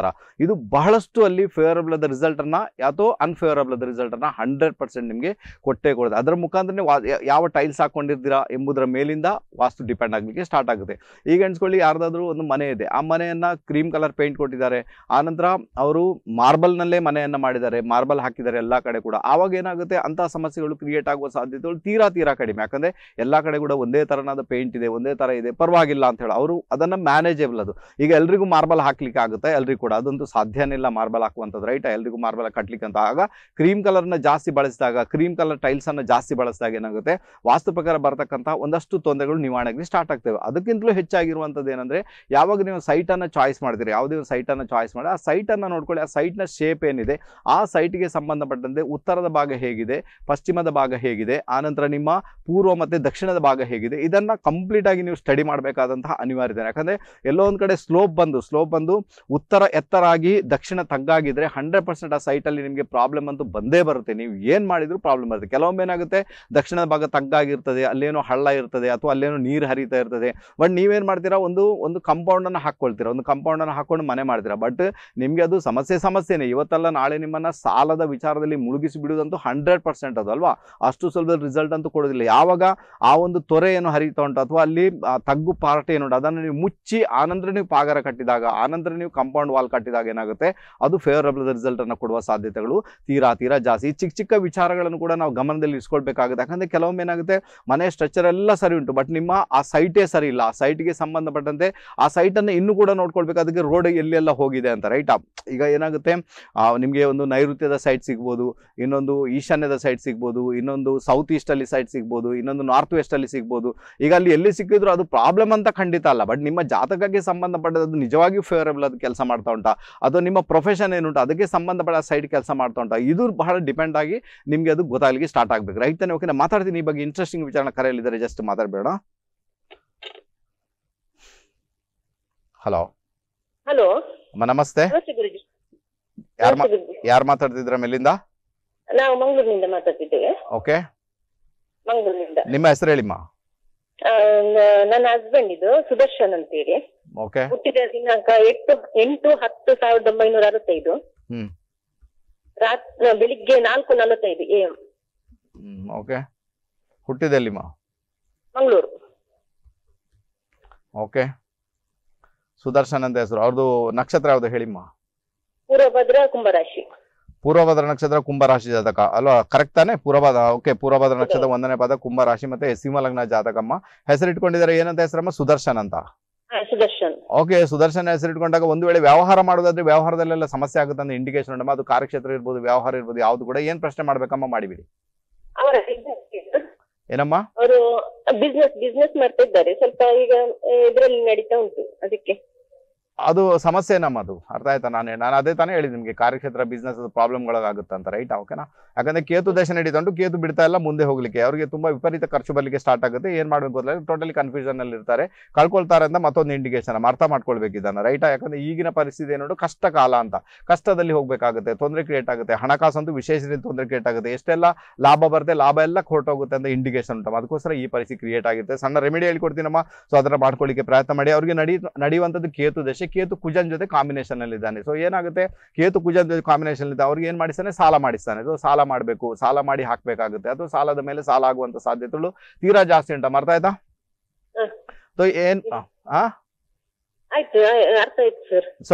ಇದು ಬಹಳಷ್ಟು ಅಲ್ಲಿ ಫೇವರಬಲ್ ಆದ ರಿಸಲ್ಟನ್ನು ಯಾತೋ ಅನ್ಫೇವರಬಲ್ ರಿಸಲ್ಟ್ ಅನ್ನ ಹಂಡ್ರೆಡ್ ಪರ್ಸೆಂಟ್ ನಿಮಗೆ ಕೊಟ್ಟೇ ಕೊಡುತ್ತೆ ಅದರ ಮುಖಾಂತರನೇ ಯಾವ ಟೈಲ್ಸ್ ಹಾಕೊಂಡಿರ್ತೀರಾ ಎಂಬುದರ ಮೇಲಿಂದ ವಾಸ್ತು ಡಿಪೆಂಡ್ ಆಗಲಿಕ್ಕೆ ಸ್ಟಾರ್ಟ್ ಆಗುತ್ತೆ ಈಗ ಎಣಿಸ್ಕೊಳ್ಳಿ ಯಾರ್ದಾದ್ರೂ ಒಂದು ಮನೆ ಇದೆ ಆ ಮನೆಯನ್ನು ಕ್ರೀಮ್ ಕಲರ್ ಪೇಂಟ್ ಕೊಟ್ಟಿದ್ದಾರೆ ಆನಂತರ ಅವರು ಮಾರ್ಬಲ್ನಲ್ಲೇ ಮನೆಯನ್ನು ಮಾಡಿದ್ದಾರೆ ಮಾರ್ಬಲ್ ಹಾಕಿದ್ದಾರೆ ಎಲ್ಲ ಕಡೆ ಕೂಡ ಆವಾಗ ಏನಾಗುತ್ತೆ ಅಂತಹ ಸಮಸ್ಯೆಗಳು ಕ್ರಿಯೇಟ್ ಆಗುವ ಸಾಧ್ಯತೆಗಳು ತೀರಾ ತೀರಾ ಕಡಿಮೆ ಯಾಕಂದರೆ ಎಲ್ಲ ಕಡೆ ಕೂಡ ಒಂದೇ ಥರನಾದ ಪೇಂಟ್ ಇದೆ ಒಂದೇ ಥರ ಇದೆ ಪರವಾಗಿಲ್ಲ ಅಂತ ಹೇಳಿ ಅವರು ಅದನ್ನು ಮ್ಯಾನೇಜೇಬಲ್ ಅದು ಈಗ ಎಲ್ರಿಗೂ ಮಾರ್ಬಲ್ ಹಾಕ್ಲಿಕ್ಕೆ ಆಗುತ್ತೆ ಎಲ್ರಿಗೂ ಕೂಡ ಅದಂತೂ ಸಾಧ್ಯನೇ ಇಲ್ಲ ಮಾರ್ಬಲ್ ಹಾಕುವಂಥದ್ದು ರೈಟ್ ಎಲ್ರಿಗೂ ಮಾರ್ಬಲ್ ಕಟ್ಲಿಕ್ಕೆ ಅಂತ ಬಳಸಿದಾಗ ಕ್ರೀಮ್ ಕಲರ್ನ ಜಾಸ್ತಿ ಬಳಸಿದಾಗ ಕ್ರೀಮ್ ಕಲರ್ ಟೈಲ್ಸನ್ನು ಜಾಸ್ತಿ ಬಳಸಿದಾಗ ಏನಾಗುತ್ತೆ ವಾಸ್ತು ಪ್ರಕಾರ ಬರತಕ್ಕಂಥ ಒಂದಷ್ಟು ತೊಂದರೆಗಳು ನಿವಾರಣೆಗೆ ಸ್ಟಾರ್ಟ್ ಆಗ್ತವೆ ಅದಕ್ಕಿಂತಲೂ ಹೆಚ್ಚಾಗಿರುವಂಥದ್ದು ಏನಂದ್ರೆ ಯಾವಾಗ ನೀವು ಸೈಟನ್ನು ಚಾಯ್ಸ್ ಮಾಡ್ತೀರಿ ಯಾವುದೇ ಒಂದು ಸೈಟನ್ನು ಚಾಯ್ಸ್ ಮಾಡಿ ಆ ಸೈಟನ್ನು ನೋಡ್ಕೊಳ್ಳಿ ಆ ಸೈಟ್ನ ಶೇಪ್ ಏನಿದೆ ಆ ಸೈಟ್ಗೆ ಸಂಬಂಧಪಟ್ಟಂತೆ ಉತ್ತರದ ಭಾಗ ಹೇಗಿದೆ ಪಶ್ಚಿಮದ ಭಾಗ ಹೇಗಿದೆ ಆನಂತರ ನಿಮ್ಮ ಪೂರ್ವ ಮತ್ತು ದಕ್ಷಿಣದ ಭಾಗ ಹೇಗಿದೆ ಇದನ್ನು ಆಗಿ ನೀವು ಸ್ಟಡಿ ಮಾಡಬೇಕಾದಂತಹ ಅನಿವಾರ್ಯತೆ ಯಾಕಂದ್ರೆ ಎಲ್ಲೋ ಒಂದು ಕಡೆ ಸ್ಲೋಪ್ ಬಂದು ಸ್ಲೋಪ್ ಬಂದು ಉತ್ತರ ಎತ್ತರಾಗಿ ದಕ್ಷಿಣ ತಗ್ಗಾಗಿದ್ದರೆ ಹಂಡ್ರೆಡ್ ಪರ್ಸೆಂಟ್ ಆ ಅಲ್ಲಿ ನಿಮಗೆ ಪ್ರಾಬ್ಲಮ್ ಅಂತೂ ಬಂದೇ ಬರುತ್ತೆ ನೀವು ಏನು ಮಾಡಿದರೂ ಪ್ರಾಬ್ಲಮ್ ಬರುತ್ತೆ ಕೆಲವೊಮ್ಮೆ ಏನಾಗುತ್ತೆ ದಕ್ಷಿಣ ಭಾಗ ತಗ್ಗಾಗಿರ್ತದೆ ಅಲ್ಲೇನೋ ಹಳ್ಳ ಇರ್ತದೆ ಅಥವಾ ಅಲ್ಲೇನೋ ನೀರು ಹರಿತಾ ಇರ್ತದೆ ಬಟ್ ನೀವೇನು ಮಾಡ್ತೀರಾ ಒಂದು ಒಂದು ಕಂಪೌಂಡನ್ನು ಹಾಕ್ಕೊಳ್ತೀರಾ ಒಂದು ಕಂಪೌಂಡನ್ನು ಹಾಕ್ಕೊಂಡು ಮನೆ ಮಾಡ್ತೀರಾ ಬಟ್ ನಿಮಗೆ ಅದು ಸಮಸ್ಯೆ ಸಮಸ್ಯೆನೇ ಇವತ್ತಲ್ಲ ನಾಳೆ ನಿಮ್ಮನ್ನು ಸಾಲದ ವಿಚಾರದಲ್ಲಿ ಮುಳುಗಿಸಿ ಬಿಡುವುದಂತೂ ಹಂಡ್ರೆಡ್ ಪರ್ಸೆಂಟ್ ಅದು ಅಲ್ವಾ ಅಷ್ಟು ಸುಲಭದ ರಿಸಲ್ಟ್ ಅಂತೂ ಕೊಡೋದಿಲ್ಲ ಯಾವಾಗ ಆ ಒಂದು ತೊರೆ ಏನು ಹರಿತಾ ಉಂಟು ಅಥವಾ ಅಲ್ಲಿ ತಗ್ಗು ಪಾರ್ಟಿ ಏನು ಉಂಟು ಅದನ್ನು ನೀವು ಮುಚ್ಚಿ ಆನಂತರ ನೀವು ಪಾಗಾರ ಕಟ್ಟಿದಾಗ ಆನಂತರ ನೀವು ಕಂಪೌಂಡ್ ವಾಲ್ ಕಟ್ಟಿದಾಗ ಏನಾಗುತ್ತೆ ಅದು ಫೇವರಬಲ್ ರಿಸಲ್ಟನ್ನು ಕೊಡುವ ಸಾಧ್ಯತೆಗಳು ತೀರಾ ತೀರಾ ಜಾಸ್ತಿ ಚಿಕ್ಕ ಚಿಕ್ಕ ವಿಚಾರಗಳನ್ನು ಕೂಡ ನಾವು ಗಮನದಲ್ಲಿ ಇಸ್ಕೊಳ್ಬೇಕಾಗುತ್ತೆ ಯಾಕಂದ್ರೆ ಕೆಲವೊಮ್ಮೆ ಏನಾಗುತ್ತೆ ಮನೆ ಸ್ಟ್ರಕ್ಚರ್ ಎಲ್ಲ ಸರಿ ಉಂಟು ಬಟ್ ನಿಮ್ಮ ಆ ಸೈಟೇ ಸರಿ ಇಲ್ಲ ಆ ಸೈಟ್ಗೆ ಸಂಬಂಧಪಟ್ಟಂತೆ ಆ ಸೈಟ್ ಅನ್ನು ಇನ್ನೂ ಕೂಡ ನೋಡ್ಕೊಳ್ಬೇಕು ಅದಕ್ಕೆ ರೋಡ್ ಎಲ್ಲೆಲ್ಲ ಹೋಗಿದೆ ಅಂತ ರೈಟ್ ಈಗ ಏನಾಗುತ್ತೆ ನಿಮಗೆ ಒಂದು ನೈಋತ್ಯದ ಸೈಟ್ ಸಿಗ್ಬೋದು ಇನ್ನೊಂದು ಈಶಾನ್ಯದ ಸೈಟ್ ಸಿಗ್ಬೋದು ಇನ್ನೊಂದು ಸೌತ್ ಈಸ್ಟ್ ಅಲ್ಲಿ ಸೈಟ್ ಸಿಗ್ಬೋದು ಇನ್ನೊಂದು ನಾರ್ತ್ ಅಲ್ಲಿ ಸಿಗ್ಬೋದು ಈಗ ಅಲ್ಲಿ ಎಲ್ಲಿ ಸಿಕ್ಕಿದ್ರು ಅದು ಪ್ರಾಬ್ಲಮ್ ಅಂತ ಖಂಡಿತ ಅಲ್ಲ ಬಟ್ ನಿಮ್ಮ ಜಾತಕಕ್ಕೆ ಸಂಬಂಧಪಟ್ಟದ್ದು ನಿಜವಾಗಿಯೂ ಫೇವರಬಲ್ ಅದು ಕೆಲಸ ಮಾಡ್ತಾ ಉಂಟಾ ಅಥವಾ ನಿಮ್ಮ ಪ್ರೊಫೆಷನ್ ಏನುಂಟು ಅದಕ್ಕೆ ಸಂಬಂಧಪಟ್ಟ ಸೈಟ್ ಕೆಲಸ ಮಾಡ್ತಾ ಮಾಡ್ತಾ ಉಂಟು ಇದು ಬಹಳ ಡಿಪೆಂಡ್ ಆಗಿ ನಿಮಗೆ ಅದು ಗೊತ್ತಾಗಲಿಕ್ಕೆ ಸ್ಟಾರ್ಟ್ ಆಗಬೇಕು ರೈತನೇ ಓಕೆ ನಾನು ಮಾತಾಡ್ತೀನಿ ಈ ಬಗ್ಗೆ ಇಂಟ್ರೆಸ್ಟಿಂಗ್ ವಿಚಾರ ಕರೆಯಲ್ಲಿದ್ದಾರೆ ಜಸ್ಟ್ ಮಾತಾಡಬೇಡ ಹಲೋ ಹಲೋ ನಮಸ್ತೆ ಯಾರು ಮಾತಾಡ್ತಿದ್ರ ಮೇಲಿಂದ ನಾವು ಮಂಗಳೂರಿನಿಂದ ಮಾತಾಡ್ತಿದ್ದೇವೆ ಓಕೆ ಮಂಗಳೂರಿನಿಂದ ನಿಮ್ಮ ಹೆಸರು ಹೇಳಿಮ್ಮ ನನ್ನ ಹಸ್ಬೆಂಡ್ ಇದು ಸುದರ್ಶನ್ ಅಂತೇಳಿ ಹುಟ್ಟಿದ ದಿನಾಂಕ ಎಂಟು ಎಂಟು ಹತ್ತು ಸಾವಿರದ ಒಂಬೈನೂರ ಅರವತ್ತೈದು ರಾತ್ರಿ ಓಕೆ ಓಕೆ ಸುದರ್ಶನ್ ಅಂತ ಹೆಸರು ಅವ್ರದ್ದು ನಕ್ಷತ್ರ ಯಾವ್ದು ಹೇಳಿಮ್ಮ ಪೂರ್ವಭದ್ರ ಕುಂಭರಾಶಿ ಪೂರ್ವಭದ್ರ ನಕ್ಷತ್ರ ಕುಂಭರಾಶಿ ಜಾತಕ ಅಲ್ವಾ ಕರೆಕ್ಟ್ ತಾನೆ ಪೂರ್ವಭದ್ರ ಓಕೆ ಪೂರ್ವಭದ್ರ ನಕ್ಷತ್ರ ಒಂದನೇ ಪದ ಕುಂಭರಾಶಿ ಮತ್ತೆ ಸಿಂಹ ಲಗ್ನ ಜಾತಕಮ್ಮ ಹೆಸರು ಇಟ್ಕೊಂಡಿದ್ದಾರೆ ಏನಂತ ಹೆಸರಮ್ಮ ಸುದರ್ಶನ್ ಅಂತ ಸುದರ್ಶನ್ ಓಕೆ ಸುದರ್ಶನ್ ಹೆಸರಿಟ್ಕೊಂಡಾಗ ಒಂದು ವೇಳೆ ವ್ಯವಹಾರ ಮಾಡೋದಾದ್ರೆ ವ್ಯವಹಾರದಲ್ಲೆಲ್ಲ ಸಮಸ್ಯೆ ಆಗುತ್ತೆ ಅಂತ ಇಂಡಿಕೇಶನ್ ಉಂಟಮ್ಮ ಅದು ಕಾರ್ಯಕ್ಷೇತ್ರ ಇರ್ಬೋದು ವ್ಯವಹಾರ ಇರ್ಬೋದು ಯಾವ್ದು ಕೂಡ ಏನ್ ಪ್ರಶ್ನೆ ಮಾಡ್ಬೇಕಮ್ಮ ಮಾಡಿಬಿಡಿ ಏನಮ್ಮ ಅವರು ಬಿಸ್ನೆಸ್ ಬಿಸ್ನೆಸ್ ಮಾಡ್ತಾ ಇದ್ದಾರೆ ಸ್ವಲ್ಪ ಈಗ ಇದರಲ್ಲಿ ನಡೀತಾ ಉಂಟು ಅದಕ್ಕೆ ಅದು ಸಮಸ್ಯೆ ನಮ್ಮದು ಅರ್ಥ ಆಯ್ತಾ ನಾನು ನಾನು ಅದೇ ತಾನೇ ಹೇಳಿದ್ ನಿಮಗೆ ಕಾರ್ಯಕ್ಷೇತ್ರ ಬಿಸ್ನೆಸ್ ಪ್ರಾಬ್ಲಮ್ಗಳಾಗುತ್ತೆ ಅಂತ ರೈಟ್ ಓಕೆನಾ ಯಾಕಂದ್ರೆ ಕೇತು ದಶ ನಡೀತಂಟು ಕೇತು ಬಿಡ್ತಾ ಇಲ್ಲ ಮುಂದೆ ಹೋಗ್ಲಿಕ್ಕೆ ಅವರಿಗೆ ತುಂಬಾ ವಿಪರೀತ ಖರ್ಚು ಬರಲಿಕ್ಕೆ ಸ್ಟಾರ್ಟ್ ಆಗುತ್ತೆ ಏನು ಮಾಡಬೇಕು ಗೊತ್ತಿಲ್ಲ ಟೋಟಲಿ ಕನ್ಫ್ಯೂಷನ್ ಅಲ್ಲಿ ಇರ್ತಾರೆ ಕಳ್ಕೊಳ್ತಾರೆ ಅಂತ ಮತ್ತೊಂದು ಇಂಡಿಕೇಶನ್ ಅರ್ಥ ಮಾಡ್ಕೊಳ್ಬೇಕು ಇದನ್ನ ರೈಟಾ ಯಾಕಂದ್ರೆ ಈಗಿನ ಪರಿಸ್ಥಿತಿ ಏನೋ ಕಷ್ಟ ಕಾಲ ಅಂತ ಕಷ್ಟದಲ್ಲಿ ಹೋಗಬೇಕಾಗುತ್ತೆ ತೊಂದರೆ ಕ್ರಿಯೇಟ್ ಆಗುತ್ತೆ ಹಣಕಾಸು ಅಂತೂ ವಿಶೇಷ ತೊಂದರೆ ಕ್ರಿಯೇಟ್ ಆಗುತ್ತೆ ಎಷ್ಟೆಲ್ಲ ಲಾಭ ಬರುತ್ತೆ ಲಾಭ ಎಲ್ಲ ಹೋಗುತ್ತೆ ಅಂತ ಇಂಡಿಕೇಶನ್ ಉಂಟು ಅದಕ್ಕೋಸ್ಕರ ಈ ಪರಿಸ್ಥಿತಿ ಕ್ರಿಯೇಟ್ ಆಗುತ್ತೆ ಸಣ್ಣ ರೆಮಿಡಿ ಹೇಳ್ಕೊಡ್ತೀನಮ್ಮ ಸೊ ಅದನ್ನ ಮಾಡ್ಕೊಳ್ಳಿಕ್ಕೆ ಪ್ರಯತ್ನ ಮಾಡಿ ಅವರಿಗೆ ನಡಿ ನಡೆಯುವಂಥದ್ದು ಕೇತು ದಶ ಕೇತು ಕುಜನ್ ಜೊತೆ ಕಾಂಬಿನೇಷನ್ ಅಲ್ಲಿ ಇದ್ದಾನೆ ಸೊ ಏನಾಗುತ್ತೆ ಕೇತು ಕುಜನ್ ಜೊತೆ ಕಾಂಬಿನೇಷನ್ ಇದ್ದ ಅವ್ರಿಗೆ ಏನ್ ಮಾಡಿಸ್ತಾನೆ ಸಾಲ ಮಾಡಿಸ್ತಾನೆ ಸೊ ಸಾಲ ಮಾಡಬೇಕು ಸಾಲ ಮಾಡಿ ಹಾಕ್ಬೇಕಾಗುತ್ತೆ ಅಥವಾ ಸಾಲದ ಮೇಲೆ ಸಾಲ ಆಗುವಂತ ಸಾಧ್ಯತೆಗಳು ತೀರಾ ಜಾಸ್ತಿ ಉಂಟ ಮರ್ತಾ ಆಯ್ತಾ ಸೊ ಏನ್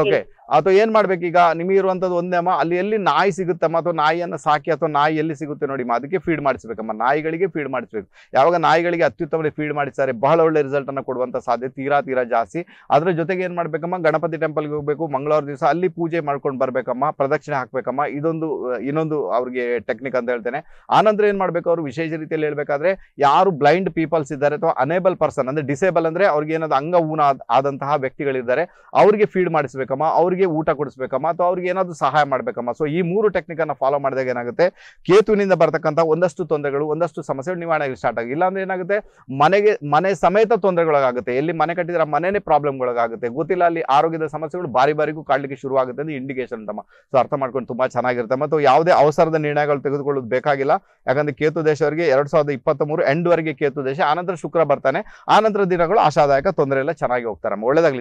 ಓಕೆ ಅಥವಾ ಏನು ಈಗ ನಿಮಗೆ ಒಂದೇ ಅಮ್ಮ ಅಲ್ಲಿ ಎಲ್ಲಿ ನಾಯಿ ಸಿಗುತ್ತಮ್ಮ ಅಥವಾ ನಾಯಿಯನ್ನು ಸಾಕಿ ಅಥವಾ ನಾಯಿ ಎಲ್ಲಿ ಸಿಗುತ್ತೆ ನೋಡಿ ಅದಕ್ಕೆ ಫೀಡ್ ಮಾಡಿಸ್ಬೇಕಮ್ಮ ನಾಯಿಗಳಿಗೆ ಫೀಡ್ ಮಾಡಿಸ್ಬೇಕು ಯಾವಾಗ ನಾಯಿಗಳಿಗೆ ಅತ್ಯುತ್ತಮ ಫೀಡ್ ಮಾಡಿಸ್ತಾರೆ ಬಹಳ ಒಳ್ಳೆ ರಿಸಲ್ಟ್ ಅನ್ನು ಕೊಡುವಂತ ಸಾಧ್ಯತೆ ತೀರಾ ತೀರಾ ಜಾಸ್ತಿ ಅದರ ಜೊತೆಗೆ ಏನು ಮಾಡ್ಬೇಕಮ್ಮ ಗಣಪತಿ ಟೆಂಪಲ್ಗೆ ಹೋಗಬೇಕು ಮಂಗಳವಾರ ದಿವಸ ಅಲ್ಲಿ ಪೂಜೆ ಮಾಡ್ಕೊಂಡು ಬರ್ಬೇಕಮ್ಮ ಪ್ರದಕ್ಷಿಣೆ ಹಾಕಬೇಕಮ್ಮ ಇದೊಂದು ಇನ್ನೊಂದು ಅವ್ರಿಗೆ ಟೆಕ್ನಿಕ್ ಅಂತ ಹೇಳ್ತೇನೆ ಆನಂತರ ಏನು ಮಾಡಬೇಕು ಅವರು ವಿಶೇಷ ರೀತಿಯಲ್ಲಿ ಹೇಳ್ಬೇಕಾದ್ರೆ ಯಾರು ಬ್ಲೈಂಡ್ ಪೀಪಲ್ಸ್ ಇದ್ದಾರೆ ಅಥವಾ ಅನೇಬಲ್ ಪರ್ಸನ್ ಅಂದ್ರೆ ಡಿಸೇಬಲ್ ಅಂದ್ರೆ ಅವ್ರಿಗೆ ಏನಾದ್ರು ಅಂಗ ಊನ ಆದಂತಹ ವ್ಯಕ್ತಿಗಳಿದ್ದಾರೆ ಅವ್ರಿಗೆ ಫೀಡ್ ಮಾಡಿಸ್ಬೇಕಮ್ಮ ಅವ್ರಿಗೆ ಅವ್ರಿಗೆ ಊಟ ಕೊಡಿಸ್ಬೇಕಮ್ಮ ಅಥವಾ ಅವ್ರಿಗೆ ಏನಾದರೂ ಸಹಾಯ ಮಾಡಬೇಕಮ್ಮ ಸೊ ಈ ಮೂರು ಟೆಕ್ನಿಕನ್ನು ಫಾಲೋ ಮಾಡಿದಾಗ ಏನಾಗುತ್ತೆ ಕೇತುವಿನಿಂದ ಬರ್ತಕ್ಕಂಥ ಒಂದಷ್ಟು ತೊಂದರೆಗಳು ಒಂದಷ್ಟು ಸಮಸ್ಯೆಗಳು ನಿವಾರಣೆಗೆ ಸ್ಟಾರ್ಟ್ ಆಗಿ ಅಂದ್ರೆ ಏನಾಗುತ್ತೆ ಮನೆಗೆ ಮನೆ ಸಮೇತ ತೊಂದರೆಗಳಾಗುತ್ತೆ ಎಲ್ಲಿ ಮನೆ ಕಟ್ಟಿದ್ರೆ ಮನೆನೇ ಪ್ರಾಬ್ಲಮ್ಗಳಾಗುತ್ತೆ ಗೊತ್ತಿಲ್ಲ ಅಲ್ಲಿ ಆರೋಗ್ಯದ ಸಮಸ್ಯೆಗಳು ಬಾರಿ ಬಾರಿಗೂ ಕಾಡಲಿಕ್ಕೆ ಶುರು ಆಗುತ್ತೆ ಅಂತ ಇಂಡಿಕೇಶನ್ ಅಂತಮ್ಮ ಸೊ ಅರ್ಥ ಮಾಡ್ಕೊಂಡು ತುಂಬಾ ಚೆನ್ನಾಗಿರುತ್ತೆ ಅಥವಾ ಯಾವುದೇ ಅವಸರದ ನಿರ್ಣಯಗಳು ತೆಗೆದುಕೊಳ್ಳೋದು ಬೇಕಾಗಿಲ್ಲ ಯಾಕಂದ್ರೆ ಕೇತು ದೇಶ ಅವರಿಗೆ ಎರಡ್ ಸಾವಿರದ ಇಪ್ಪತ್ತ್ ಮೂರು ಎಂಡ್ವರೆಗೆ ಕೇತು ದೇಶ ಆನಂತರ ಶುಕ್ರ ಬರ್ತಾನೆ ಆನಂತರ ದಿನಗಳು ಆಶಾದಾಯಕ ತೊಂದರೆ ಎಲ್ಲ ಚೆನ್ನಾಗಿ ಹೋಗ್ತಾರೆ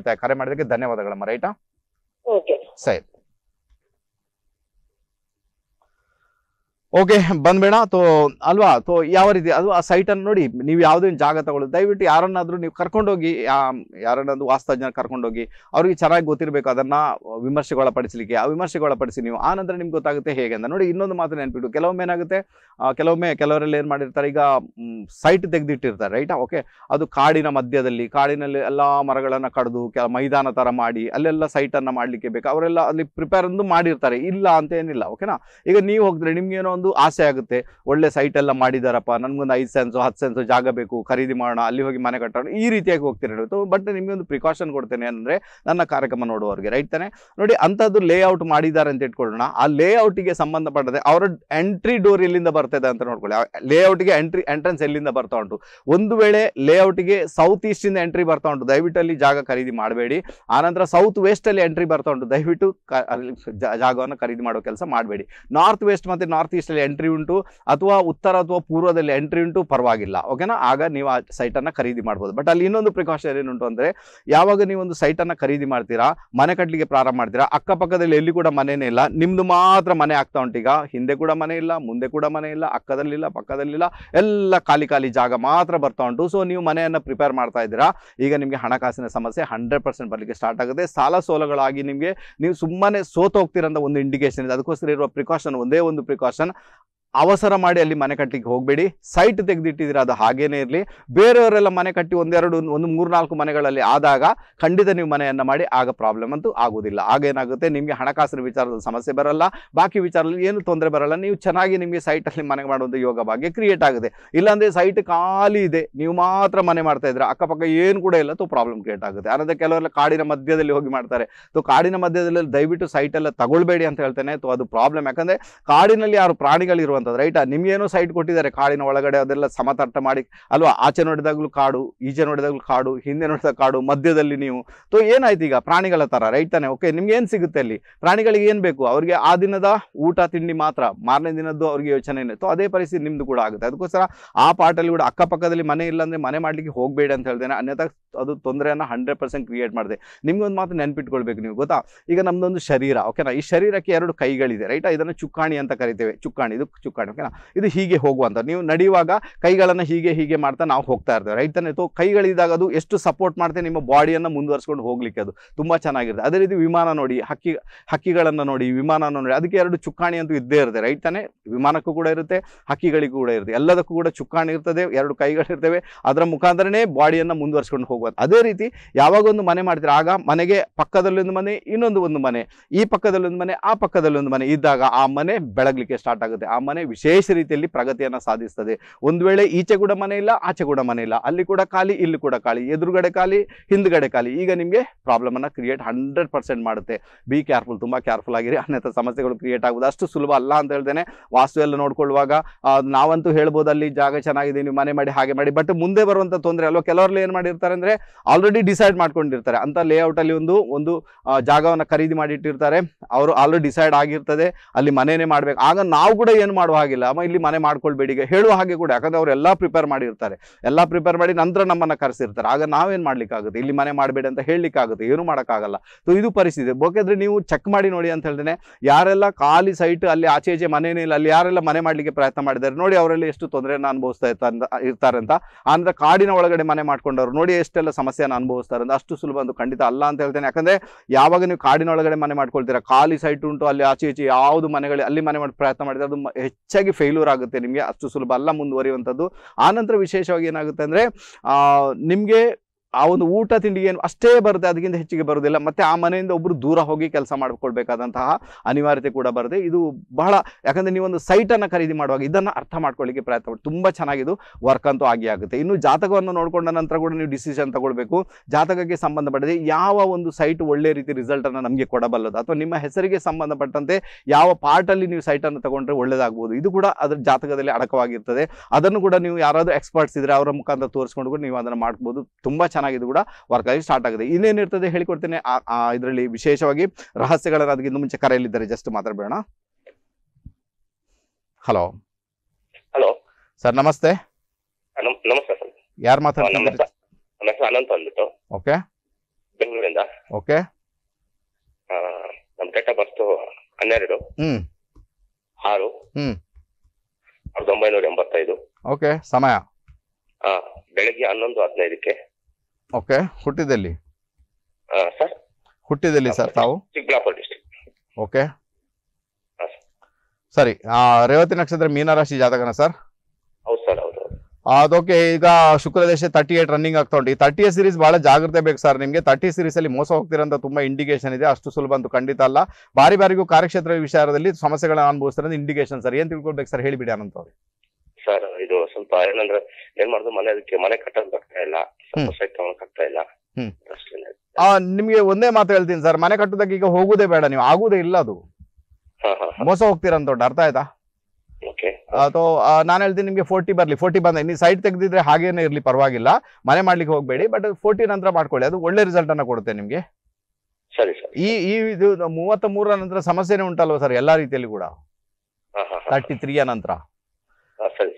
ತಾಯಿ ಕರೆ ಮಾಡಿದಕ್ಕೆ ಧನ್ಯವಾದಗಳಮ್ಮ ರೈಟಾ ஓகே சரி ಓಕೆ ಬಂದ್ಬೇಡ ತೋ ಅಲ್ವಾ ತೋ ಯಾವ ರೀತಿ ಅದು ಆ ಸೈಟನ್ನು ನೋಡಿ ನೀವು ಯಾವುದೇ ಜಾಗ ತಗೊಳ್ಳೋದು ದಯವಿಟ್ಟು ಯಾರನ್ನಾದರೂ ನೀವು ಕರ್ಕೊಂಡೋಗಿ ಯಾರನ್ನಾದ್ರೂ ವಾಸ್ತವ ಜನ ಕರ್ಕೊಂಡೋಗಿ ಅವ್ರಿಗೆ ಚೆನ್ನಾಗಿ ಗೊತ್ತಿರಬೇಕು ಅದನ್ನು ವಿಮರ್ಶೆಗೊಳಪಡಿಸಲಿಕ್ಕೆ ಆ ವಿಮರ್ಶೆಗೊಳಪಡಿಸಿ ನೀವು ಆ ನಂತರ ನಿಮ್ಗೆ ಗೊತ್ತಾಗುತ್ತೆ ಹೇಗೆ ಅಂತ ನೋಡಿ ಇನ್ನೊಂದು ಮಾತ್ರ ನೆನಪಿಟ್ಟು ಕೆಲವೊಮ್ಮೆ ಏನಾಗುತ್ತೆ ಕೆಲವೊಮ್ಮೆ ಕೆಲವರಲ್ಲಿ ಏನು ಮಾಡಿರ್ತಾರೆ ಈಗ ಸೈಟ್ ತೆಗೆದಿಟ್ಟಿರ್ತಾರೆ ರೈಟಾ ಓಕೆ ಅದು ಕಾಡಿನ ಮಧ್ಯದಲ್ಲಿ ಕಾಡಿನಲ್ಲಿ ಎಲ್ಲ ಮರಗಳನ್ನು ಕಡಿದು ಕೆಲ ಮೈದಾನ ಥರ ಮಾಡಿ ಅಲ್ಲೆಲ್ಲ ಸೈಟನ್ನು ಮಾಡಲಿಕ್ಕೆ ಬೇಕು ಅವರೆಲ್ಲ ಅಲ್ಲಿ ಪ್ರಿಪೇರ್ ಒಂದು ಮಾಡಿರ್ತಾರೆ ಇಲ್ಲ ಅಂತ ಏನಿಲ್ಲ ಓಕೆನಾ ಈಗ ನೀವು ಹೋಗಿದ್ರೆ ನಿಮ್ಗೇನೋ ಒಂದು ಒಂದು ಆಸೆ ಆಗುತ್ತೆ ಒಳ್ಳೆ ಸೈಟ್ ಎಲ್ಲ ಮಾಡಿದಾರಪ್ಪ ನನ್ಗೊಂದು ಐದು ಸೆನ್ಸು ಹತ್ತು ಸೆನ್ಸು ಜಾಗ ಬೇಕು ಖರೀದಿ ಮಾಡೋಣ ಅಲ್ಲಿ ಹೋಗಿ ಮನೆ ಕಟ್ಟೋಣ ಈ ರೀತಿಯಾಗಿ ಹೋಗ್ತೀನಿ ಬಟ್ ನಿಮಗೆ ಒಂದು ಪ್ರಿಕಾಷನ್ ಕೊಡ್ತೇನೆ ಅಂದರೆ ನನ್ನ ಕಾರ್ಯಕ್ರಮ ನೋಡುವವರಿಗೆ ರೈಟ್ ತಾನೆ ನೋಡಿ ಅಂಥದ್ದು ಲೇಔಟ್ ಮಾಡಿದ್ದಾರೆ ಅಂತ ಇಟ್ಕೊಳ್ಳೋಣ ಆ ಲೇಔಟ್ಗೆ ಸಂಬಂಧಪಟ್ಟದೆ ಅವರ ಎಂಟ್ರಿ ಡೋರ್ ಎಲ್ಲಿಂದ ಬರ್ತದೆ ಅಂತ ನೋಡ್ಕೊಳ್ಳಿ ಲೇಔಟ್ಗೆ ಎಂಟ್ರಿ ಎಂಟ್ರೆನ್ಸ್ ಎಲ್ಲಿಂದ ಬರ್ತಾ ಉಂಟು ಒಂದು ವೇಳೆ ಲೇಔಟ್ಗೆ ಸೌತ್ ಈಸ್ಟಿಂದ ಎಂಟ್ರಿ ಬರ್ತಾ ಉಂಟು ದಯವಿಟ್ಟು ಅಲ್ಲಿ ಜಾಗ ಖರೀದಿ ಮಾಡಬೇಡಿ ಆನಂತರ ಸೌತ್ ಅಲ್ಲಿ ಎಂಟ್ರಿ ಬರ್ತಾ ಉಂಟು ದಯವಿಟ್ಟು ಜಾಗವನ್ನು ಖರೀದಿ ಮಾಡೋ ಕೆಲಸ ಮಾಡಬೇಡಿ ನಾರ್ತ್ ವೆಸ್ಟ್ ಮತ್ತೆ ನಾರ್ತ್ ಈಸ್ಟ್ ಎಂಟ್ರಿ ಉಂಟು ಅಥವಾ ಉತ್ತರ ಅಥವಾ ಪೂರ್ವದಲ್ಲಿ ಎಂಟ್ರಿ ಉಂಟು ಪರವಾಗಿಲ್ಲ ಓಕೆನಾ ಆಗ ನೀವು ಆ ಸೈಟನ್ನು ಖರೀದಿ ಮಾಡ್ಬೋದು ಬಟ್ ಅಲ್ಲಿ ಇನ್ನೊಂದು ಪ್ರಿಕಾಷನ್ ಏನುಂಟು ಅಂದರೆ ಯಾವಾಗ ನೀವು ನೀವೊಂದು ಸೈಟನ್ನು ಖರೀದಿ ಮಾಡ್ತೀರಾ ಮನೆ ಕಟ್ಟಲಿಕ್ಕೆ ಪ್ರಾರಂಭ ಮಾಡ್ತೀರಾ ಅಕ್ಕಪಕ್ಕದಲ್ಲಿ ಎಲ್ಲಿ ಕೂಡ ಮನೆಯೇ ಇಲ್ಲ ನಿಮ್ಮದು ಮಾತ್ರ ಮನೆ ಆಗ್ತಾ ಉಂಟು ಈಗ ಹಿಂದೆ ಕೂಡ ಮನೆ ಇಲ್ಲ ಮುಂದೆ ಕೂಡ ಮನೆ ಇಲ್ಲ ಅಕ್ಕದಲ್ಲಿಲ್ಲ ಪಕ್ಕದಲ್ಲಿಲ್ಲ ಎಲ್ಲ ಖಾಲಿ ಖಾಲಿ ಜಾಗ ಮಾತ್ರ ಬರ್ತಾ ಉಂಟು ಸೊ ನೀವು ಮನೆಯನ್ನು ಪ್ರಿಪೇರ್ ಮಾಡ್ತಾ ಇದ್ದೀರಾ ಈಗ ನಿಮಗೆ ಹಣಕಾಸಿನ ಸಮಸ್ಯೆ ಹಂಡ್ರೆಡ್ ಪರ್ಸೆಂಟ್ ಬರಲಿಕ್ಕೆ ಸ್ಟಾರ್ಟ್ ಆಗುತ್ತೆ ಸಾಲ ಸೋಲಗಳಾಗಿ ನಿಮಗೆ ನೀವು ಸುಮ್ಮನೆ ಸೋತು ಹೋಗ್ತೀರಂತ ಒಂದು ಇಂಡಿಕೇಶನ್ ಇದೆ ಅದಕ್ಕೋಸ್ಕರ ಇರುವ ಪ್ರಿಕಾಷನ್ ಒಂದೇ ಒಂದು ಪ್ರಿಕಾಷನ್ ಅವಸರ ಮಾಡಿ ಅಲ್ಲಿ ಮನೆ ಕಟ್ಟಲಿಕ್ಕೆ ಹೋಗಬೇಡಿ ಸೈಟ್ ತೆಗೆದಿಟ್ಟಿದ್ರೆ ಅದು ಹಾಗೇನೇ ಇರಲಿ ಬೇರೆಯವರೆಲ್ಲ ಮನೆ ಕಟ್ಟಿ ಒಂದೆರಡು ಒಂದು ಮೂರ್ನಾಲ್ಕು ಮನೆಗಳಲ್ಲಿ ಆದಾಗ ಖಂಡಿತ ನೀವು ಮನೆಯನ್ನು ಮಾಡಿ ಆಗ ಪ್ರಾಬ್ಲಮ್ ಅಂತೂ ಆಗೋದಿಲ್ಲ ಆಗೇನಾಗುತ್ತೆ ನಿಮಗೆ ಹಣಕಾಸಿನ ವಿಚಾರದಲ್ಲಿ ಸಮಸ್ಯೆ ಬರಲ್ಲ ಬಾಕಿ ವಿಚಾರದಲ್ಲಿ ಏನು ತೊಂದರೆ ಬರಲ್ಲ ನೀವು ಚೆನ್ನಾಗಿ ನಿಮಗೆ ಸೈಟಲ್ಲಿ ಮನೆ ಮಾಡುವಂಥ ಯೋಗ ಭಾಗ್ಯ ಕ್ರಿಯೇಟ್ ಆಗುತ್ತೆ ಇಲ್ಲಾಂದರೆ ಸೈಟ್ ಖಾಲಿ ಇದೆ ನೀವು ಮಾತ್ರ ಮನೆ ಮಾಡ್ತಾ ಇದ್ರೆ ಅಕ್ಕಪಕ್ಕ ಏನು ಕೂಡ ಇಲ್ಲ ತೋ ಪ್ರಾಬ್ಲಮ್ ಕ್ರಿಯೇಟ್ ಆಗುತ್ತೆ ಅನ್ನೋದೇ ಕೆಲವರೆಲ್ಲ ಕಾಡಿನ ಮಧ್ಯದಲ್ಲಿ ಹೋಗಿ ಮಾಡ್ತಾರೆ ತೋ ಕಾಡಿನ ಮಧ್ಯದಲ್ಲಿ ದಯವಿಟ್ಟು ಸೈಟೆಲ್ಲ ತಗೊಳ್ಬೇಡಿ ಅಂತ ಹೇಳ್ತೇನೆ ತೋ ಅದು ಪ್ರಾಬ್ಲಮ್ ಯಾಕಂದರೆ ಕಾಡಿನಲ್ಲಿ ಯಾರು ಪ್ರಾಣಿಗಳಿರುವಂಥ ಇರುವಂಥದ್ದು ರೈಟ್ ಏನೋ ಸೈಟ್ ಕೊಟ್ಟಿದ್ದಾರೆ ಕಾಡಿನ ಒಳಗಡೆ ಅದೆಲ್ಲ ಸಮತಟ್ಟ ಮಾಡಿ ಅಲ್ವಾ ಆಚೆ ನೋಡಿದಾಗಲೂ ಕಾಡು ಈಜೆ ನೋಡಿದಾಗಲೂ ಕಾಡು ಹಿಂದೆ ನೋಡಿದಾಗ ಕಾಡು ಮಧ್ಯದಲ್ಲಿ ನೀವು ತೊ ಏನಾಯ್ತು ಈಗ ಪ್ರಾಣಿಗಳ ತರ ರೈಟ್ ತಾನೆ ಓಕೆ ನಿಮ್ಗೆ ಏನ್ ಸಿಗುತ್ತೆ ಅಲ್ಲಿ ಪ್ರಾಣಿಗಳಿಗೆ ಏನು ಬೇಕು ಅವರಿಗೆ ಆ ದಿನದ ಊಟ ತಿಂಡಿ ಮಾತ್ರ ಮಾರನೇ ದಿನದ್ದು ಅವ್ರಿಗೆ ಯೋಚನೆ ತೊ ಅದೇ ಪರಿಸ್ಥಿತಿ ನಿಮ್ದು ಕೂಡ ಆಗುತ್ತೆ ಅದಕ್ಕೋಸ್ಕರ ಆ ಪಾಟಲ್ಲಿ ಕೂಡ ಅಕ್ಕಪಕ್ಕದಲ್ಲಿ ಮನೆ ಇಲ್ಲ ಮನೆ ಮಾಡ್ಲಿಕ್ಕೆ ಹೋಗಬೇಡಿ ಅಂತ ಹೇಳ್ತೇನೆ ಅನ್ಯತಾ ಅದು ತೊಂದರೆಯನ್ನು ಹಂಡ್ರೆಡ್ ಪರ್ಸೆಂಟ್ ಕ್ರಿಯೇಟ್ ಮಾಡಿದೆ ನಿಮ್ಗೊಂದು ಮಾತು ನೆನ್ಪಿಟ್ಕೊಳ್ಬೇಕು ನೀವು ಗೊತ್ತಾ ಈಗ ನಮ್ಮದೊಂದು ಶರೀರ ಓಕೆನಾ ಈ ಶರೀರಕ್ಕೆ ಎರಡು ಕೈಗಳಿದೆ ರೈಟ್ ಇದನ್ನು ಚುಕ್ಕಾಣಿ ಅಂತ ಕರಿತೇವೆ ಚುಕ್ಕಾಣಿ ಇದು ಓಕೆನಾ ಇದು ಹೀಗೆ ಹೋಗುವಂಥ ನೀವು ನಡೆಯುವಾಗ ಕೈಗಳನ್ನು ಹೀಗೆ ಹೀಗೆ ಮಾಡ್ತಾ ನಾವು ಹೋಗ್ತಾ ಇರ್ತೇವೆ ರೈಟ್ ತಾನೆ ಅಥವಾ ಕೈಗಳಿದ್ದಾಗ ಅದು ಎಷ್ಟು ಸಪೋರ್ಟ್ ಮಾಡ್ತೆ ನಿಮ್ಮ ಬಾಡಿಯನ್ನು ಮುಂದುವರ್ಸ್ಕೊಂಡು ಹೋಗ್ಲಿಕ್ಕೆ ಅದು ತುಂಬ ಚೆನ್ನಾಗಿರುತ್ತೆ ಅದೇ ರೀತಿ ವಿಮಾನ ನೋಡಿ ಹಕ್ಕಿ ಹಕ್ಕಿಗಳನ್ನು ನೋಡಿ ವಿಮಾನ ನೋಡಿ ಅದಕ್ಕೆ ಎರಡು ಚುಕ್ಕಾಣಿ ಅಂತೂ ಇದ್ದೇ ಇರುತ್ತೆ ರೈಟ್ ತಾನೆ ವಿಮಾನಕ್ಕೂ ಕೂಡ ಇರುತ್ತೆ ಹಕ್ಕಿಗಳಿಗೂ ಕೂಡ ಇರುತ್ತೆ ಎಲ್ಲದಕ್ಕೂ ಕೂಡ ಚುಕ್ಕಾಣಿ ಇರ್ತದೆ ಎರಡು ಕೈಗಳಿರ್ತವೆ ಅದರ ಮುಖಾಂತರನೇ ಬಾಡಿಯನ್ನು ಮುಂದುವರ್ಸ್ಕೊಂಡು ಹೋಗುವಂಥ ಅದೇ ರೀತಿ ಯಾವಾಗ ಒಂದು ಮನೆ ಮಾಡ್ತೀರಾ ಆಗ ಮನೆಗೆ ಪಕ್ಕದಲ್ಲೊಂದು ಮನೆ ಇನ್ನೊಂದು ಒಂದು ಮನೆ ಈ ಪಕ್ಕದಲ್ಲೊಂದು ಮನೆ ಆ ಪಕ್ಕದಲ್ಲೊಂದು ಮನೆ ಇದ್ದಾಗ ಆ ಮನೆ ಬೆಳಗ್ಲಿಕ್ಕೆ ಸ್ಟಾರ್ಟ್ ಆಗುತ್ತೆ ಆ ಮನೆ ವಿಶೇಷ ರೀತಿಯಲ್ಲಿ ಪ್ರಗತಿಯನ್ನು ಸಾಧಿಸ್ತದೆ ಒಂದು ವೇಳೆ ಈಚೆ ಕೂಡ ಮನೆ ಇಲ್ಲ ಆಚೆ ಕೂಡ ಮನೆ ಇಲ್ಲ ಅಲ್ಲಿ ಕೂಡ ಖಾಲಿ ಇಲ್ಲಿ ಕೂಡ ಖಾಲಿ ಎದುರುಗಡೆ ಖಾಲಿ ಹಿಂದ್ಗಡೆ ಖಾಲಿ ಈಗ ನಿಮಗೆ ಪ್ರಾಬ್ಲಮನ್ನು ಕ್ರಿಯೇಟ್ ಹಂಡ್ರೆಡ್ ಪರ್ಸೆಂಟ್ ಮಾಡುತ್ತೆ ಬಿ ಕೇರ್ಫುಲ್ ತುಂಬ ಕೇರ್ಫುಲ್ ಆಗಿರಿ ಅನ್ಯಥ ಸಮಸ್ಯೆಗಳು ಕ್ರಿಯೇಟ್ ಆಗುವುದು ಅಷ್ಟು ಸುಲಭ ಅಲ್ಲ ಅಂತ ಹೇಳ್ತೇನೆ ವಾಸ್ತು ಎಲ್ಲ ನೋಡ್ಕೊಳ್ಳುವಾಗ ನಾವಂತೂ ಹೇಳ್ಬೋದು ಅಲ್ಲಿ ಜಾಗ ಚೆನ್ನಾಗಿದೆ ನೀವು ಮನೆ ಮಾಡಿ ಹಾಗೆ ಮಾಡಿ ಬಟ್ ಮುಂದೆ ಬರುವಂಥ ತೊಂದರೆ ಅಲ್ವಾ ಕೆಲವರಲ್ಲಿ ಏನು ಮಾಡಿರ್ತಾರೆ ಅಂದ್ರೆ ಆಲ್ರೆಡಿ ಡಿಸೈಡ್ ಮಾಡ್ಕೊಂಡಿರ್ತಾರೆ ಅಂತ ಲೇಔಟಲ್ಲಿ ಒಂದು ಒಂದು ಜಾಗವನ್ನು ಖರೀದಿ ಮಾಡಿಟ್ಟಿರ್ತಾರೆ ಅವರು ಆಲ್ರೆಡಿ ಡಿಸೈಡ್ ಆಗಿರ್ತದೆ ಅಲ್ಲಿ ಮನೆಯೇ ಮಾಡಬೇಕು ಆಗ ನಾವು ಕೂಡ ಏನು ಮಾಡುವ ಹಾಗಿಲ್ಲ ಅಮ್ಮ ಇಲ್ಲಿ ಮನೆ ಮಾಡ್ಕೊಳ್ಬೇಡಿ ಹೇಳುವ ಹಾಗೆ ಕೂಡ ಯಾಕಂದ್ರೆ ಅವ್ರು ಎಲ್ಲ ಪ್ರಿಪೇರ್ ಮಾಡಿರ್ತಾರೆ ಎಲ್ಲ ಪ್ರಿಪೇರ್ ಮಾಡಿ ನಂತರ ನಮ್ಮನ್ನ ಕರೆಸಿರ್ತಾರೆ ಆಗ ನಾವೇನು ಮಾಡ್ಲಿಕ್ಕಾಗುತ್ತೆ ಇಲ್ಲಿ ಮನೆ ಮಾಡಬೇಡಿ ಅಂತ ಆಗುತ್ತೆ ಏನು ಮಾಡೋಕ್ಕಾಗಲ್ಲ ಸೊ ಇದು ಪರಿಸ್ಥಿತಿ ಬೇಕಾದ್ರೆ ನೀವು ಚೆಕ್ ಮಾಡಿ ನೋಡಿ ಅಂತ ಹೇಳ್ತೇನೆ ಯಾರೆಲ್ಲ ಖಾಲಿ ಸೈಟ್ ಅಲ್ಲಿ ಆಚೆ ಈಚೆ ಮನೇನೇ ಇಲ್ಲ ಅಲ್ಲಿ ಯಾರೆಲ್ಲ ಮನೆ ಮಾಡಲಿಕ್ಕೆ ಪ್ರಯತ್ನ ಮಾಡಿದ್ದಾರೆ ನೋಡಿ ಅವರಲ್ಲಿ ಎಷ್ಟು ತೊಂದರೆಯನ್ನು ಅನುಭವಿಸ್ತಾ ಇರ್ತಾರೆ ಅಂತ ಅಂದ್ರೆ ಕಾಡಿನ ಒಳಗಡೆ ಮನೆ ಮಾಡ್ಕೊಂಡವರು ನೋಡಿ ಎಷ್ಟೆಲ್ಲ ಸಮಸ್ಯೆಯನ್ನು ಅನುಭವಿಸ್ತಾರೆ ಅಂತ ಅಷ್ಟು ಸುಲಭ ಅಂತ ಖಂಡಿತ ಅಲ್ಲ ಅಂತ ಹೇಳ್ತೇನೆ ಯಾಕಂದ್ರೆ ಯಾವಾಗ ನೀವು ಕಾಡಿನ ಒಳಗಡೆ ಮನೆ ಮಾಡ್ಕೊಳ್ತೀರಾ ಖಾಲಿ ಸೈಟ್ ಉಂಟು ಅಲ್ಲಿ ಆಚೆ ಈಚೆ ಯಾವುದು ಮನೆಗಳಲ್ಲಿ ಅಲ್ಲಿ ಮನೆ ಮಾಡಿ ಪ್ರಯತ್ನ ಮಾಡಿದ್ರೆ ಅದು ಹೆಚ್ಚಾಗಿ ಫೇಲ್ಯೂರ್ ಆಗುತ್ತೆ ನಿಮಗೆ ಅಷ್ಟು ಸುಲಭ ಅಲ್ಲ ಮುಂದುವರಿಯುವಂಥದ್ದು ಆನಂತರ ವಿಶೇಷವಾಗಿ ಏನಾಗುತ್ತೆ ಅಂದರೆ ನಿಮಗೆ ಆ ಒಂದು ಊಟ ತಿಂಡಿಗೆ ಏನು ಅಷ್ಟೇ ಬರುತ್ತೆ ಅದಕ್ಕಿಂತ ಹೆಚ್ಚಿಗೆ ಬರೋದಿಲ್ಲ ಮತ್ತೆ ಆ ಮನೆಯಿಂದ ಒಬ್ಬರು ದೂರ ಹೋಗಿ ಕೆಲಸ ಮಾಡಿಕೊಳ್ಬೇಕಾದಂತಹ ಅನಿವಾರ್ಯತೆ ಕೂಡ ಬರುತ್ತೆ ಇದು ಬಹಳ ಯಾಕಂದರೆ ನೀವೊಂದು ಸೈಟನ್ನು ಖರೀದಿ ಮಾಡುವಾಗ ಇದನ್ನು ಅರ್ಥ ಮಾಡ್ಕೊಳ್ಳಿಕ್ಕೆ ಪ್ರಯತ್ನ ಮಾಡಿ ತುಂಬ ಇದು ವರ್ಕ್ ಅಂತೂ ಆಗಿ ಆಗುತ್ತೆ ಇನ್ನು ಜಾತಕವನ್ನು ನೋಡಿಕೊಂಡ ನಂತರ ಕೂಡ ನೀವು ಡಿಸಿಷನ್ ತಗೊಳ್ಬೇಕು ಜಾತಕಕ್ಕೆ ಸಂಬಂಧಪಟ್ಟದೆ ಯಾವ ಒಂದು ಸೈಟ್ ಒಳ್ಳೆ ರೀತಿ ರಿಸಲ್ಟನ್ನು ನಮಗೆ ಕೊಡಬಲ್ಲದು ಅಥವಾ ನಿಮ್ಮ ಹೆಸರಿಗೆ ಸಂಬಂಧಪಟ್ಟಂತೆ ಯಾವ ಪಾರ್ಟಲ್ಲಿ ನೀವು ಸೈಟನ್ನು ತಗೊಂಡ್ರೆ ಒಳ್ಳೆಯದಾಗ್ಬೋದು ಇದು ಕೂಡ ಅದರ ಜಾತಕದಲ್ಲಿ ಅಡಕವಾಗಿರ್ತದೆ ಅದನ್ನು ಕೂಡ ನೀವು ಯಾರಾದರೂ ಎಕ್ಸ್ಪರ್ಟ್ಸ್ ಇದ್ದರೆ ಅವರ ಮುಖಾಂತರ ತೋರಿಸ್ಕೊಂಡು ಕೂಡ ನೀವು ಅದನ್ನು ಮಾಡ್ಬೋದು ತುಂಬ ಚೆನ್ನಾಗಿ ಚೆನ್ನಾಗಿದ್ದು ಕೂಡ ವರ್ಕ್ ಆಗಿ ಸ್ಟಾರ್ಟ್ ಆಗಿದೆ ಇನ್ನೇನಿರ್ತದೆ ಹೇಳಿಕೊಡ್ತೇನೆ ಇದರಲ್ಲಿ ವಿಶೇಷವಾಗಿ ರಹಸ್ಯಗಳನ್ನು ಅದಕ್ಕಿಂತ ಮುಂಚೆ ಕರೆಯಲ್ಲಿದ್ದಾರೆ ಜಸ್ಟ್ ಮಾತಾಡಬೇಡ ಹಲೋ ಹಲೋ ಸರ್ ನಮಸ್ತೆ ನಮಸ್ತೆ ಸರ್ ಯಾರು ಮಾತಾಡ್ತಾರೆ ಅನಂತ ಅಂದ್ಬಿಟ್ಟು ಓಕೆ ಬೆಂಗಳೂರಿಂದ ಓಕೆ ನಮ್ಮ ಡೇಟ್ ಆಫ್ ಬರ್ತು ಹನ್ನೆರಡು ಹ್ಮ್ ಆರು ಹ್ಮ್ ಸಾವಿರದ ಒಂಬೈನೂರ ಎಂಬತ್ತೈದು ಓಕೆ ಸಮಯ ಬೆಳಗ್ಗೆ ಹನ್ನೊಂದು ಹದಿನೈದಕ್ಕೆ ಓಕೆ ಹುಟ್ಟಿದಲ್ಲಿ ಸರ್ ಹುಟ್ಟಿದಲ್ಲಿ ಸರ್ ತಾವು ಓಕೆ ಸರಿ ರೇವತಿ ನಕ್ಷತ್ರ ಮೀನರಾಶಿ ಜಾತಕನ ಸರ್ ಹೌದು ಸರ್ ಹೌದು ಅದಕ್ಕೆ ಈಗ ಶುಕ್ರದೇಶ ತರ್ಟಿ ಏಟ್ ರನ್ನಿಂಗ್ ಆಗ್ತಾ ಉಂಟು ಈ ತರ್ಟಿ ಸೀರೀಸ್ ಬಹಳ ಜಾಗ್ರತೆ ಬೇಕು ಸರ್ ನಿಮಗೆ ತರ್ಟಿ ಸೀರೀಸ್ ಅಲ್ಲಿ ಮೋಸ ಹೋಗ್ತಿರಂತ ತುಂಬಾ ಇಂಡಿಕೇಶನ್ ಇದೆ ಅಷ್ಟು ಸುಲಭ ಅಂತೂ ಖಂಡಿತ ಅಲ್ಲ ಬಾರಿ ಬಾರಿಗೂ ಕಾರ್ಯಕ್ಷೇತ್ರ ವಿಚಾರದಲ್ಲಿ ಸಮಸ್ಯೆಗಳನ್ನ ಅನುಭವಿಸ್ತಾರೆ ಇಂಡಿಕೇಶನ್ ಸರ್ ಏನ್ ತಿಳ್ಕೊಳ್ಬೇಕು ಸರ್ ಹೇಳಿಬಿಡಿ ಅನಂತ ಸರ್ ಇದು ಸ್ವಲ್ಪ ಏನಂದ್ರೆ ಏನ್ ಮಾಡುದು ಮನೆ ಅದಕ್ಕೆ ಮನೆ ಕಟ್ಟಕ್ ಇಲ್ಲ ಇಲ್ಲ ನಿಮ್ಗೆ ಒಂದೇ ಮಾತು ಹೇಳ್ತೀನಿ ಸರ್ ಮನೆ ಕಟ್ಟೋದಕ್ಕೆ ಈಗ ಹೋಗುದೇ ಬೇಡ ನೀವು ಆಗುದೇ ಇಲ್ಲ ಅದು ಮೋಸ ಹೋಗ್ತೀರಾ ಅಂತ ಅರ್ಥ ಆಯ್ತಾ ಅಥವಾ ನಾನು ಹೇಳ್ತೀನಿ ನಿಮಗೆ ಫೋರ್ಟಿ ಬರ್ಲಿ ಫೋರ್ಟಿ ಬಂದೆ ನೀವು ಸೈಡ್ ತೆಗೆದಿದ್ರೆ ಹಾಗೇನೆ ಇರ್ಲಿ ಪರವಾಗಿಲ್ಲ ಮನೆ ಮಾಡ್ಲಿಕ್ಕೆ ಹೋಗ್ಬೇಡಿ ಬಟ್ ಫೋರ್ಟಿ ನಂತರ ಮಾಡ್ಕೊಳ್ಳಿ ಅದು ಒಳ್ಳೆ ರಿಸಲ್ಟ್ ಅನ್ನ ಕೊಡುತ್ತೆ ನಿಮಗೆ ಈ ಈ ಇದು ಮೂವತ್ತ ಮೂರರ ನಂತರ ಸಮಸ್ಯೆನೇ ಉಂಟಲ್ವ ಸರ್ ಎಲ್ಲಾ ರೀತಿಯಲ್ಲಿ ಕೂಡ ತರ್ಟಿ ತ್ರೀಯ ನಂತರ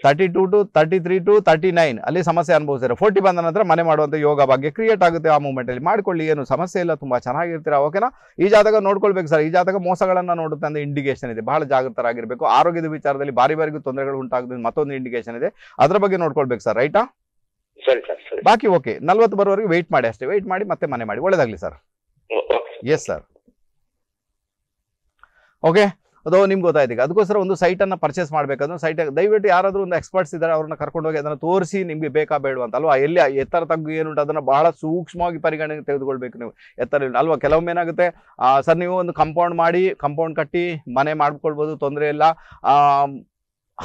thirty two two thirty three two thirty nine ಅಲ್ಲಿ ಸಮಸ್ಯೆ ಅನುಭವಿಸಿದ್ರೆ ಫೋರ್ಟಿ ಬಂದ ನಂತರ ಮನೆ ಮಾಡುವಂಥ ಯೋಗ ಬಗ್ಗೆ ಕ್ರಿಯೇಟ್ ಆಗುತ್ತೆ ಆ ಅಲ್ಲಿ ಮಾಡ್ಕೊಳ್ಳಿ ಏನು ಸಮಸ್ಯೆ ಇಲ್ಲ ತುಂಬಾ ಚೆನ್ನಾಗಿರ್ತೀರಾ ಓಕೆನಾ ಈ ಜಾತಕ ನೋಡ್ಕೊಳ್ಬೇಕು ಸರ್ ಈ ಜಾತಕ ಮೋಸಗಳನ್ನ ನೋಡುತ್ತೆ ಅಂದ್ರೆ ಇಂಡಿಕೇಶನ್ ಇದೆ ಬಹಳ ಜಾಗೃತರಾಗಿರಬೇಕು ಆರೋಗ್ಯದ ವಿಚಾರದಲ್ಲಿ ಬಾರಿ ಬಾರಿಗೂ ತೊಂದರೆಗಳು ಉಂಟಾಗುತ್ತೆ ಮತ್ತೊಂದು ಇಂಡಿಕೇಶನ್ ಇದೆ ಅದರ ಬಗ್ಗೆ ನೋಡ್ಕೊಳ್ಬೇಕು ಸರ್ ರೈಟಾ ಸರಿ ಸರ್ ಬಾಕಿ ಓಕೆ ನಲ್ವತ್ತು ಬರೋವರೆಗೆ ವೆಯ್ಟ್ ಮಾಡಿ ಅಷ್ಟೇ ವೇಟ್ ಮಾಡಿ ಮತ್ತೆ ಮನೆ ಮಾಡಿ ಒಳ್ಳೇದಾಗ್ಲಿ ಸರ್ ಎಸ್ ಸರ್ ಓಕೆ ಅದು ನಿಮ್ಗೆ ಗೊತ್ತಾಯ್ತು ಅದಕ್ಕೋಸ್ಕರ ಒಂದು ಸೈಟನ್ನು ಪರ್ಚೇಸ್ ಮಾಡಬೇಕಂದ್ರೆ ಸೈಟ್ ದಯವಿಟ್ಟು ಯಾರಾದರೂ ಒಂದು ಎಕ್ಸ್ಪರ್ಟ್ಸ್ ಇದ್ದಾರೆ ಅವ್ರನ್ನ ಹೋಗಿ ಅದನ್ನು ತೋರಿಸಿ ನಿಮಗೆ ಬೇಕಾ ಬೇಡ ಅಂತ ಅಲ್ವಾ ಎಲ್ಲಿ ಎತ್ತರ ತಗ್ಗು ಏನು ಉಂಟು ಅದನ್ನು ಬಹಳ ಸೂಕ್ಷ್ಮವಾಗಿ ಪರಿಗಣನೆಗೆ ತೆಗೆದುಕೊಳ್ಬೇಕು ನೀವು ಎತ್ತರ ಅಲ್ವಾ ಕೆಲವೊಮ್ಮೆ ಏನಾಗುತ್ತೆ ಸರ್ ನೀವು ಒಂದು ಕಂಪೌಂಡ್ ಮಾಡಿ ಕಂಪೌಂಡ್ ಕಟ್ಟಿ ಮನೆ ಮಾಡ್ಕೊಳ್ಬೋದು ತೊಂದರೆ ಇಲ್ಲ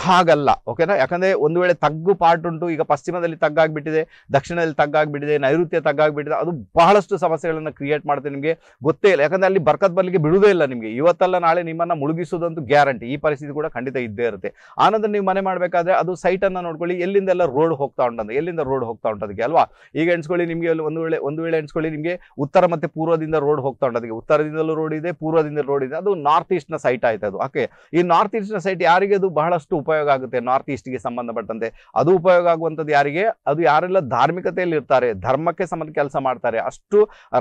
ಹಾಗಲ್ಲ ಓಕೆನಾ ಯಾಕಂದ್ರೆ ಒಂದು ವೇಳೆ ತಗ್ಗು ಪಾರ್ಟ್ ಉಂಟು ಈಗ ಪಶ್ಚಿಮದಲ್ಲಿ ತಗ್ಗಾಗ್ಬಿಟ್ಟಿದೆ ದಕ್ಷಿಣದಲ್ಲಿ ತಗ್ಗಾಗ್ಬಿಟ್ಟಿದೆ ನೈಋತ್ಯ ತಗ್ಗಾಗ್ಬಿಟ್ಟಿದೆ ಅದು ಬಹಳಷ್ಟು ಸಮಸ್ಯೆಗಳನ್ನು ಕ್ರಿಯೇಟ್ ಮಾಡುತ್ತೆ ನಿಮಗೆ ಗೊತ್ತೇ ಇಲ್ಲ ಯಾಕಂದ್ರೆ ಅಲ್ಲಿ ಬರ್ಕತ್ ಬರ್ಲಿಕ್ಕೆ ಬಿಡುವುದೇ ಇಲ್ಲ ನಿಮಗೆ ಇವತ್ತಲ್ಲ ನಾಳೆ ನಿಮ್ಮನ್ನು ಮುಳುಗಿಸೋದಂತೂ ಗ್ಯಾರಂಟಿ ಈ ಪರಿಸ್ಥಿತಿ ಕೂಡ ಖಂಡಿತ ಇದ್ದೇ ಇರುತ್ತೆ ಆನಂತರ ನೀವು ಮನೆ ಮಾಡಬೇಕಾದ್ರೆ ಅದು ಸೈಟನ್ನು ನೋಡ್ಕೊಳ್ಳಿ ಎಲ್ಲಿಂದೆಲ್ಲ ರೋಡ್ ಹೋಗ್ತಾ ಉಂಟಂತ ಎಲ್ಲಿಂದ ರೋಡ್ ಹೋಗ್ತಾ ಉಂಟದಕ್ಕೆ ಅಲ್ವಾ ಈಗ ಎಣಿಸ್ಕೊಳ್ಳಿ ನಿಮಗೆ ಒಂದು ವೇಳೆ ಒಂದು ವೇಳೆ ಎಣಿಸ್ಕೊಳ್ಳಿ ನಿಮಗೆ ಉತ್ತರ ಮತ್ತೆ ಪೂರ್ವದಿಂದ ರೋಡ್ ಹೋಗ್ತಾ ಉಂಟದಕ್ಕೆ ಉತ್ತರದಿಂದಲೂ ರೋಡ್ ಇದೆ ಪೂರ್ವದಿಂದ ರೋಡ್ ಇದೆ ಅದು ನಾರ್ತ್ ಈಸ್ಟ್ನ ಸೈಟ್ ಆಯ್ತು ಅದು ಓಕೆ ಈ ನಾರ್ತ್ ಈಸ್ಟ್ನ ಸೈಟ್ ಯಾರಿಗೆ ಅದು ಬಹಳಷ್ಟು ಉಪಯೋಗ ಆಗುತ್ತೆ ನಾರ್ತ್ ಈಸ್ಟ್ಗೆ ಸಂಬಂಧಪಟ್ಟಂತೆ ಅದು ಉಪಯೋಗ ಆಗುವಂಥದ್ದು ಯಾರಿಗೆ ಅದು ಯಾರೆಲ್ಲ ಧಾರ್ಮಿಕತೆಯಲ್ಲಿ ಇರ್ತಾರೆ ಧರ್ಮಕ್ಕೆ ಸಂಬಂಧ ಕೆಲಸ ಮಾಡ್ತಾರೆ ಅಷ್ಟು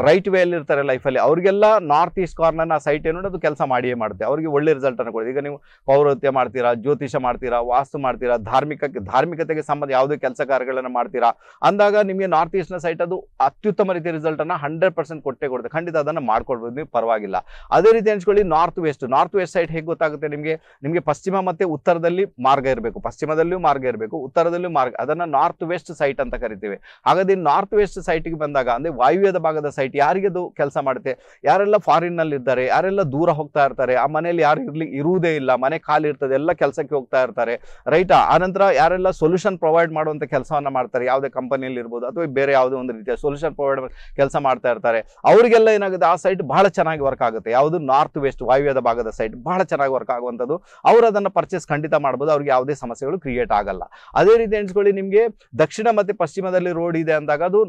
ರೈಟ್ ವೇ ಅಲ್ಲಿ ಇರ್ತಾರೆ ಲೈಫಲ್ಲಿ ಅವರಿಗೆಲ್ಲ ನಾರ್ತ್ ಈಸ್ಟ್ ಕಾರ್ನರ್ ನ ಸೈಟ್ ಏನು ಅದು ಕೆಲಸ ಮಾಡಿಯೇ ಮಾಡುತ್ತೆ ಅವರಿಗೆ ಒಳ್ಳೆ ರಿಸಲ್ಟ್ ಅನ್ನು ಕೊಡುತ್ತೆ ಈಗ ನೀವು ಪೌರತ್ಯ ಮಾಡ್ತೀರಾ ಜ್ಯೋತಿಷ ಮಾಡ್ತೀರಾ ವಾಸ್ತು ಮಾಡ್ತೀರಾ ಧಾರ್ಮಿಕ ಧಾರ್ಮಿಕತೆಗೆ ಸಂಬಂಧ ಯಾವುದೇ ಕೆಲಸ ಕಾರ್ಯಗಳನ್ನು ಮಾಡ್ತೀರಾ ಅಂದಾಗ ನಿಮಗೆ ನಾರ್ತ್ ಈಸ್ಟ್ನ ಸೈಟ್ ಅದು ಅತ್ಯುತ್ತಮ ರೀತಿಯ ರಿಸಲ್ಟನ್ನು ಹಂಡ್ರೆಡ್ ಪರ್ಸೆಂಟ್ ಕೊಟ್ಟೆ ಕೊಡುತ್ತೆ ಖಂಡಿತ ಅದನ್ನು ಮಾಡ್ಕೊಡ್ಬೋದು ನೀವು ಪರವಾಗಿಲ್ಲ ಅದೇ ರೀತಿ ಅನ್ಸ್ಕೊಳ್ಳಿ north west north west site ಹೇಗೆ ಗೊತ್ತಾಗುತ್ತೆ ನಿಮಗೆ ನಿಮಗೆ ಪಶ್ಚಿಮ ಮತ್ತೆ ಉತ್ತರದಲ್ಲಿ ಮಾರ್ಗ ಇರಬೇಕು ಪಶ್ಚಿಮದಲ್ಲಿಯೂ ಮಾರ್ಗ ಇರಬೇಕು ಉತ್ತರದಲ್ಲೂ ಮಾರ್ಗ ಅದನ್ನು ನಾರ್ತ್ ವೆಸ್ಟ್ ಸೈಟ್ ಅಂತ ಕರಿತೀವಿ ಹಾಗಾದ್ರೆ ನಾರ್ತ್ ವೆಸ್ಟ್ ಸೈಟ್ಗೆ ಬಂದಾಗ ಅಂದರೆ ವಾಯುವ್ಯದ ಭಾಗದ ಸೈಟ್ ಯಾರಿಗೆ ಅದು ಕೆಲಸ ಮಾಡುತ್ತೆ ಯಾರೆಲ್ಲ ಫಾರಿನ್ನಲ್ಲಿ ಇದ್ದಾರೆ ಯಾರೆಲ್ಲ ದೂರ ಹೋಗ್ತಾ ಇರ್ತಾರೆ ಆ ಮನೆಯಲ್ಲಿ ಯಾರು ಇರಲಿ ಇರುವುದೇ ಇಲ್ಲ ಮನೆ ಖಾಲಿ ಇರ್ತದೆ ಎಲ್ಲ ಕೆಲಸಕ್ಕೆ ಹೋಗ್ತಾ ಇರ್ತಾರೆ ರೈಟಾ ಆನಂತರ ಯಾರೆಲ್ಲ ಸೊಲ್ಯೂಷನ್ ಪ್ರೊವೈಡ್ ಮಾಡುವಂಥ ಕೆಲಸವನ್ನು ಮಾಡ್ತಾರೆ ಯಾವುದೇ ಕಂಪನಿಯಲ್ಲಿ ಇರ್ಬೋದು ಅಥವಾ ಬೇರೆ ಯಾವುದೇ ಒಂದು ರೀತಿಯ ಸೊಲ್ಯೂಷನ್ ಪ್ರೊವೈಡ್ ಕೆಲಸ ಮಾಡ್ತಾ ಇರ್ತಾರೆ ಅವರಿಗೆಲ್ಲ ಏನಾಗುತ್ತೆ ಆ ಸೈಟ್ ಬಹಳ ಚೆನ್ನಾಗಿ ವರ್ಕ್ ಆಗುತ್ತೆ ಯಾವುದು ನಾರ್ತ್ ವೆಸ್ಟ್ ವಾಯುವ್ಯದ ಭಾಗದ ಸೈಟ್ ಬಹಳ ಚೆನ್ನಾಗಿ ವರ್ಕ್ ಆಗುವಂಥದ್ದು ಅವರು ಅದನ್ನು ಪರ್ಚೇಸ್ ಖಂಡಿತ ಮಾಡ್ಬೋದು ಮಾಡ್ಬೋದು ಅವ್ರಿಗೆ ಯಾವುದೇ ಸಮಸ್ಯೆಗಳು ಕ್ರಿಯೇಟ್ ಆಗಲ್ಲ ಅದೇ ರೀತಿ ಎಣಿಸ್ಕೊಳ್ಳಿ ನಿಮಗೆ ದಕ್ಷಿಣ ಮತ್ತು ಪಶ್ಚಿಮದಲ್ಲಿ ರೋಡ್ ಇದೆ ಅಂದಾಗ ಅದು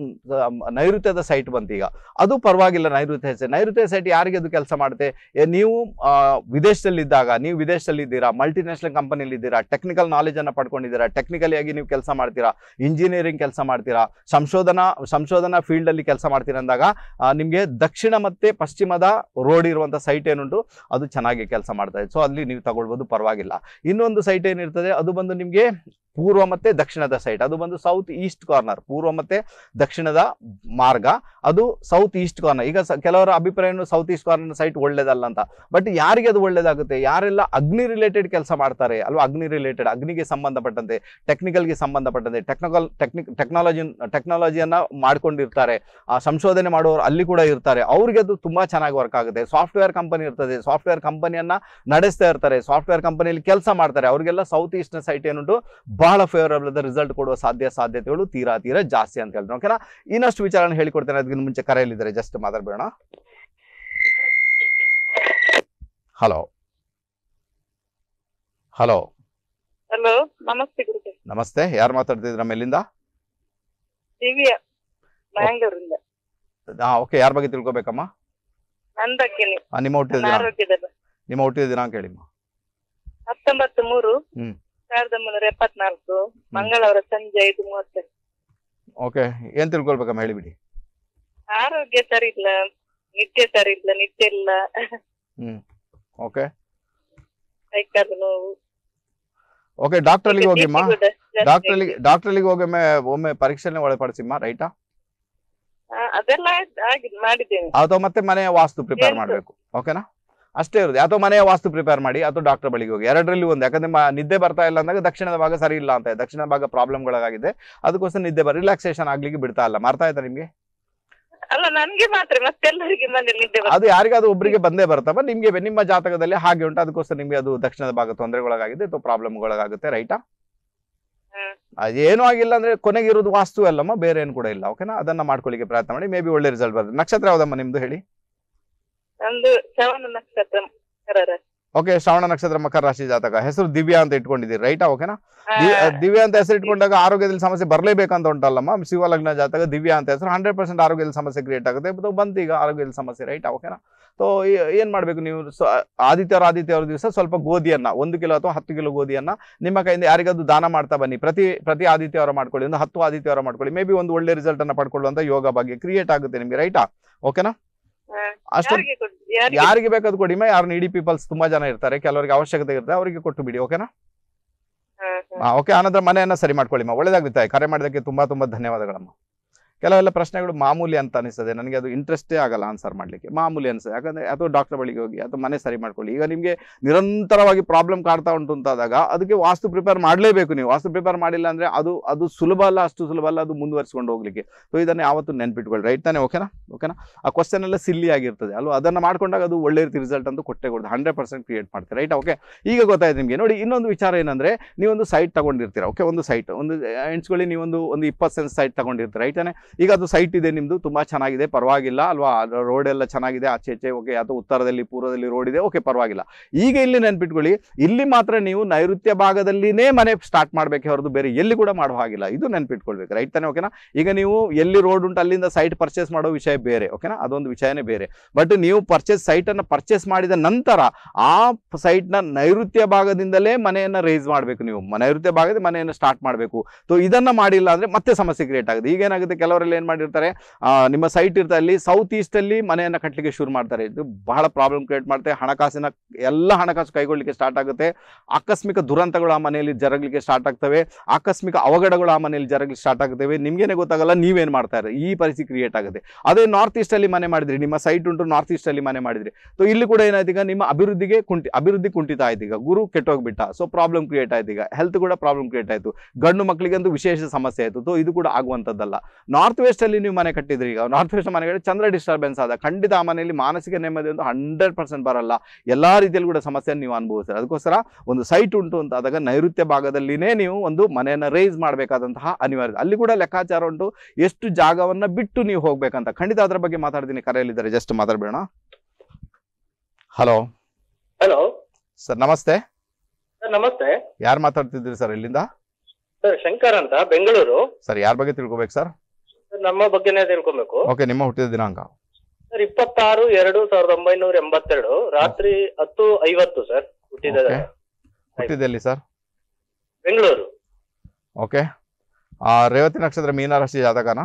ನೈಋತ್ಯದ ಸೈಟ್ ಬಂತು ಈಗ ಅದು ಪರವಾಗಿಲ್ಲ ನೈಋತ್ಯ ಸೈಟ್ ನೈಋತ್ಯ ಸೈಟ್ ಯಾರಿಗೆ ಅದು ಕೆಲಸ ಮಾಡುತ್ತೆ ನೀವು ವಿದೇಶದಲ್ಲಿದ್ದಾಗ ನೀವು ವಿದೇಶದಲ್ಲಿದ್ದೀರಾ ಮಲ್ಟಿನ್ಯಾಷನಲ್ ಇದ್ದೀರಾ ಟೆಕ್ನಿಕಲ್ ಅನ್ನು ಪಡ್ಕೊಂಡಿದ್ದೀರಾ ಆಗಿ ನೀವು ಕೆಲಸ ಮಾಡ್ತೀರಾ ಇಂಜಿನಿಯರಿಂಗ್ ಕೆಲಸ ಮಾಡ್ತೀರಾ ಸಂಶೋಧನಾ ಸಂಶೋಧನಾ ಅಲ್ಲಿ ಕೆಲಸ ಮಾಡ್ತೀರಾ ಅಂದಾಗ ನಿಮಗೆ ದಕ್ಷಿಣ ಮತ್ತೆ ಪಶ್ಚಿಮದ ರೋಡ್ ಇರುವಂತಹ ಸೈಟ್ ಏನುಂಟು ಅದು ಚೆನ್ನಾಗಿ ಕೆಲಸ ಮಾಡ್ತಾ ಇದೆ ಸೊ ಅಲ್ಲಿ ನೀವು ತಗೊಳ್ಬೋದು ಪರವಾಗಿಲ್ಲ ಇನ್ನೊಂದು ಸೈಟ್ ಏನಿರ್ತದೆ ಅದು ಬಂದು ನಿಮ್ಗೆ ಪೂರ್ವ ಮತ್ತು ದಕ್ಷಿಣದ ಸೈಟ್ ಅದು ಬಂದು ಸೌತ್ ಈಸ್ಟ್ ಕಾರ್ನರ್ ಪೂರ್ವ ಮತ್ತು ದಕ್ಷಿಣದ ಮಾರ್ಗ ಅದು ಸೌತ್ ಈಸ್ಟ್ ಕಾರ್ನರ್ ಈಗ ಕೆಲವರ ಅಭಿಪ್ರಾಯನು ಸೌತ್ ಈಸ್ಟ್ ಕಾರ್ನರ್ ಸೈಟ್ ಒಳ್ಳೇದಲ್ಲ ಅಂತ ಬಟ್ ಯಾರಿಗೆ ಅದು ಒಳ್ಳೇದಾಗುತ್ತೆ ಯಾರೆಲ್ಲ ಅಗ್ನಿ ರಿಲೇಟೆಡ್ ಕೆಲಸ ಮಾಡ್ತಾರೆ ಅಲ್ವಾ ಅಗ್ನಿ ರಿಲೇಟೆಡ್ ಅಗ್ನಿಗೆ ಸಂಬಂಧಪಟ್ಟಂತೆ ಟೆಕ್ನಿಕಲ್ಗೆ ಸಂಬಂಧಪಟ್ಟಂತೆ ಟೆಕ್ನಿಕಲ್ ಟೆಕ್ನಿಕ್ ಟೆಕ್ನಾಲಜಿ ಟೆಕ್ನಾಲಜಿಯನ್ನು ಮಾಡ್ಕೊಂಡಿರ್ತಾರೆ ಆ ಸಂಶೋಧನೆ ಮಾಡುವವರು ಅಲ್ಲಿ ಕೂಡ ಇರ್ತಾರೆ ಅವ್ರಿಗೆ ಅದು ತುಂಬ ಚೆನ್ನಾಗಿ ವರ್ಕ್ ಆಗುತ್ತೆ ಸಾಫ್ಟ್ವೇರ್ ಕಂಪನಿ ಇರ್ತದೆ ಸಾಫ್ಟ್ವೇರ್ ಕಂಪನಿಯನ್ನು ನಡೆಸ್ತಾ ಇರ್ತಾರೆ ಸಾಫ್ಟ್ವೇರ್ ಕಂಪನಿಯಲ್ಲಿ ಕೆಲಸ ಮಾಡ್ತಾರೆ ಅವರಿಗೆಲ್ಲ ಸೌತ್ ಈಸ್ಟ್ನ ಸೈಟ್ ಏನುಂಟು ಬಹಳ ಫೇವರಬಲ್ ಆದ ರಿಸಲ್ಟ್ ಕೊಡುವ ಸಾಧ್ಯ ಸಾಧ್ಯತೆಗಳು ತೀರಾ ತೀರಾ ಜಾಸ್ತಿ ಅಂತ ಹೇಳ್ತಾರೆ ಓಕೆನಾ ಇನ್ನಷ್ಟು ವಿಚಾರನ ಹೇಳಿಕೊಡ್ತೇನೆ ಅದಕ್ಕಿಂತ ಮುಂಚೆ ಕರೆಯಲಿದ್ದಾರೆ ಜಸ್ಟ್ ಮಾತಾಡ್ಬೇಡ ಹಲೋ ಹಲೋ ಹಲೋ ನಮಸ್ತೆ ಗುರುಜಿ ನಮಸ್ತೆ ಯಾರು ಮಾತಾಡ್ತಿದ್ರ ಮೇಲಿಂದ ದಿವ್ಯ ಹಾ ಓಕೆ ಯಾರ ಬಗ್ಗೆ ತಿಳ್ಕೊಬೇಕಮ್ಮ ನಿಮ್ಮ ಹುಟ್ಟಿದ ದಿನಾಂಕ ನಿಮ್ಮ ಹುಟ್ಟಿದ ಅಂತ ಹೇಳಿಮ್ಮ ಹತ್ತೊಂಬತ್ತು ಮೂರು ಹ್ಮ್ ಸಾವಿರದ ಒಂಬೈನೂರ ಎಪ್ಪತ್ನಾಲ್ಕು ಮಂಗಳವಾರ ಸಂಜೆ ಐದು ಮೂವತ್ತಕ್ಕೆ ಓಕೆ ಏನ್ ತಿಳ್ಕೊಳ್ಬೇಕಮ್ಮ ಹೇಳಿಬಿಡಿ ಆರೋಗ್ಯ ಸರಿಯಿಲ್ಲ ನಿದ್ದೆ ಸರಿಯಿಲ್ಲ ನಿದ್ದೆ ಇಲ್ಲ ಹ್ಮ್ ಓಕೆ ಕೈಕಾಲು ನೋವು ಓಕೆ ಡಾಕ್ಟರ್ ಡಾಕ್ಟ್ರಲ್ಲಿಗೆ ಹೋಗಿಮ್ಮ ಡಾಕ್ಟರ್ ಡಾಕ್ಟ್ರಲ್ಲಿಗೆ ಹೋಗೊಮ್ಮೆ ಒಮ್ಮೆ ಪರೀಕ್ಷೆನೇ ಒಳಪಡಿಸಿಮ್ಮ ರೈಟಾ ಅದೆಲ್ಲ ಆಗಿದೆ ಮಾಡಿದ್ದೀನಿ ಅದು ಮತ್ತೆ ಮನೆಯ ವಾಸ್ತು ಪ್ರಿಪೇರ್ ಮಾಡಬೇಕು ಓಕೆನಾ ಅಷ್ಟೇ ಇರುತ್ತೆ ಅಥವಾ ಮನೆಯ ವಾಸ್ತು ಪ್ರಿಪೇರ್ ಮಾಡಿ ಅಥವಾ ಡಾಕ್ಟರ್ ಬಳಿಗೆ ಹೋಗಿ ಎರಡರಲ್ಲಿ ಒಂದು ಯಾಕಂದ್ರೆ ನಿದ್ದೆ ಬರ್ತಾ ಇಲ್ಲ ಅಂದಾಗ ದಕ್ಷಿಣದ ಭಾಗ ಸರಿ ಇಲ್ಲ ಅಂತ ದಕ್ಷಿಣ ಭಾಗ ಪ್ರಾಬ್ಲಮ್ಗಳಾಗಿದೆ ಅದಕ್ಕೋಸ್ಕರ ನಿದ್ದೆ ಬರ ರಿಲ್ಯಾಕ್ಸೇಷನ್ ಆಗ್ಲಿಕ್ಕೆ ಬಿಡ್ತಾ ಇಲ್ಲ ಮಾಡ್ತಾ ಇದ್ದಾರೆ ನಿಮಗೆ ಅಲ್ಲ ನನಗೆ ಅದು ಒಬ್ಬರಿಗೆ ಬಂದೇ ಬರ್ತಪ್ಪ ನಿಮ್ಗೆ ನಿಮ್ಮ ಜಾತಕದಲ್ಲಿ ಹಾಗೆ ಉಂಟು ಅದಕ್ಕೋಸ್ಕರ ನಿಮ್ಗೆ ಅದು ದಕ್ಷಿಣದ ಭಾಗ ತೊಂದರೆಗೊಳಗಾಗಿದೆ ಅಥವಾ ಪ್ರಾಬ್ಲಮ್ಗಳಾಗುತ್ತೆ ರೈಟಾ ಅದೇನೂ ಆಗಿಲ್ಲ ಅಂದ್ರೆ ಕೊನೆಗಿರೋದು ವಾಸ್ತು ಅಲ್ಲಮ್ಮ ಬೇರೆ ಏನು ಕೂಡ ಇಲ್ಲ ಓಕೆನಾ ಅದನ್ನ ಮಾಡ್ಕೊಳ್ಳಿಕ್ಕೆ ಪ್ರಯತ್ನ ಮಾಡಿ ಮೇ ಬಿ ಒಳ್ಳೆ ರಿಸಲ್ಟ್ ಬರ್ತದೆ ನಕ್ಷತ್ರ ಯಾವ್ದಮ್ಮ ನಿಮ್ದು ಹೇಳಿ ನಕ್ಷತ್ರ ಓಕೆ ಶ್ರವಣ ನಕ್ಷತ್ರ ಮಕರ ರಾಶಿ ಜಾತಕ ಹೆಸರು ದಿವ್ಯಾ ಅಂತ ಇಟ್ಕೊಂಡಿದ್ದೀರಿ ರೈಟಾ ಓಕೆನಾ ದಿವ್ಯಾ ಅಂತ ಹೆಸರು ಇಟ್ಕೊಂಡಾಗ ಆರೋಗ್ಯದಲ್ಲಿ ಸಮಸ್ಯೆ ಬರಲೇಬೇಕಂತ ಉಂಟಲ್ಲಮ್ಮ ಶಿವ ಲಗ್ನ ಜಾತಕ ದಿವ್ಯಾ ಅಂತ ಹೆಸರು ಹಂಡ್ರೆಡ್ ಪರ್ಸೆಂಟ್ ಆರೋಗ್ಯದಲ್ಲಿ ಸಮಸ್ಯೆ ಕ್ರಿಯೇಟ್ ಆಗುತ್ತೆ ಬಂತು ಈಗ ಆರೋಗ್ಯದಲ್ಲಿ ಸಮಸ್ಯೆ ರೈಟಾ ಓಕೆನಾ ಸೊ ಏನ್ ಮಾಡಬೇಕು ನೀವು ಆದಿತ್ಯವಾರ ಆದಿತ್ಯವಾರ ದಿವಸ ಸ್ವಲ್ಪ ಗೋಧಿಯನ್ನ ಒಂದು ಕಿಲೋ ಅಥವಾ ಹತ್ತು ಕಿಲೋ ಗೋಧಿಯನ್ನ ನಿಮ್ಮ ಕೈಯಿಂದ ಯಾರಿಗಾದ್ರು ದಾನ ಮಾಡ್ತಾ ಬನ್ನಿ ಪ್ರತಿ ಪ್ರತಿ ಆದಿತ್ಯವಾರ ಮಾಡ್ಕೊಳ್ಳಿ ಒಂದು ಹತ್ತು ಆದಿತ್ಯವಾರ ಮಾಡ್ಕೊಳ್ಳಿ ಮೇ ಬಿ ಒಂದು ಒಳ್ಳೆ ರಿಸಲ್ಟ್ ಅನ್ನ ಪಡ್ಕೊಳ್ಳುವಂತ ಯೋಗ ಬಗ್ಗೆ ಕ್ರಿಯೇಟ್ ಆಗುತ್ತೆ ನಿಮಗೆ ರೈಟಾ ಓಕೆನಾ ಅಷ್ಟು ಯಾರಿಗೆ ಬೇಕಾದ್ ಕೊಡಿ ಯಾರು ನೀಡಿ ಪೀಪಲ್ಸ್ ತುಂಬಾ ಜನ ಇರ್ತಾರೆ ಕೆಲವರಿಗೆ ಅವಶ್ಯಕತೆ ಇರುತ್ತೆ ಅವರಿಗೆ ಕೊಟ್ಟು ಬಿಡಿ ಓಕೆನಾ ಓಕೆ ಆನಂತರ ಮನೆಯನ್ನ ಸರಿ ಮಾಡ್ಕೊಳ್ಳಿ ಮಾ ಒಳ್ಳೇದಾಗುತ್ತೆ ಕರೆ ಮಾಡಿದಕ್ಕೆ ತುಂಬಾ ತುಂಬಾ ಧನ್ಯವಾದಗಳಮ್ಮ ಕೆಲವೆಲ್ಲ ಪ್ರಶ್ನೆಗಳು ಮಾಮೂಲಿ ಅಂತ ಅನಿಸ್ತದೆ ನನಗೆ ಅದು ಇಂಟ್ರೆಸ್ಟೇ ಆಗಲ್ಲ ಆನ್ಸರ್ ಮಾಡಲಿಕ್ಕೆ ಮಾಮೂಲಿ ಅನಿಸ್ತದೆ ಯಾಕಂದರೆ ಅಥವಾ ಡಾಕ್ಟರ್ ಬಳಿಗೆ ಹೋಗಿ ಅಥವಾ ಮನೆ ಸರಿ ಮಾಡ್ಕೊಳ್ಳಿ ಈಗ ನಿಮಗೆ ನಿರಂತರವಾಗಿ ಪ್ರಾಬ್ಲಮ್ ಕಾಡ್ತಾ ಉಂಟು ಅಂತಾದಾಗ ಅದಕ್ಕೆ ವಾಸ್ತು ಪ್ರಿಪೇರ್ ಮಾಡಲೇಬೇಕು ನೀವು ವಾಸ್ತು ಪ್ರಿಪೇರ್ ಮಾಡಿಲ್ಲ ಅಂದರೆ ಅದು ಅದು ಸುಲಭ ಅಲ್ಲ ಅಷ್ಟು ಸುಲಭ ಅಲ್ಲ ಅದು ಮುಂದುವರಿಸ್ಕೊಂಡು ಹೋಗಲಿಕ್ಕೆ ಸೊ ಇದನ್ನು ಯಾವತ್ತೂ ನೆನ್ಪಿಟ್ಕೊಳ್ಳಿ ರೈಟ್ ತಾನೆ ಓಕೆನಾ ಓಕೆನಾ ಆ ಕ್ವಶನ್ ಎಲ್ಲ ಸಿಲ್ಲಿ ಆಗಿರ್ತದೆ ಅಲ್ವಾ ಅದನ್ನು ಮಾಡ್ಕೊಂಡಾಗ ಅದು ಒಳ್ಳೆ ರೀತಿ ರಿಸಲ್ಟ್ ಅಂತ ಕೊಟ್ಟೆ ಕೊಡೋದು ಹಂಡ್ರೆಡ್ ಪರ್ಸೆಂಟ್ ಕ್ರಿಯೇಟ್ ಮಾಡ್ತಾರೆ ರೈಟ್ ಓಕೆ ಈಗ ಗೊತ್ತಾಯ್ತು ನಿಮಗೆ ನೋಡಿ ಇನ್ನೊಂದು ವಿಚಾರ ಏನಂದರೆ ನೀವೊಂದು ಸೈಟ್ ತಗೊಂಡಿರ್ತೀರಾ ಓಕೆ ಒಂದು ಸೈಟ್ ಒಂದು ಎಣ್ಸ್ಕೊಳ್ಳಿ ನೀವೊಂದು ಒಂದು ಇಪ್ಪತ್ತು ಸೆನ್ಸ್ ಸೈಟ್ ತಗೊಂಡಿರ್ತೀರ ರೈಟ್ ಈಗ ಅದು ಸೈಟ್ ಇದೆ ನಿಮ್ಮದು ತುಂಬಾ ಚೆನ್ನಾಗಿದೆ ಪರವಾಗಿಲ್ಲ ಅಲ್ವಾ ರೋಡ್ ಎಲ್ಲ ಚೆನ್ನಾಗಿದೆ ಆಚೆ ಆಚೆ ಓಕೆ ಅಥವಾ ಉತ್ತರದಲ್ಲಿ ಪೂರ್ವದಲ್ಲಿ ರೋಡ್ ಇದೆ ಓಕೆ ಪರವಾಗಿಲ್ಲ ಈಗ ಇಲ್ಲಿ ನೆನ್ಪಿಟ್ಕೊಳ್ಳಿ ಇಲ್ಲಿ ಮಾತ್ರ ನೀವು ನೈಋತ್ಯ ಭಾಗದಲ್ಲಿನೇ ಮನೆ ಸ್ಟಾರ್ಟ್ ಮಾಡ್ಬೇಕು ಹೊರದು ಬೇರೆ ಎಲ್ಲಿ ಕೂಡ ಮಾಡೋ ಹಾಗಿಲ್ಲ ಇದು ನೆನ್ಪಿಟ್ಕೊಳ್ಬೇಕು ರೈಟ್ ತಾನೆ ಓಕೆನಾ ಈಗ ನೀವು ಎಲ್ಲಿ ರೋಡ್ ಉಂಟು ಅಲ್ಲಿಂದ ಸೈಟ್ ಪರ್ಚೇಸ್ ಮಾಡೋ ವಿಷಯ ಬೇರೆ ಓಕೆನಾ ಅದೊಂದು ವಿಷಯನೇ ಬೇರೆ ಬಟ್ ನೀವು ಪರ್ಚೇಸ್ ಸೈಟ್ ಸೈಟನ್ನು ಪರ್ಚೇಸ್ ಮಾಡಿದ ನಂತರ ಆ ನ ನೈಋತ್ಯ ಭಾಗದಿಂದಲೇ ಮನೆಯನ್ನ ರೇಸ್ ಮಾಡಬೇಕು ನೀವು ನೈಋತ್ಯ ಭಾಗದ ಮನೆಯನ್ನು ಸ್ಟಾರ್ಟ್ ಮಾಡಬೇಕು ಸೊ ಇದನ್ನ ಮಾಡಿಲ್ಲ ಅಂದ್ರೆ ಮತ್ತೆ ಸಮಸ್ಯೆ ಕ್ರಿಯೇಟ್ ಆಗುತ್ತೆ ಏನಾಗುತ್ತೆ ಕೆಲವರು ಅವರೆಲ್ಲ ಮಾಡಿರ್ತಾರೆ ನಿಮ್ಮ ಸೈಟ್ ಇರ್ತಾ ಅಲ್ಲಿ ಸೌತ್ ಈಸ್ಟಲ್ಲಿ ಮನೆಯನ್ನು ಕಟ್ಟಲಿಕ್ಕೆ ಶುರು ಮಾಡ್ತಾರೆ ಇದು ಬಹಳ ಪ್ರಾಬ್ಲಮ್ ಕ್ರಿಯೇಟ್ ಮಾಡುತ್ತೆ ಹಣಕಾಸಿನ ಎಲ್ಲ ಹಣಕಾಸು ಕೈಗೊಳ್ಳಲಿಕ್ಕೆ ಸ್ಟಾರ್ಟ್ ಆಗುತ್ತೆ ಆಕಸ್ಮಿಕ ದುರಂತಗಳು ಆ ಮನೆಯಲ್ಲಿ ಜರಗಲಿಕ್ಕೆ ಸ್ಟಾರ್ಟ್ ಆಗ್ತವೆ ಆಕಸ್ಮಿಕ ಅವಘಡಗಳು ಆ ಮನೆಯಲ್ಲಿ ಜರಗಲಿಕ್ಕೆ ಸ್ಟಾರ್ಟ್ ಆಗ್ತವೆ ನಿಮಗೇನೆ ಗೊತ್ತಾಗಲ್ಲ ನೀವೇನು ಮಾಡ್ತಾರೆ ಈ ಪರಿಸ್ಥಿತಿ ಕ್ರಿಯೇಟ್ ಆಗುತ್ತೆ ಅದೇ ನಾರ್ತ್ ಅಲ್ಲಿ ಮನೆ ಮಾಡಿದ್ರಿ ನಿಮ್ಮ ಸೈಟ್ ಉಂಟು ನಾರ್ತ್ ಈಸ್ಟಲ್ಲಿ ಮನೆ ಮಾಡಿದ್ರಿ ಸೊ ಇಲ್ಲಿ ಕೂಡ ಏನಾಯ್ತು ಈಗ ನಿಮ್ಮ ಅಭಿವೃದ್ಧಿಗೆ ಕುಂಟಿ ಅಭಿವೃದ್ಧಿ ಕುಂಠಿತ ಆಯ್ತು ಈಗ ಗುರು ಕೆಟ್ಟೋಗ್ಬಿಟ್ಟ ಸೊ ಪ್ರಾಬ್ಲಮ್ ಕ್ರಿಯೇಟ್ ಆಯ್ತು ಈಗ ಹೆಲ್ತ್ ಕೂಡ ಪ್ರಾಬ್ಲಮ್ ಕ್ರಿಯೇಟ್ ಆಯಿತು ಗಂಡು ಮಕ್ಕಳಿಗೆ ಒಂದು ವಿಶೇಷ ಸಮಸ್ಯೆ ಆಯಿತು ಸೊ ಇದು ಕೂಡ ಆಗುವಂತದ್ದಲ್ಲ ನಾರ್ತ್ ನಾರ್ತ್ ಅಲ್ಲಿ ನೀವು ಮನೆ ಕಟ್ಟಿದ್ರಿ ಈಗ ನಾರ್ತ್ ವೆಸ್ಟ್ ಮನೆ ಕಟ್ಟಿ ಚಂದ್ರ ಡಿಸ್ಟರ್ಬೆನ್ಸ್ ಆದ ಖಂಡಿತ ಆ ಮನೆಯಲ್ಲಿ ಮಾನಸಿಕ ನೆಮ್ಮದಿ ಒಂದು ಹಂಡ್ರೆಡ್ ಪರ್ಸೆಂಟ್ ಬರಲ್ಲ ಎಲ್ಲ ರೀತಿಯಲ್ಲಿ ಕೂಡ ಸಮಸ್ಯೆಯನ್ನು ನೀವು ಅನುಭವಿಸ್ತೀರಿ ಅದಕ್ಕೋಸ್ಕರ ಒಂದು ಸೈಟ್ ಉಂಟು ಅಂತ ಆದಾಗ ನೈಋತ್ಯ ಭಾಗದಲ್ಲಿನೇ ನೀವು ಒಂದು ಮನೆಯನ್ನು ರೇಸ್ ಮಾಡಬೇಕಾದಂತಹ ಅನಿವಾರ್ಯ ಅಲ್ಲಿ ಕೂಡ ಲೆಕ್ಕಾಚಾರ ಉಂಟು ಎಷ್ಟು ಜಾಗವನ್ನು ಬಿಟ್ಟು ನೀವು ಹೋಗ್ಬೇಕಂತ ಖಂಡಿತ ಅದರ ಬಗ್ಗೆ ಮಾತಾಡ್ತೀನಿ ಕರೆಯಲ್ಲಿದ್ದಾರೆ ಜಸ್ಟ್ ಮಾತಾಡಬೇಡ ಹಲೋ ಹಲೋ ಸರ್ ನಮಸ್ತೆ ನಮಸ್ತೆ ಯಾರು ಮಾತಾಡ್ತಿದ್ರಿ ಸರ್ ಇಲ್ಲಿಂದ ಸರ್ ಶಂಕರ್ ಅಂತ ಬೆಂಗಳೂರು ಸರ್ ಯಾರ ಬಗ್ಗೆ ತಿಳ್ಕೋಬೇಕು ಸರ್ ನಮ್ಮ ಬಗ್ಗೆನೇ ತಿಳ್ಕೊಬೇಕು ಓಕೆ ನಿಮ್ಮ ಹುಟ್ಟಿದ ದಿನಾಂಕ ಸರ್ ಇಪ್ಪತ್ತಾರು ಎರಡು ಸಾವಿರದ ಒಂಬೈನೂರ ಎಂಬತ್ತೆರಡು ರಾತ್ರಿ ಹತ್ತು ಐವತ್ತು ಸರ್ ಹುಟ್ಟಿದ ಸರ್ ಬೆಂಗಳೂರು ಓಕೆ ಆ, ರೇವತಿ ನಕ್ಷತ್ರ ಮೀನರಾಶಿ ಜಾತಕನ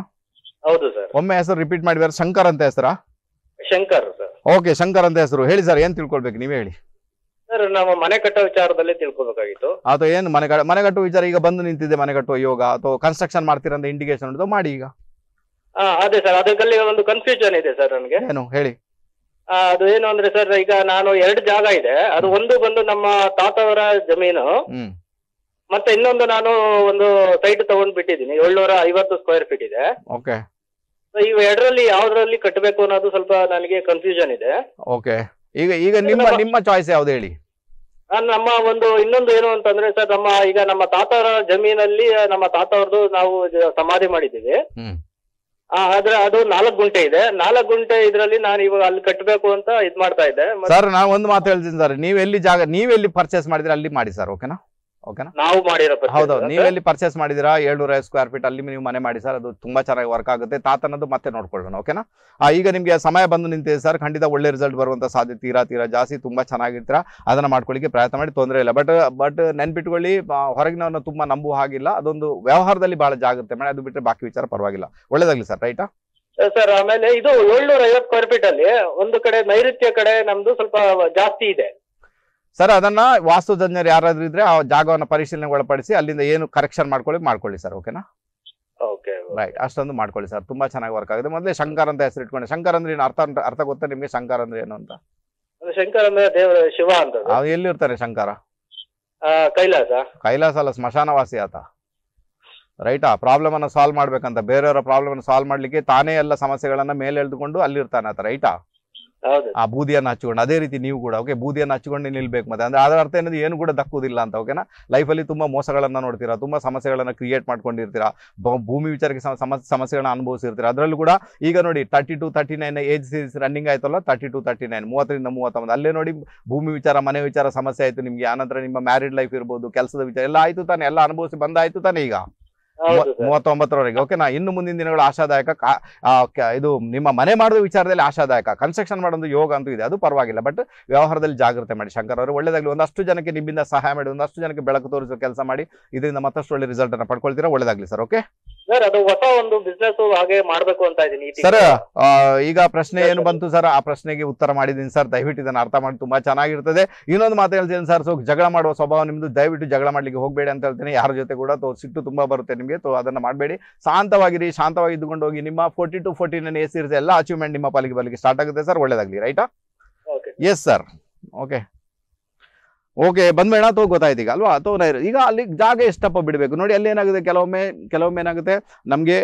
ಹೌದು ಸರ್ ಒಮ್ಮೆ ಹೆಸರು ರಿಪೀಟ್ ಮಾಡಿದಾರೆ ಶಂಕರ್ ಅಂತ ಹೆಸರಾ ಶಂಕರ್ ಓಕೆ ಶಂಕರ್ ಅಂತ ಹೆಸರು ಹೇಳಿ ಸರ್ ಏನ್ ತಿಳ್ಕೊಳ್ಬೇಕು ನೀವೇ ಹೇಳಿ ಸರ್ ನಮ್ಮ ಮನೆ ಕಟ್ಟೋ ವಿಚಾರದಲ್ಲಿ ತಿಳ್ಕೊಬೇಕಾಗಿತ್ತು ಅಥವಾ ಏನು ಮನೆ ಮನೆ ಕಟ್ಟುವ ವಿಚಾರ ಈಗ ಬಂದು ನಿಂತಿದೆ ಮನೆ ಕಟ್ಟುವ ಯೋಗ ಅಥವಾ ಕನ್ಸ್ಟ್ರಕ್ಷನ್ ಮಾಡ್ತೀರಂತ ಇಂಡಿಕೇಶನ್ ಮಾಡಿ ಈಗ ಹಾ ಅದೇ ಸರ್ ಅದಕ್ಕಲ್ಲಿ ಒಂದು ಕನ್ಫ್ಯೂಷನ್ ಇದೆ ಸರ್ ನನಗೆ ಏನು ಹೇಳಿ ಅದು ಏನು ಅಂದ್ರೆ ಸರ್ ಈಗ ನಾನು ಎರಡು ಜಾಗ ಇದೆ ಅದು ಒಂದು ಬಂದು ನಮ್ಮ ತಾತವರ ಜಮೀನು ಮತ್ತೆ ಇನ್ನೊಂದು ನಾನು ಒಂದು ಸೈಟ್ ತಗೊಂಡ್ ಬಿಟ್ಟಿದ್ದೀನಿ ಏಳ್ನೂರ ಐವತ್ತು ಸ್ಕ್ವೇರ್ ಫೀಟ್ ಇದೆ ಓಕೆ ಇವು ಎರಡರಲ್ಲಿ ಯಾವ್ದ್ರಲ್ಲಿ ಕಟ್ಟಬೇಕು ಅನ್ನೋದು ಸ್ವಲ್ಪ ನನಗೆ ಕನ್ಫ್ಯೂಷನ್ ಇದೆ ಓಕೆ ಈಗ ಈಗ ನಿಮ್ಮ ನಮ್ಮ- ನಿಮ್ಮ ಚಾಯ್ಸ್ ಯಾವ್ದು ಹೇಳಿ ನಮ್ಮ ಒಂದು ಇನ್ನೊಂದು ಏನು ಅಂತಂದ್ರೆ ಸರ್ ನಮ್ಮ ಈಗ ನಮ್ಮ ತಾತವರ ಜಮೀನಲ್ಲಿ ನಮ್ಮ ತಾತವ್ರದ್ದು ನಾವು ಸಮಾಧಿ ಮಾಡಿದ್ದೀವಿ ಆದ್ರೆ ಅದು ನಾಲ್ಕು ಗುಂಟೆ ಇದೆ ನಾಲ್ಕು ಗುಂಟೆ ಇದ್ರಲ್ಲಿ ನಾನು ಇವಾಗ ಅಲ್ಲಿ ಕಟ್ಟಬೇಕು ಅಂತ ಇದ್ ಮಾಡ್ತಾ ಇದ್ದೆ ಸರ್ ನಾ ಒಂದ್ ಮಾತು ಹೇಳ್ತೀನಿ ಸರ್ ಎಲ್ಲಿ ಜಾಗ ನೀವೆಲ್ಲಿ ಪರ್ಚೇಸ್ ಮಾಡಿದ್ರೆ ಅಲ್ಲಿ ಮಾಡಿ ಸರ್ ಓಕೆನಾ ನೀವೆಲ್ಲಿ ಪರ್ಚೇಸ್ ಮಾಡಿದಿರಾ ಏಳ್ನೂರ ಸ್ಕ್ವೇರ್ ಫೀಟ್ ಅಲ್ಲಿ ನೀವು ಮನೆ ಮಾಡಿ ಸರ್ ಅದು ತುಂಬಾ ಚೆನ್ನಾಗಿ ವರ್ಕ್ ಆಗುತ್ತೆ ತಾತನದ್ದು ಮತ್ತೆ ನೋಡ್ಕೊಳ್ಳೋಣ ಓಕೆನಾ ಈಗ ನಿಮಗೆ ಸಮಯ ಬಂದು ನಿಂತಿದೆ ಸರ್ ಖಂಡಿತ ಒಳ್ಳೆ ರಿಸಲ್ಟ್ ಬರುವಂತ ಸಾಧ್ಯ ತೀರಾ ತೀರಾ ಜಾಸ್ತಿ ತುಂಬಾ ಚೆನ್ನಾಗಿರ್ತೀರಾ ಅದನ್ನ ಮಾಡ್ಕೊಳ್ಳಿಕ್ಕೆ ಪ್ರಯತ್ನ ಮಾಡಿ ತೊಂದರೆ ಇಲ್ಲ ಬಟ್ ಬಟ್ ನೆನ್ಪಿಟ್ಕೊಳ್ಳಿ ಹೊರಗಿನವನ್ನ ತುಂಬಾ ನಂಬುವ ಹಾಗಿಲ್ಲ ಅದೊಂದು ವ್ಯವಹಾರದಲ್ಲಿ ಬಹಳ ಜಾಗ್ರತೆ ಮಾಡಿ ಅದು ಬಿಟ್ಟರೆ ಬಾಕಿ ವಿಚಾರ ಪರವಾಗಿಲ್ಲ ಒಳ್ಳೇದಾಗ್ಲಿ ಸರ್ ರೈಟ್ ಸರ್ ಆಮೇಲೆ ಇದು ಏಳ್ನೂರ ಐವತ್ತು ಸ್ಕ್ವೇರ್ ಫೀಟ್ ಅಲ್ಲಿ ಒಂದು ಕಡೆ ನೈಋತ್ಯ ಕಡೆ ನಮ್ದು ಸ್ವಲ್ಪ ಜಾಸ್ತಿ ಇದೆ ಸರ್ ಅದನ್ನ ವಾಸ್ತುತಜ್ಞರು ಯಾರಾದ್ರೂ ಇದ್ರೆ ಆ ಜಾಗವನ್ನು ಪರಿಶೀಲನೆ ಒಳಪಡಿಸಿ ಅಲ್ಲಿಂದ ಏನು ಕರೆಕ್ಷನ್ ಮಾಡ್ಕೊಳ್ಳಿ ಮಾಡ್ಕೊಳ್ಳಿ ಸರ್ ಓಕೆನಾ ರೈಟ್ ಅಷ್ಟೊಂದು ಮಾಡ್ಕೊಳ್ಳಿ ಸರ್ ತುಂಬಾ ಚೆನ್ನಾಗಿ ವರ್ಕ್ ಆಗಿದೆ ಮೊದಲೇ ಶಂಕರ್ ಅಂತ ಹೆಸರು ಇಟ್ಕೊಂಡೆ ಶಂಕರ್ ಅಂದ್ರೆ ಏನು ಅರ್ಥ ಅರ್ಥ ಗೊತ್ತಾ ನಿಮಗೆ ಶಂಕರ್ ಅಂದ್ರೆ ಏನು ಅಂತ ಶಂಕರ್ ಶಿವ ಅಂತ ಎಲ್ಲಿರ್ತಾರೆ ಶಂಕರ ಕೈಲಾಸ ಕೈಲಾಸ ಅಲ್ಲ ಸ್ಮಶಾನವಾಸಿ ಆತ ರೈಟಾ ಪ್ರಾಬ್ಲಮ್ ಅನ್ನ ಸಾಲ್ವ್ ಮಾಡ್ಬೇಕಂತ ಬೇರೆಯವರ ಪ್ರಾಬ್ಲಮ್ ಅನ್ನ ಸಾಲ್ವ್ ಮಾಡ್ಲಿಕ್ಕೆ ತಾನೇ ಎಲ್ಲ ಸಮಸ್ಯೆಗಳನ್ನ ಮೇಲೆ ಎಳೆದುಕೊಂಡು ಅಲ್ಲಿರ್ತಾನೆ ಆತ ರೈಟಾ ಆ ಬೂದಿಯನ್ನು ಹಚ್ಕೊಂಡು ಅದೇ ರೀತಿ ನೀವು ಕೂಡ ಓಕೆ ಬೂದಿಯನ್ನು ಹಚ್ಕೊಂಡು ನಿಲ್ಬೇಕು ಮತ್ತೆ ಅಂದ್ರೆ ಅದರ ಅರ್ಥ ಏನದು ಏನು ಕೂಡ ದಕ್ಕುವುದಿಲ್ಲ ಅಂತ ಓಕೆನಾ ಲೈಫಲ್ಲಿ ತುಂಬಾ ಮೋಸಗಳನ್ನ ನೋಡ್ತೀರಾ ತುಂಬಾ ಸಮಸ್ಯೆಗಳನ್ನ ಕ್ರಿಯೇಟ್ ಮಾಡ್ಕೊಂಡಿರ್ತೀರಾ ಭೂಮಿ ವಿಚಾರಕ್ಕೆ ಸಮಸ್ಯೆಗಳನ್ನ ಅನುಭವಿಸಿರ್ತೀರಾ ಅದರಲ್ಲೂ ಕೂಡ ಈಗ ನೋಡಿ thirty two thirty nine age series running ಆಯ್ತಲ್ಲ ತರ್ಟಿ ಟು ತರ್ಟಿ ನೈನ್ ಮೂವತ್ತರಿಂದ ಮೂವತ್ತೊಂದು ಅಲ್ಲೇ ನೋಡಿ ಭೂಮಿ ವಿಚಾರ ಮನೆ ವಿಚಾರ ಸಮಸ್ಯೆ ಆಯಿತು ನಿಮಗೆ ಆನಂತರ ನಿಮ್ಮ ಮ್ಯಾರಿಡ್ ಲೈಫ್ ಇರ್ಬೋದು ಕೆಲಸದ ವಿಚಾರ ಎಲ್ಲ ಆಯ್ತು ತಾನೆ ಎಲ್ಲ ಅನುಭವಿಸಿ ಬಂದಾಯಿತು ತಾನೆ ಈಗ ಮೂವತ್ತೊಂಬತ್ತರವರೆಗೆ ನಾ ಇನ್ನು ಮುಂದಿನ ದಿನಗಳು ಆಶಾದಾಯಕ ಇದು ನಿಮ್ಮ ಮನೆ ಮಾಡೋದು ವಿಚಾರದಲ್ಲಿ ಆಶಾದಾಯಕ ಕನ್ಸ್ಟ್ರಕ್ಷನ್ ಮಾಡೋದು ಯೋಗ ಅಂತೂ ಇದೆ ಅದು ಪರವಾಗಿಲ್ಲ ಬಟ್ ವ್ಯವಹಾರದಲ್ಲಿ ಜಾಗೃತಿ ಮಾಡಿ ಶಂಕರ್ ಅವರು ಒಳ್ಳೇದಾಗಲಿ ಒಂದಷ್ಟು ಜನಕ್ಕೆ ನಿಮ್ಮಿಂದ ಸಹಾಯ ಮಾಡಿ ಒಂದಷ್ಟು ಜನಕ್ಕೆ ಬೆಳಕು ತೋರಿಸುವ ಕೆಲಸ ಮಾಡಿ ಇದರಿಂದ ಮತ್ತಷ್ಟು ಒಳ್ಳೆ ರಿಸಲ್ಟ್ ಅನ್ನು ಪಡ್ಕೊಳ್ತೀರಾ ಒಳ್ಳೇದಾಗಲಿ ಸರ್ ಓಕೆ ಸರ್ ಅದು ಒಂದು ಹಾಗೆ ಅಂತ ಸರ್ ಈಗ ಪ್ರಶ್ನೆ ಏನು ಬಂತು ಸರ್ ಆ ಪ್ರಶ್ನೆಗೆ ಉತ್ತರ ಮಾಡಿದ್ದೀನಿ ಸರ್ ದಯವಿಟ್ಟು ಇದನ್ನು ಅರ್ಥ ಮಾಡಿ ತುಂಬಾ ಚೆನ್ನಾಗಿರ್ತದೆ ಇನ್ನೊಂದು ಮಾತು ಹೇಳ್ತೀನಿ ಸರ್ ಸೊ ಜಗಳ ಮಾಡುವ ಸ್ವಭಾವ ನಿಮ್ದು ದಯವಿಟ್ಟು ಜಗಳ ಮಾಡ್ಲಿಕ್ಕೆ ಹೋಗಬೇಡಿ ಅಂತ ಹೇಳ್ತೀನಿ ಯಾರ ಜೊತೆ ಕೂಡ ತೋ ಸಿಟ್ಟು ತುಂಬಾ ಬರುತ್ತೆ ನಿಮಗೆ ತೋ ಅದನ್ನ ಮಾಡಬೇಡಿ ಶಾಂತವಾಗಿರಿ ಶಾಂತವಾಗಿ ಇದ್ದುಕೊಂಡು ಹೋಗಿ ನಿಮ್ಮ ಫೋರ್ಟಿ ಟು ಫೋರ್ಟಿ ನೈನ್ ಎ ಎಲ್ಲ ಅಚೀವ್ಮೆಂಟ್ ನಿಮ್ಮ ಪಾಲಿಗೆ ಬರಲಿಕ್ಕೆ ಸ್ಟಾರ್ಟ್ ಆಗುತ್ತೆ ಸರ್ ಒಳ್ಳೇದಾಗ್ಲಿ ರೈಟಾ ಎಸ್ ಸರ್ ಓಕೆ ಓಕೆ ಬಂದ್ಬೇಡ ಅಥವಾ ಗೊತ್ತಾಯ್ತೀಗ ಅಲ್ವಾ ಅಥವಾ ಈಗ ಅಲ್ಲಿ ಜಾಗ ಎಷ್ಟಪ್ಪ ಬಿಡಬೇಕು ನೋಡಿ ಅಲ್ಲಿ ಏನಾಗುತ್ತೆ ಕೆಲವೊಮ್ಮೆ ಕೆಲವೊಮ್ಮೆ ಏನಾಗುತ್ತೆ ನಮಗೆ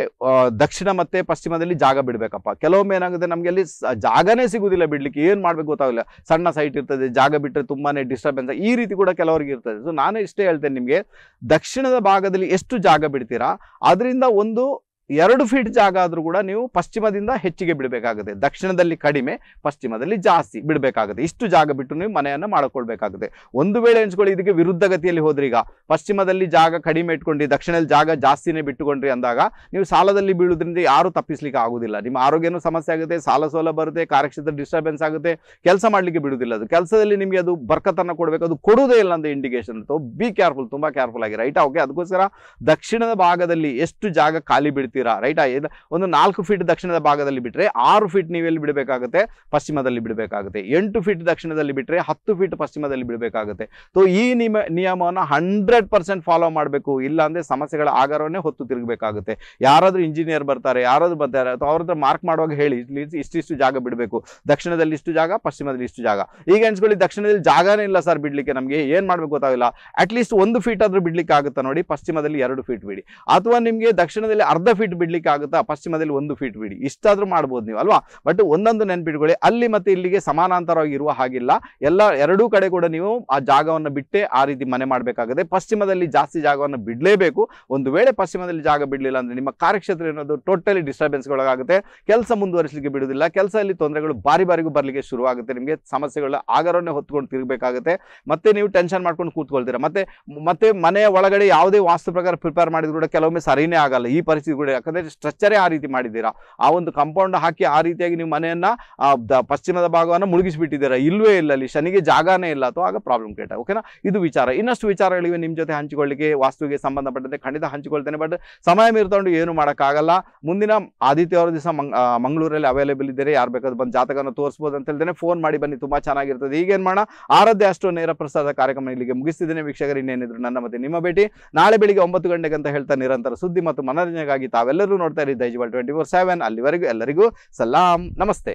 ದಕ್ಷಿಣ ಮತ್ತೆ ಪಶ್ಚಿಮದಲ್ಲಿ ಜಾಗ ಬಿಡಬೇಕಪ್ಪ ಕೆಲವೊಮ್ಮೆ ಏನಾಗುತ್ತೆ ನಮಗೆ ಅಲ್ಲಿ ಜಾಗನೇ ಸಿಗುವುದಿಲ್ಲ ಬಿಡ್ಲಿಕ್ಕೆ ಏನು ಮಾಡಬೇಕು ಗೊತ್ತಾಗಲ್ಲ ಸಣ್ಣ ಸೈಟ್ ಇರ್ತದೆ ಜಾಗ ಬಿಟ್ಟರೆ ತುಂಬಾ ಡಿಸ್ಟರ್ಬೆನ್ಸ್ ಈ ರೀತಿ ಕೂಡ ಕೆಲವರಿಗೆ ಇರ್ತದೆ ಸೊ ನಾನು ಇಷ್ಟೇ ಹೇಳ್ತೇನೆ ನಿಮಗೆ ದಕ್ಷಿಣದ ಭಾಗದಲ್ಲಿ ಎಷ್ಟು ಜಾಗ ಬಿಡ್ತೀರಾ ಅದರಿಂದ ಒಂದು ಎರಡು ಫೀಟ್ ಜಾಗ ಆದರೂ ಕೂಡ ನೀವು ಪಶ್ಚಿಮದಿಂದ ಹೆಚ್ಚಿಗೆ ಬಿಡಬೇಕಾಗುತ್ತೆ ದಕ್ಷಿಣದಲ್ಲಿ ಕಡಿಮೆ ಪಶ್ಚಿಮದಲ್ಲಿ ಜಾಸ್ತಿ ಬಿಡಬೇಕಾಗುತ್ತೆ ಇಷ್ಟು ಜಾಗ ಬಿಟ್ಟು ನೀವು ಮನೆಯನ್ನು ಮಾಡಿಕೊಳ್ಬೇಕಾಗುತ್ತೆ ಒಂದು ವೇಳೆ ಎಂಚ್ಕೊಳ್ಳಿ ಇದಕ್ಕೆ ವಿರುದ್ಧ ಗತಿಯಲ್ಲಿ ಈಗ ಪಶ್ಚಿಮದಲ್ಲಿ ಜಾಗ ಕಡಿಮೆ ಇಟ್ಕೊಂಡ್ರಿ ದಕ್ಷಿಣದಲ್ಲಿ ಜಾಗ ಜಾಸ್ತಿನೇ ಬಿಟ್ಟುಕೊಂಡ್ರಿ ಅಂದಾಗ ನೀವು ಸಾಲದಲ್ಲಿ ಬೀಳೋದ್ರಿಂದ ಯಾರು ತಪ್ಪಿಸ್ಲಿಕ್ಕೆ ಆಗೋದಿಲ್ಲ ನಿಮ್ಮ ಆರೋಗ್ಯನೂ ಸಮಸ್ಯೆ ಆಗುತ್ತೆ ಸಾಲ ಸೋಲ ಬರುತ್ತೆ ಕಾರ್ಯಕ್ಷೇತ್ರ ಡಿಸ್ಟರ್ಬೆನ್ಸ್ ಆಗುತ್ತೆ ಕೆಲಸ ಮಾಡಲಿಕ್ಕೆ ಬಿಡುವುದಿಲ್ಲ ಅದು ಕೆಲಸದಲ್ಲಿ ನಿಮಗೆ ಅದು ಬರ್ಕತನ್ನು ಕೊಡಬೇಕು ಅದು ಕೊಡುವುದೇ ಇಲ್ಲ ಅಂತ ಇಂಡಿಕೇಶನ್ ಬಿ ಕೇರ್ಫುಲ್ ತುಂಬ ಕೇರ್ಫುಲ್ ಆಗಿ ರೈಟ್ ಓಕೆ ಅದಕ್ಕೋಸ್ಕರ ದಕ್ಷಿಣದ ಭಾಗದಲ್ಲಿ ಎಷ್ಟು ಜಾಗ ಖಾಲಿ ಬಿಡ್ತೀರಿ ಬಿಡ್ತೀರಾ ರೈಟಾ ಒಂದು ನಾಲ್ಕು ಫೀಟ್ ದಕ್ಷಿಣದ ಭಾಗದಲ್ಲಿ ಬಿಟ್ಟರೆ ಆರು ಫೀಟ್ ನೀವು ಎಲ್ಲಿ ಬಿಡಬೇಕಾಗುತ್ತೆ ಪಶ್ಚಿಮದಲ್ಲಿ ಬಿಡಬೇಕಾಗುತ್ತೆ ಎಂಟು ಫೀಟ್ ದಕ್ಷಿಣದಲ್ಲಿ ಬಿಟ್ಟರೆ ಹತ್ತು ಫೀಟ್ ಪಶ್ಚಿಮದಲ್ಲಿ ಬಿಡಬೇಕಾಗುತ್ತೆ ಸೊ ಈ ನಿಯಮವನ್ನು ಹಂಡ್ರೆಡ್ ಪರ್ಸೆಂಟ್ ಫಾಲೋ ಮಾಡಬೇಕು ಇಲ್ಲಾಂದರೆ ಸಮಸ್ಯೆಗಳ ಆಗಾರವನ್ನೇ ಹೊತ್ತು ತಿರುಗಬೇಕಾಗುತ್ತೆ ಯಾರಾದರೂ ಇಂಜಿನಿಯರ್ ಬರ್ತಾರೆ ಯಾರಾದರೂ ಬರ್ತಾರೆ ಅಥವಾ ಅವ್ರದ್ದು ಮಾರ್ಕ್ ಮಾಡುವಾಗ ಹೇಳಿ ಇಷ್ಟಿಷ್ಟು ಜಾಗ ಬಿಡಬೇಕು ದಕ್ಷಿಣದಲ್ಲಿ ಇಷ್ಟು ಜಾಗ ಪಶ್ಚಿಮದಲ್ಲಿ ಇಷ್ಟು ಜಾಗ ಈಗ ಎನ್ಸ್ಕೊಳ್ಳಿ ದಕ್ಷಿಣದಲ್ಲಿ ಜಾಗನೇ ಇಲ್ಲ ಸರ್ ಬಿಡಲಿಕ್ಕೆ ನಮಗೆ ಏನು ಮಾಡಬೇಕು ಗೊತ್ತಾಗಿಲ್ಲ ಅಟ್ಲೀಸ್ಟ್ ಒಂದು ಫೀಟ್ ಆದ್ರೂ ಬಿಡ್ಲಿಕ್ಕೆ ಆಗುತ್ತಾ ನೋಡಿ ಪಶ್ಚಿಮದಲ್ಲಿ ಎರಡು ಫೀಟ್ ಬಿಡಿ ಅಥವಾ ನಿಮಗೆ ದಕ್ಷಿಣದಲ್ಲಿ ಅರ್ಧ ಫೀಟ್ ಫೀಟ್ ಬಿಡ್ಲಿಕ್ಕೆ ಆಗುತ್ತಾ ಪಶ್ಚಿಮದಲ್ಲಿ ಒಂದು ಫೀಟ್ ಬಿಡಿ ಇಷ್ಟಾದ್ರೂ ಮಾಡ್ಬೋದು ನೀವು ಅಲ್ವಾ ಬಟ್ ಒಂದೊಂದು ನೆನ್ಪಿಟ್ಕೊಳ್ಳಿ ಅಲ್ಲಿ ಮತ್ತೆ ಇಲ್ಲಿಗೆ ಸಮಾನಾಂತರವಾಗಿ ಇರುವ ಹಾಗಿಲ್ಲ ಎಲ್ಲ ಎರಡೂ ಕಡೆ ಕೂಡ ನೀವು ಆ ಜಾಗವನ್ನು ಬಿಟ್ಟೆ ಆ ರೀತಿ ಮನೆ ಮಾಡಬೇಕಾಗುತ್ತೆ ಪಶ್ಚಿಮದಲ್ಲಿ ಜಾಸ್ತಿ ಜಾಗವನ್ನು ಬಿಡಲೇಬೇಕು ಒಂದು ವೇಳೆ ಪಶ್ಚಿಮದಲ್ಲಿ ಜಾಗ ಬಿಡಲಿಲ್ಲ ಅಂದ್ರೆ ನಿಮ್ಮ ಕಾರ್ಯಕ್ಷೇತ್ರ ಏನಾದರೂ ಟೋಟಲಿ ಡಿಸ್ಟರ್ಬೆನ್ಸ್ಗಳಾಗುತ್ತೆ ಕೆಲಸ ಮುಂದುವರಿಸಲಿಕ್ಕೆ ಬಿಡುವುದಿಲ್ಲ ಅಲ್ಲಿ ತೊಂದರೆಗಳು ಬಾರಿ ಬಾರಿಗೂ ಬರಲಿಕ್ಕೆ ಶುರುವಾಗುತ್ತೆ ನಿಮಗೆ ಸಮಸ್ಯೆಗಳ ಆಗರವನ್ನೇ ಹೊತ್ಕೊಂಡು ತಿರುಗಬೇಕಾಗುತ್ತೆ ಮತ್ತೆ ನೀವು ಟೆನ್ಷನ್ ಮಾಡ್ಕೊಂಡು ಕೂತ್ಕೊಳ್ತೀರಾ ಮತ್ತೆ ಮತ್ತೆ ಮನೆಯ ಒಳಗಡೆ ಯಾವುದೇ ವಾಸ್ತು ಪ್ರಕಾರ ಪ್ರಿಪೇರ್ ಮಾಡಿದ್ರು ಕೂಡ ಕೆಲವೊಮ್ಮೆ ಸರಿನೇ ಆಗಲ್ಲ ಈ ಪರಿಸ್ಥಿತಿ ಕೂಡ ಮಾಡಿದ್ದೀರಾ ಯಾಕಂದರೆ ಸ್ಟ್ರಕ್ಚರೇ ಆ ರೀತಿ ಮಾಡಿದ್ದೀರಾ ಆ ಒಂದು ಕಾಂಪೌಂಡ್ ಹಾಕಿ ಆ ರೀತಿಯಾಗಿ ನೀವು ಮನೆಯನ್ನು ಪಶ್ಚಿಮದ ಭಾಗವನ್ನು ಮುಳುಗಿಸಿಬಿಟ್ಟಿದ್ದೀರಾ ಇಲ್ಲವೇ ಇಲ್ಲ ಅಲ್ಲಿ ಶನಿಗೆ ಜಾಗನೇ ಇಲ್ಲ ಅಥವಾ ಆಗ ಪ್ರಾಬ್ಲಮ್ ಕ್ರಿಯೇಟ್ ಓಕೆನಾ ಇದು ವಿಚಾರ ಇನ್ನಷ್ಟು ವಿಚಾರಗಳಿವೆ ನಿಮ್ಮ ಜೊತೆ ಹಂಚಿಕೊಳ್ಳಿಕ್ಕೆ ವಾಸ್ತುವಿಗೆ ಸಂಬಂಧಪಟ್ಟಂತೆ ಖಂಡಿತ ಹಂಚಿಕೊಳ್ತೇನೆ ಬಟ್ ಸಮಯ ಮೀರ್ತೊಂಡು ಏನು ಮಾಡೋಕ್ಕಾಗಲ್ಲ ಮುಂದಿನ ಆದಿತ್ಯವಾರ ದಿವಸ ಮಂಗಳೂರಲ್ಲಿ ಅವೈಲೇಬಲ್ ಇದ್ದಾರೆ ಯಾರು ಬೇಕಾದ್ರೆ ಬಂದು ಜಾತಕನ ತೋರಿಸ್ಬೋದು ಅಂತ ಹೇಳ್ತೇನೆ ಫೋನ್ ಮಾಡಿ ಬನ್ನಿ ತುಂಬ ಚೆನ್ನಾಗಿರ್ತದೆ ಈಗೇನು ಮಾಡೋಣ ಆರಾಧ್ಯ ಅಷ್ಟು ನೇರ ಪ್ರಸಾದ ಕಾರ್ಯಕ್ರಮ ಇಲ್ಲಿಗೆ ಮುಗಿಸಿದ್ದೇನೆ ವೀಕ್ಷಕರು ಇನ್ನೇನಿದ್ರು ನನ್ನ ಮತ್ತೆ ನಿಮ್ಮ ಭೇಟಿ ನಾಳೆ ಬೆಳಿಗ್ಗೆ ಒಂಬತ್ತು ಗಂಟೆಗೆ ಅಂತ ಹೇಳ್ತಾ ನಿರಂತರ ಸುದ್ದಿ ಮತ್ತು ಮನರಂಜನೆಗಾಗಿ ತಾವೆಲ್ಲರೂ ನೋಡ್ತಾ ಇರಿ ಟ್ವೆಂಟಿ ಫೋರ್ ಸೆವೆನ್ ಅಲ್ಲಿವರೆಗೂ ಎಲ್ಲರಿಗೂ ಸಲಾಂ ನಮಸ್ತೆ